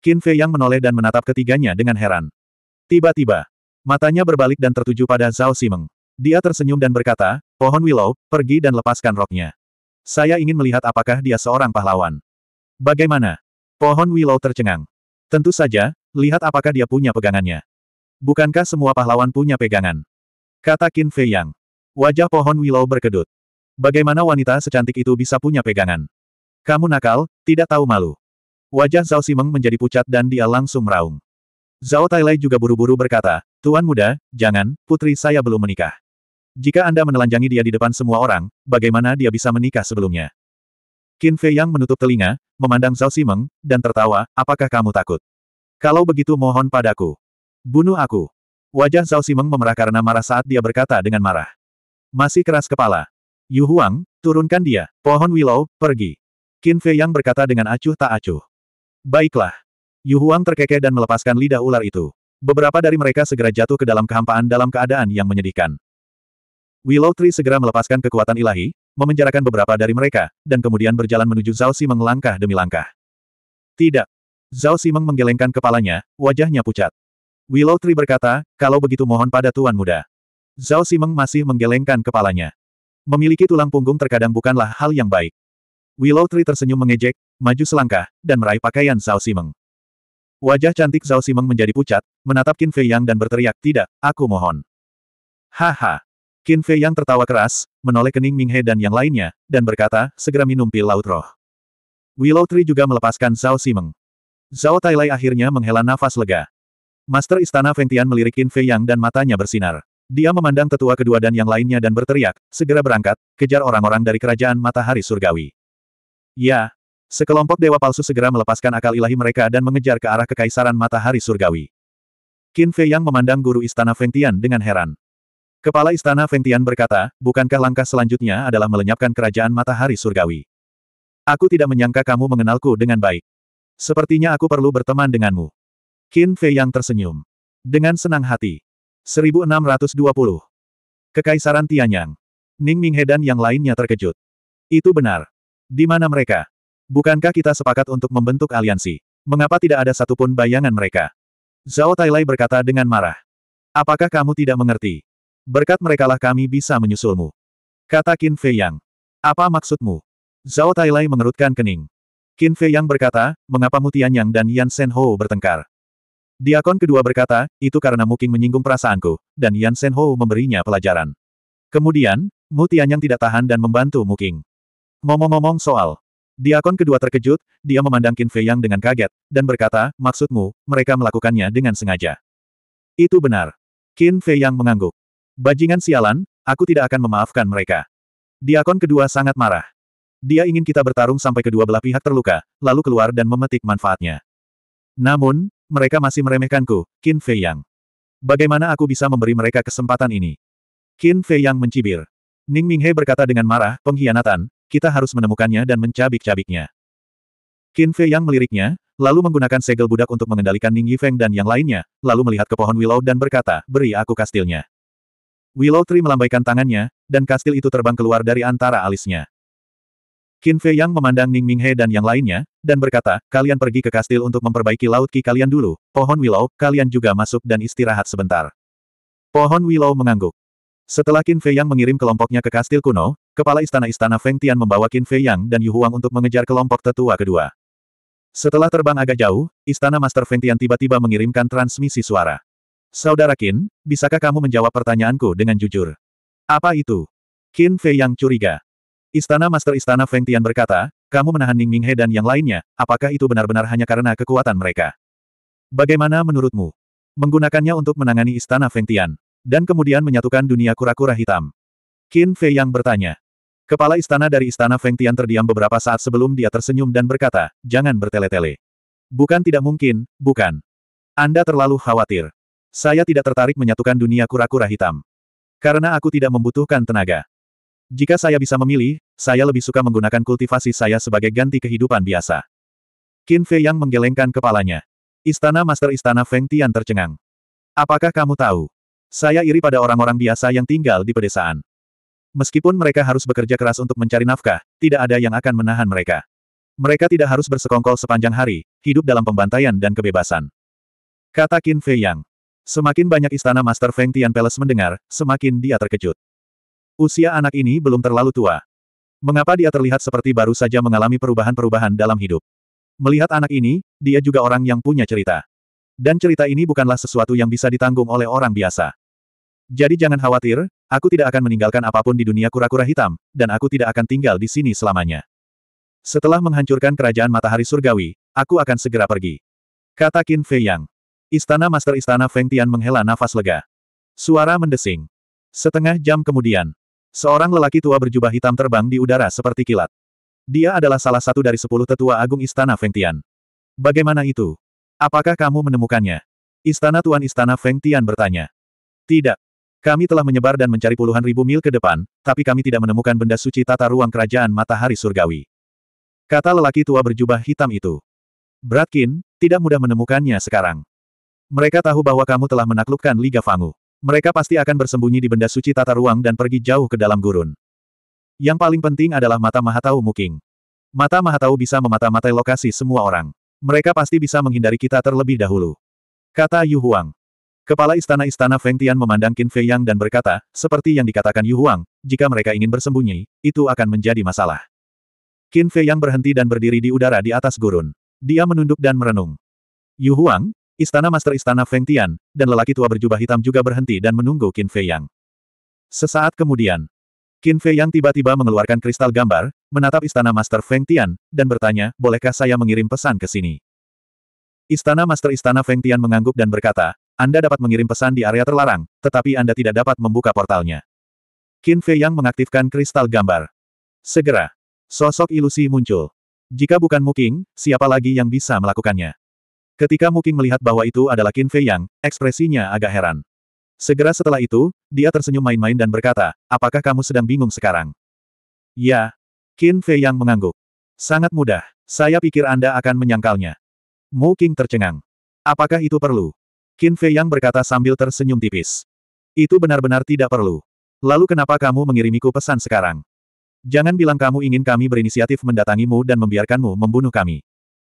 Qin Fei yang menoleh dan menatap ketiganya dengan heran. Tiba-tiba, matanya berbalik dan tertuju pada Zhao Simeng. Dia tersenyum dan berkata, pohon willow, pergi dan lepaskan roknya. Saya ingin melihat apakah dia seorang pahlawan. Bagaimana? Pohon Willow tercengang. Tentu saja, lihat apakah dia punya pegangannya. Bukankah semua pahlawan punya pegangan? Kata Qin Fei Yang. Wajah pohon Willow berkedut. Bagaimana wanita secantik itu bisa punya pegangan? Kamu nakal, tidak tahu malu. Wajah Zhao Simeng menjadi pucat dan dia langsung meraung. Zhao Tailai juga buru-buru berkata, Tuan muda, jangan, putri saya belum menikah. Jika Anda menelanjangi dia di depan semua orang, bagaimana dia bisa menikah sebelumnya? Qin Fei Yang menutup telinga, memandang Zhao Simeng, dan tertawa, apakah kamu takut? Kalau begitu mohon padaku. Bunuh aku. Wajah Zhao Simeng memerah karena marah saat dia berkata dengan marah. Masih keras kepala. Yu Huang, turunkan dia. Pohon Willow, pergi. Qin Fei Yang berkata dengan acuh tak acuh. Baiklah. Yu Huang terkekeh dan melepaskan lidah ular itu. Beberapa dari mereka segera jatuh ke dalam kehampaan dalam keadaan yang menyedihkan. Willow Tree segera melepaskan kekuatan ilahi, memenjarakan beberapa dari mereka, dan kemudian berjalan menuju Zhao Simeng langkah demi langkah. Tidak. Zhao Simeng menggelengkan kepalanya, wajahnya pucat. Willow Tree berkata, kalau begitu mohon pada Tuan Muda. Zhao Simeng masih menggelengkan kepalanya. Memiliki tulang punggung terkadang bukanlah hal yang baik. Willow Tree tersenyum mengejek, maju selangkah, dan meraih pakaian Zhao Simeng. Wajah cantik Zhao Simeng menjadi pucat, menatap Qin Fei Yang dan berteriak, tidak, aku mohon. Haha. Qin Fei yang tertawa keras, menoleh kening Ming He dan yang lainnya, dan berkata, segera minum pil laut roh. Willow Tree juga melepaskan Zhao Simeng. Zhao Tai Tailai akhirnya menghela nafas lega. Master Istana Feng Tian melirik Qin Fei Yang dan matanya bersinar. Dia memandang tetua kedua dan yang lainnya dan berteriak, segera berangkat, kejar orang-orang dari kerajaan matahari surgawi. Ya. Sekelompok dewa palsu segera melepaskan akal ilahi mereka dan mengejar ke arah kekaisaran matahari surgawi. Qin Fei Yang memandang guru istana Feng Tian dengan heran. Kepala Istana Ventian berkata, bukankah langkah selanjutnya adalah melenyapkan kerajaan matahari surgawi? Aku tidak menyangka kamu mengenalku dengan baik. Sepertinya aku perlu berteman denganmu. Qin Fei yang tersenyum. Dengan senang hati. 1620. Kekaisaran Tianyang. Ning Minghe dan yang lainnya terkejut. Itu benar. Di mana mereka? Bukankah kita sepakat untuk membentuk aliansi? Mengapa tidak ada satupun bayangan mereka? Zhao Tailai berkata dengan marah. Apakah kamu tidak mengerti? Berkat merekalah kami bisa menyusulmu. Kata Qin Fei Yang. Apa maksudmu? Zhao Tailai mengerutkan kening. Qin Fei Yang berkata, mengapa Mutian Yang dan Yan Shen Ho bertengkar? Diakon kedua berkata, itu karena Muking menyinggung perasaanku, dan Yan Shen Ho memberinya pelajaran. Kemudian, Mutian Yang tidak tahan dan membantu Muking. Ngomong-ngomong soal, Diakon kedua terkejut, dia memandang Qin Fei Yang dengan kaget, dan berkata, maksudmu, mereka melakukannya dengan sengaja. Itu benar. Qin Fei Yang mengangguk. Bajingan sialan, aku tidak akan memaafkan mereka. Diakon kedua sangat marah. Dia ingin kita bertarung sampai kedua belah pihak terluka, lalu keluar dan memetik manfaatnya. Namun, mereka masih meremehkanku, Qin Fei Yang. Bagaimana aku bisa memberi mereka kesempatan ini? Qin Fei Yang mencibir. Ning Minghe berkata dengan marah, pengkhianatan, kita harus menemukannya dan mencabik-cabiknya. Qin Fei Yang meliriknya, lalu menggunakan segel budak untuk mengendalikan Ning Yifeng dan yang lainnya, lalu melihat ke pohon willow dan berkata, beri aku kastilnya. Willow Tree melambaikan tangannya, dan kastil itu terbang keluar dari antara alisnya. Qin Fei Yang memandang Ning Minghe dan yang lainnya, dan berkata, kalian pergi ke kastil untuk memperbaiki laut ki kalian dulu, pohon Willow, kalian juga masuk dan istirahat sebentar. Pohon Willow mengangguk. Setelah Qin Fei Yang mengirim kelompoknya ke kastil kuno, kepala istana-istana Feng Tian membawa Qin Fei Yang dan Yu Huang untuk mengejar kelompok tetua kedua. Setelah terbang agak jauh, istana Master Feng Tian tiba-tiba mengirimkan transmisi suara. Saudara Qin, bisakah kamu menjawab pertanyaanku dengan jujur? Apa itu? Qin Fei yang curiga. Istana Master Istana Feng Tian berkata, kamu menahan Ning Minghe dan yang lainnya, apakah itu benar-benar hanya karena kekuatan mereka? Bagaimana menurutmu? Menggunakannya untuk menangani Istana Feng Tian, dan kemudian menyatukan dunia kura-kura hitam. Qin Fei yang bertanya. Kepala istana dari Istana Feng Tian terdiam beberapa saat sebelum dia tersenyum dan berkata, jangan bertele-tele. Bukan tidak mungkin, bukan. Anda terlalu khawatir. Saya tidak tertarik menyatukan dunia kura-kura hitam. Karena aku tidak membutuhkan tenaga. Jika saya bisa memilih, saya lebih suka menggunakan kultivasi saya sebagai ganti kehidupan biasa. Qin Fei yang menggelengkan kepalanya. Istana Master Istana Feng Tian tercengang. Apakah kamu tahu? Saya iri pada orang-orang biasa yang tinggal di pedesaan. Meskipun mereka harus bekerja keras untuk mencari nafkah, tidak ada yang akan menahan mereka. Mereka tidak harus bersekongkol sepanjang hari, hidup dalam pembantaian dan kebebasan. Kata Qin Fei Yang. Semakin banyak istana Master Feng Tian Palace mendengar, semakin dia terkejut. Usia anak ini belum terlalu tua. Mengapa dia terlihat seperti baru saja mengalami perubahan-perubahan dalam hidup? Melihat anak ini, dia juga orang yang punya cerita. Dan cerita ini bukanlah sesuatu yang bisa ditanggung oleh orang biasa. Jadi jangan khawatir, aku tidak akan meninggalkan apapun di dunia kura-kura hitam, dan aku tidak akan tinggal di sini selamanya. Setelah menghancurkan kerajaan matahari surgawi, aku akan segera pergi. Kata Qin Fei Yang. Istana Master Istana Feng Tian menghela nafas lega. Suara mendesing. Setengah jam kemudian, seorang lelaki tua berjubah hitam terbang di udara seperti kilat. Dia adalah salah satu dari sepuluh tetua agung Istana Feng Tian. Bagaimana itu? Apakah kamu menemukannya? Istana Tuan Istana Feng Tian bertanya. Tidak. Kami telah menyebar dan mencari puluhan ribu mil ke depan, tapi kami tidak menemukan benda suci tata ruang kerajaan matahari surgawi. Kata lelaki tua berjubah hitam itu. Bratkin, tidak mudah menemukannya sekarang. Mereka tahu bahwa kamu telah menaklukkan Liga Fangu. Mereka pasti akan bersembunyi di benda suci tata ruang dan pergi jauh ke dalam gurun. Yang paling penting adalah mata Mahatau Muking. Mata Mahatau bisa memata-matai lokasi semua orang. Mereka pasti bisa menghindari kita terlebih dahulu. Kata Yu Huang. Kepala istana-istana Feng Tian memandang Qin Fei Yang dan berkata, seperti yang dikatakan Yu Huang, jika mereka ingin bersembunyi, itu akan menjadi masalah. Qin Fei Yang berhenti dan berdiri di udara di atas gurun. Dia menunduk dan merenung. Yu Huang, Istana Master Istana Feng Tian, dan lelaki tua berjubah hitam juga berhenti dan menunggu Qin Fei Yang. Sesaat kemudian, Qin Fei Yang tiba-tiba mengeluarkan kristal gambar, menatap Istana Master Feng Tian, dan bertanya, bolehkah saya mengirim pesan ke sini? Istana Master Istana Feng Tian mengangguk dan berkata, Anda dapat mengirim pesan di area terlarang, tetapi Anda tidak dapat membuka portalnya. Qin Fei Yang mengaktifkan kristal gambar. Segera, sosok ilusi muncul. Jika bukan Muking, siapa lagi yang bisa melakukannya? Ketika Muking melihat bahwa itu adalah Qin Fei Yang, ekspresinya agak heran. Segera setelah itu, dia tersenyum main-main dan berkata, apakah kamu sedang bingung sekarang? Ya. Qin Fei Yang mengangguk. Sangat mudah. Saya pikir Anda akan menyangkalnya. Qing tercengang. Apakah itu perlu? Qin Fei Yang berkata sambil tersenyum tipis. Itu benar-benar tidak perlu. Lalu kenapa kamu mengirimiku pesan sekarang? Jangan bilang kamu ingin kami berinisiatif mendatangimu dan membiarkanmu membunuh kami.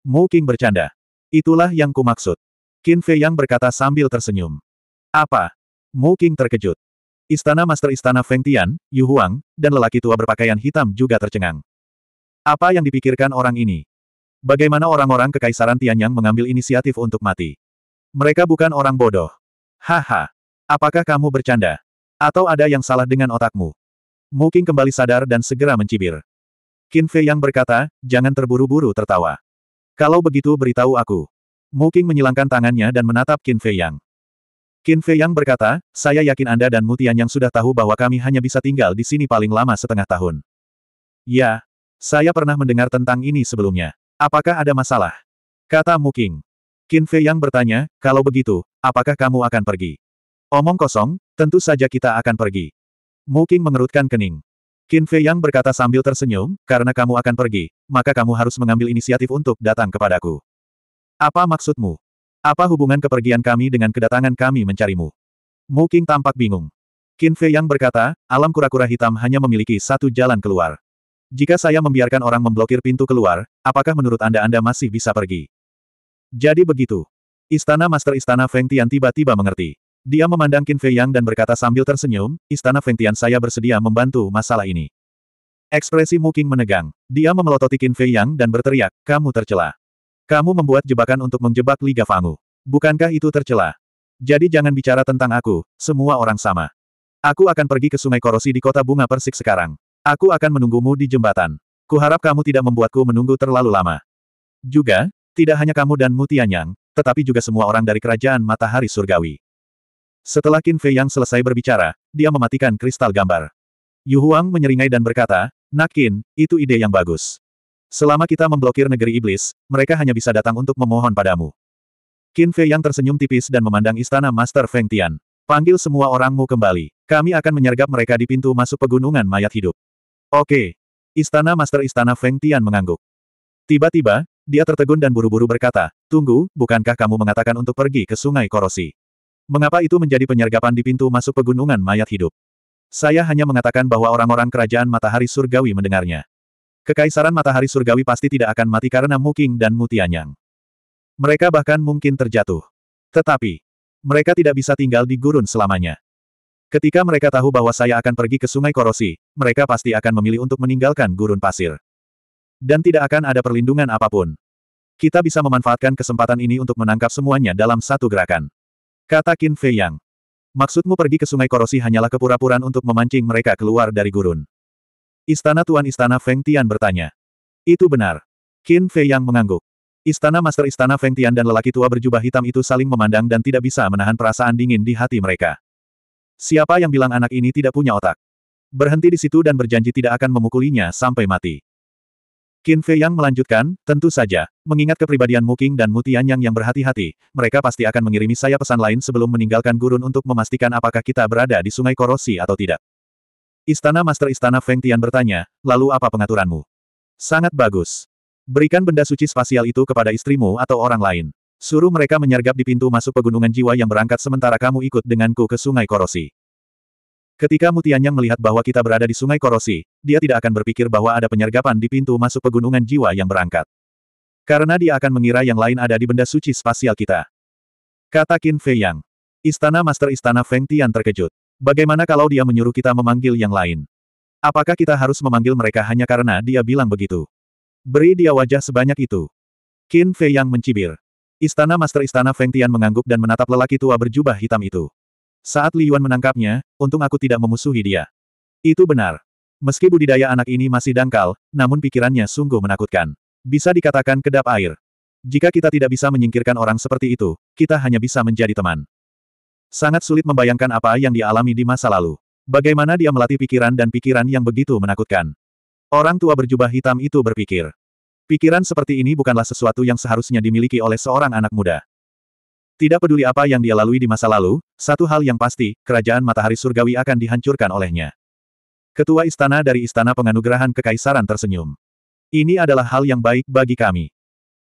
Mu Qing bercanda. Itulah yang kumaksud. Qin Fei Yang berkata sambil tersenyum. Apa? Mu King terkejut. Istana Master Istana Feng Tian, Yu Huang, dan lelaki tua berpakaian hitam juga tercengang. Apa yang dipikirkan orang ini? Bagaimana orang-orang kekaisaran Tianyang mengambil inisiatif untuk mati? Mereka bukan orang bodoh. Haha. Apakah kamu bercanda? Atau ada yang salah dengan otakmu? Mu King kembali sadar dan segera mencibir. Qin Fei Yang berkata, jangan terburu-buru tertawa. Kalau begitu beritahu aku. Mu menyilangkan tangannya dan menatap Qin Fei Yang. Qin Fei Yang berkata, saya yakin Anda dan Mutian Yang sudah tahu bahwa kami hanya bisa tinggal di sini paling lama setengah tahun. Ya, saya pernah mendengar tentang ini sebelumnya. Apakah ada masalah? Kata Mu Qin Fei Yang bertanya, kalau begitu, apakah kamu akan pergi? Omong kosong, tentu saja kita akan pergi. Mu mengerutkan kening. Qin Fei Yang berkata sambil tersenyum, karena kamu akan pergi, maka kamu harus mengambil inisiatif untuk datang kepadaku. Apa maksudmu? Apa hubungan kepergian kami dengan kedatangan kami mencarimu? Mu King tampak bingung. Qin Fei Yang berkata, alam kura-kura hitam hanya memiliki satu jalan keluar. Jika saya membiarkan orang memblokir pintu keluar, apakah menurut Anda Anda masih bisa pergi? Jadi begitu. Istana Master Istana Feng Tian tiba-tiba mengerti. Dia memandang Qin Fei Yang dan berkata sambil tersenyum, istana Feng Tian saya bersedia membantu masalah ini. Ekspresi Muking menegang. Dia memelototi Qin Fei Yang dan berteriak, kamu tercela. Kamu membuat jebakan untuk menjebak Liga Fangu. Bukankah itu tercela? Jadi jangan bicara tentang aku, semua orang sama. Aku akan pergi ke Sungai Korosi di kota bunga persik sekarang. Aku akan menunggumu di jembatan. Kuharap kamu tidak membuatku menunggu terlalu lama. Juga, tidak hanya kamu dan Mu Tianyang, tetapi juga semua orang dari kerajaan matahari surgawi. Setelah Qin Fei Yang selesai berbicara, dia mematikan kristal gambar. Yu Huang menyeringai dan berkata, Nakin, itu ide yang bagus. Selama kita memblokir negeri iblis, mereka hanya bisa datang untuk memohon padamu. Qin Fei yang tersenyum tipis dan memandang istana Master Feng Tian. Panggil semua orangmu kembali. Kami akan menyergap mereka di pintu masuk pegunungan mayat hidup. Oke. Istana Master Istana Feng Tian mengangguk. Tiba-tiba, dia tertegun dan buru-buru berkata, Tunggu, bukankah kamu mengatakan untuk pergi ke sungai Korosi? Mengapa itu menjadi penyergapan di pintu masuk pegunungan mayat hidup? Saya hanya mengatakan bahwa orang-orang kerajaan matahari surgawi mendengarnya. Kekaisaran matahari surgawi pasti tidak akan mati karena Muking dan Mutianyang. Mereka bahkan mungkin terjatuh. Tetapi, mereka tidak bisa tinggal di gurun selamanya. Ketika mereka tahu bahwa saya akan pergi ke sungai korosi, mereka pasti akan memilih untuk meninggalkan gurun pasir. Dan tidak akan ada perlindungan apapun. Kita bisa memanfaatkan kesempatan ini untuk menangkap semuanya dalam satu gerakan. Kata Qin Fei Yang. Maksudmu pergi ke sungai korosi hanyalah kepura-puraan untuk memancing mereka keluar dari gurun. Istana Tuan Istana Feng Tian bertanya. Itu benar. Qin Fei Yang mengangguk. Istana Master Istana Feng Tian dan lelaki tua berjubah hitam itu saling memandang dan tidak bisa menahan perasaan dingin di hati mereka. Siapa yang bilang anak ini tidak punya otak? Berhenti di situ dan berjanji tidak akan memukulinya sampai mati. Qin Fei Yang melanjutkan, tentu saja, mengingat kepribadian Muking dan yang yang berhati-hati, mereka pasti akan mengirimi saya pesan lain sebelum meninggalkan gurun untuk memastikan apakah kita berada di sungai Korosi atau tidak. Istana Master Istana Feng Tian bertanya, lalu apa pengaturanmu? Sangat bagus. Berikan benda suci spasial itu kepada istrimu atau orang lain. Suruh mereka menyergap di pintu masuk pegunungan jiwa yang berangkat sementara kamu ikut denganku ke sungai Korosi. Ketika Mutianyang melihat bahwa kita berada di Sungai Korosi, dia tidak akan berpikir bahwa ada penyergapan di pintu masuk pegunungan jiwa yang berangkat. Karena dia akan mengira yang lain ada di benda suci spasial kita. Kata Qin Fei Yang. Istana Master Istana Feng Tian terkejut. Bagaimana kalau dia menyuruh kita memanggil yang lain? Apakah kita harus memanggil mereka hanya karena dia bilang begitu? Beri dia wajah sebanyak itu. Qin Fei Yang mencibir. Istana Master Istana Feng Tian mengangguk dan menatap lelaki tua berjubah hitam itu. Saat Li Yuan menangkapnya, untung aku tidak memusuhi dia. Itu benar. Meski budidaya anak ini masih dangkal, namun pikirannya sungguh menakutkan. Bisa dikatakan kedap air. Jika kita tidak bisa menyingkirkan orang seperti itu, kita hanya bisa menjadi teman. Sangat sulit membayangkan apa yang dialami di masa lalu. Bagaimana dia melatih pikiran dan pikiran yang begitu menakutkan. Orang tua berjubah hitam itu berpikir. Pikiran seperti ini bukanlah sesuatu yang seharusnya dimiliki oleh seorang anak muda. Tidak peduli apa yang dia lalui di masa lalu, satu hal yang pasti, kerajaan matahari surgawi akan dihancurkan olehnya. Ketua istana dari Istana Penganugerahan Kekaisaran tersenyum. Ini adalah hal yang baik bagi kami.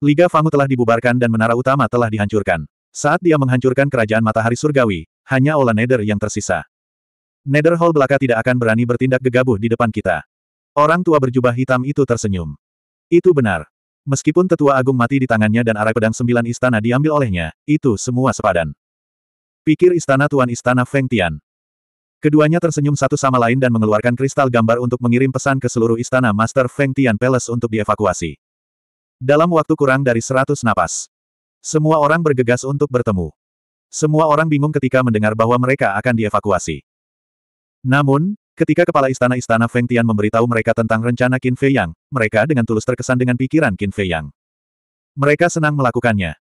Liga Fangu telah dibubarkan dan menara utama telah dihancurkan. Saat dia menghancurkan kerajaan matahari surgawi, hanya Ola Nether yang tersisa. Nether Hall belaka tidak akan berani bertindak gegabah di depan kita. Orang tua berjubah hitam itu tersenyum. Itu benar. Meskipun tetua agung mati di tangannya dan arai pedang sembilan istana diambil olehnya, itu semua sepadan. Pikir istana tuan istana Feng Tian. Keduanya tersenyum satu sama lain dan mengeluarkan kristal gambar untuk mengirim pesan ke seluruh istana Master Feng Tian Palace untuk dievakuasi. Dalam waktu kurang dari seratus napas. Semua orang bergegas untuk bertemu. Semua orang bingung ketika mendengar bahwa mereka akan dievakuasi. Namun, Ketika kepala istana-istana Feng Tian memberitahu mereka tentang rencana Qin Fei Yang, mereka dengan tulus terkesan dengan pikiran Qin Fei Yang. Mereka senang melakukannya.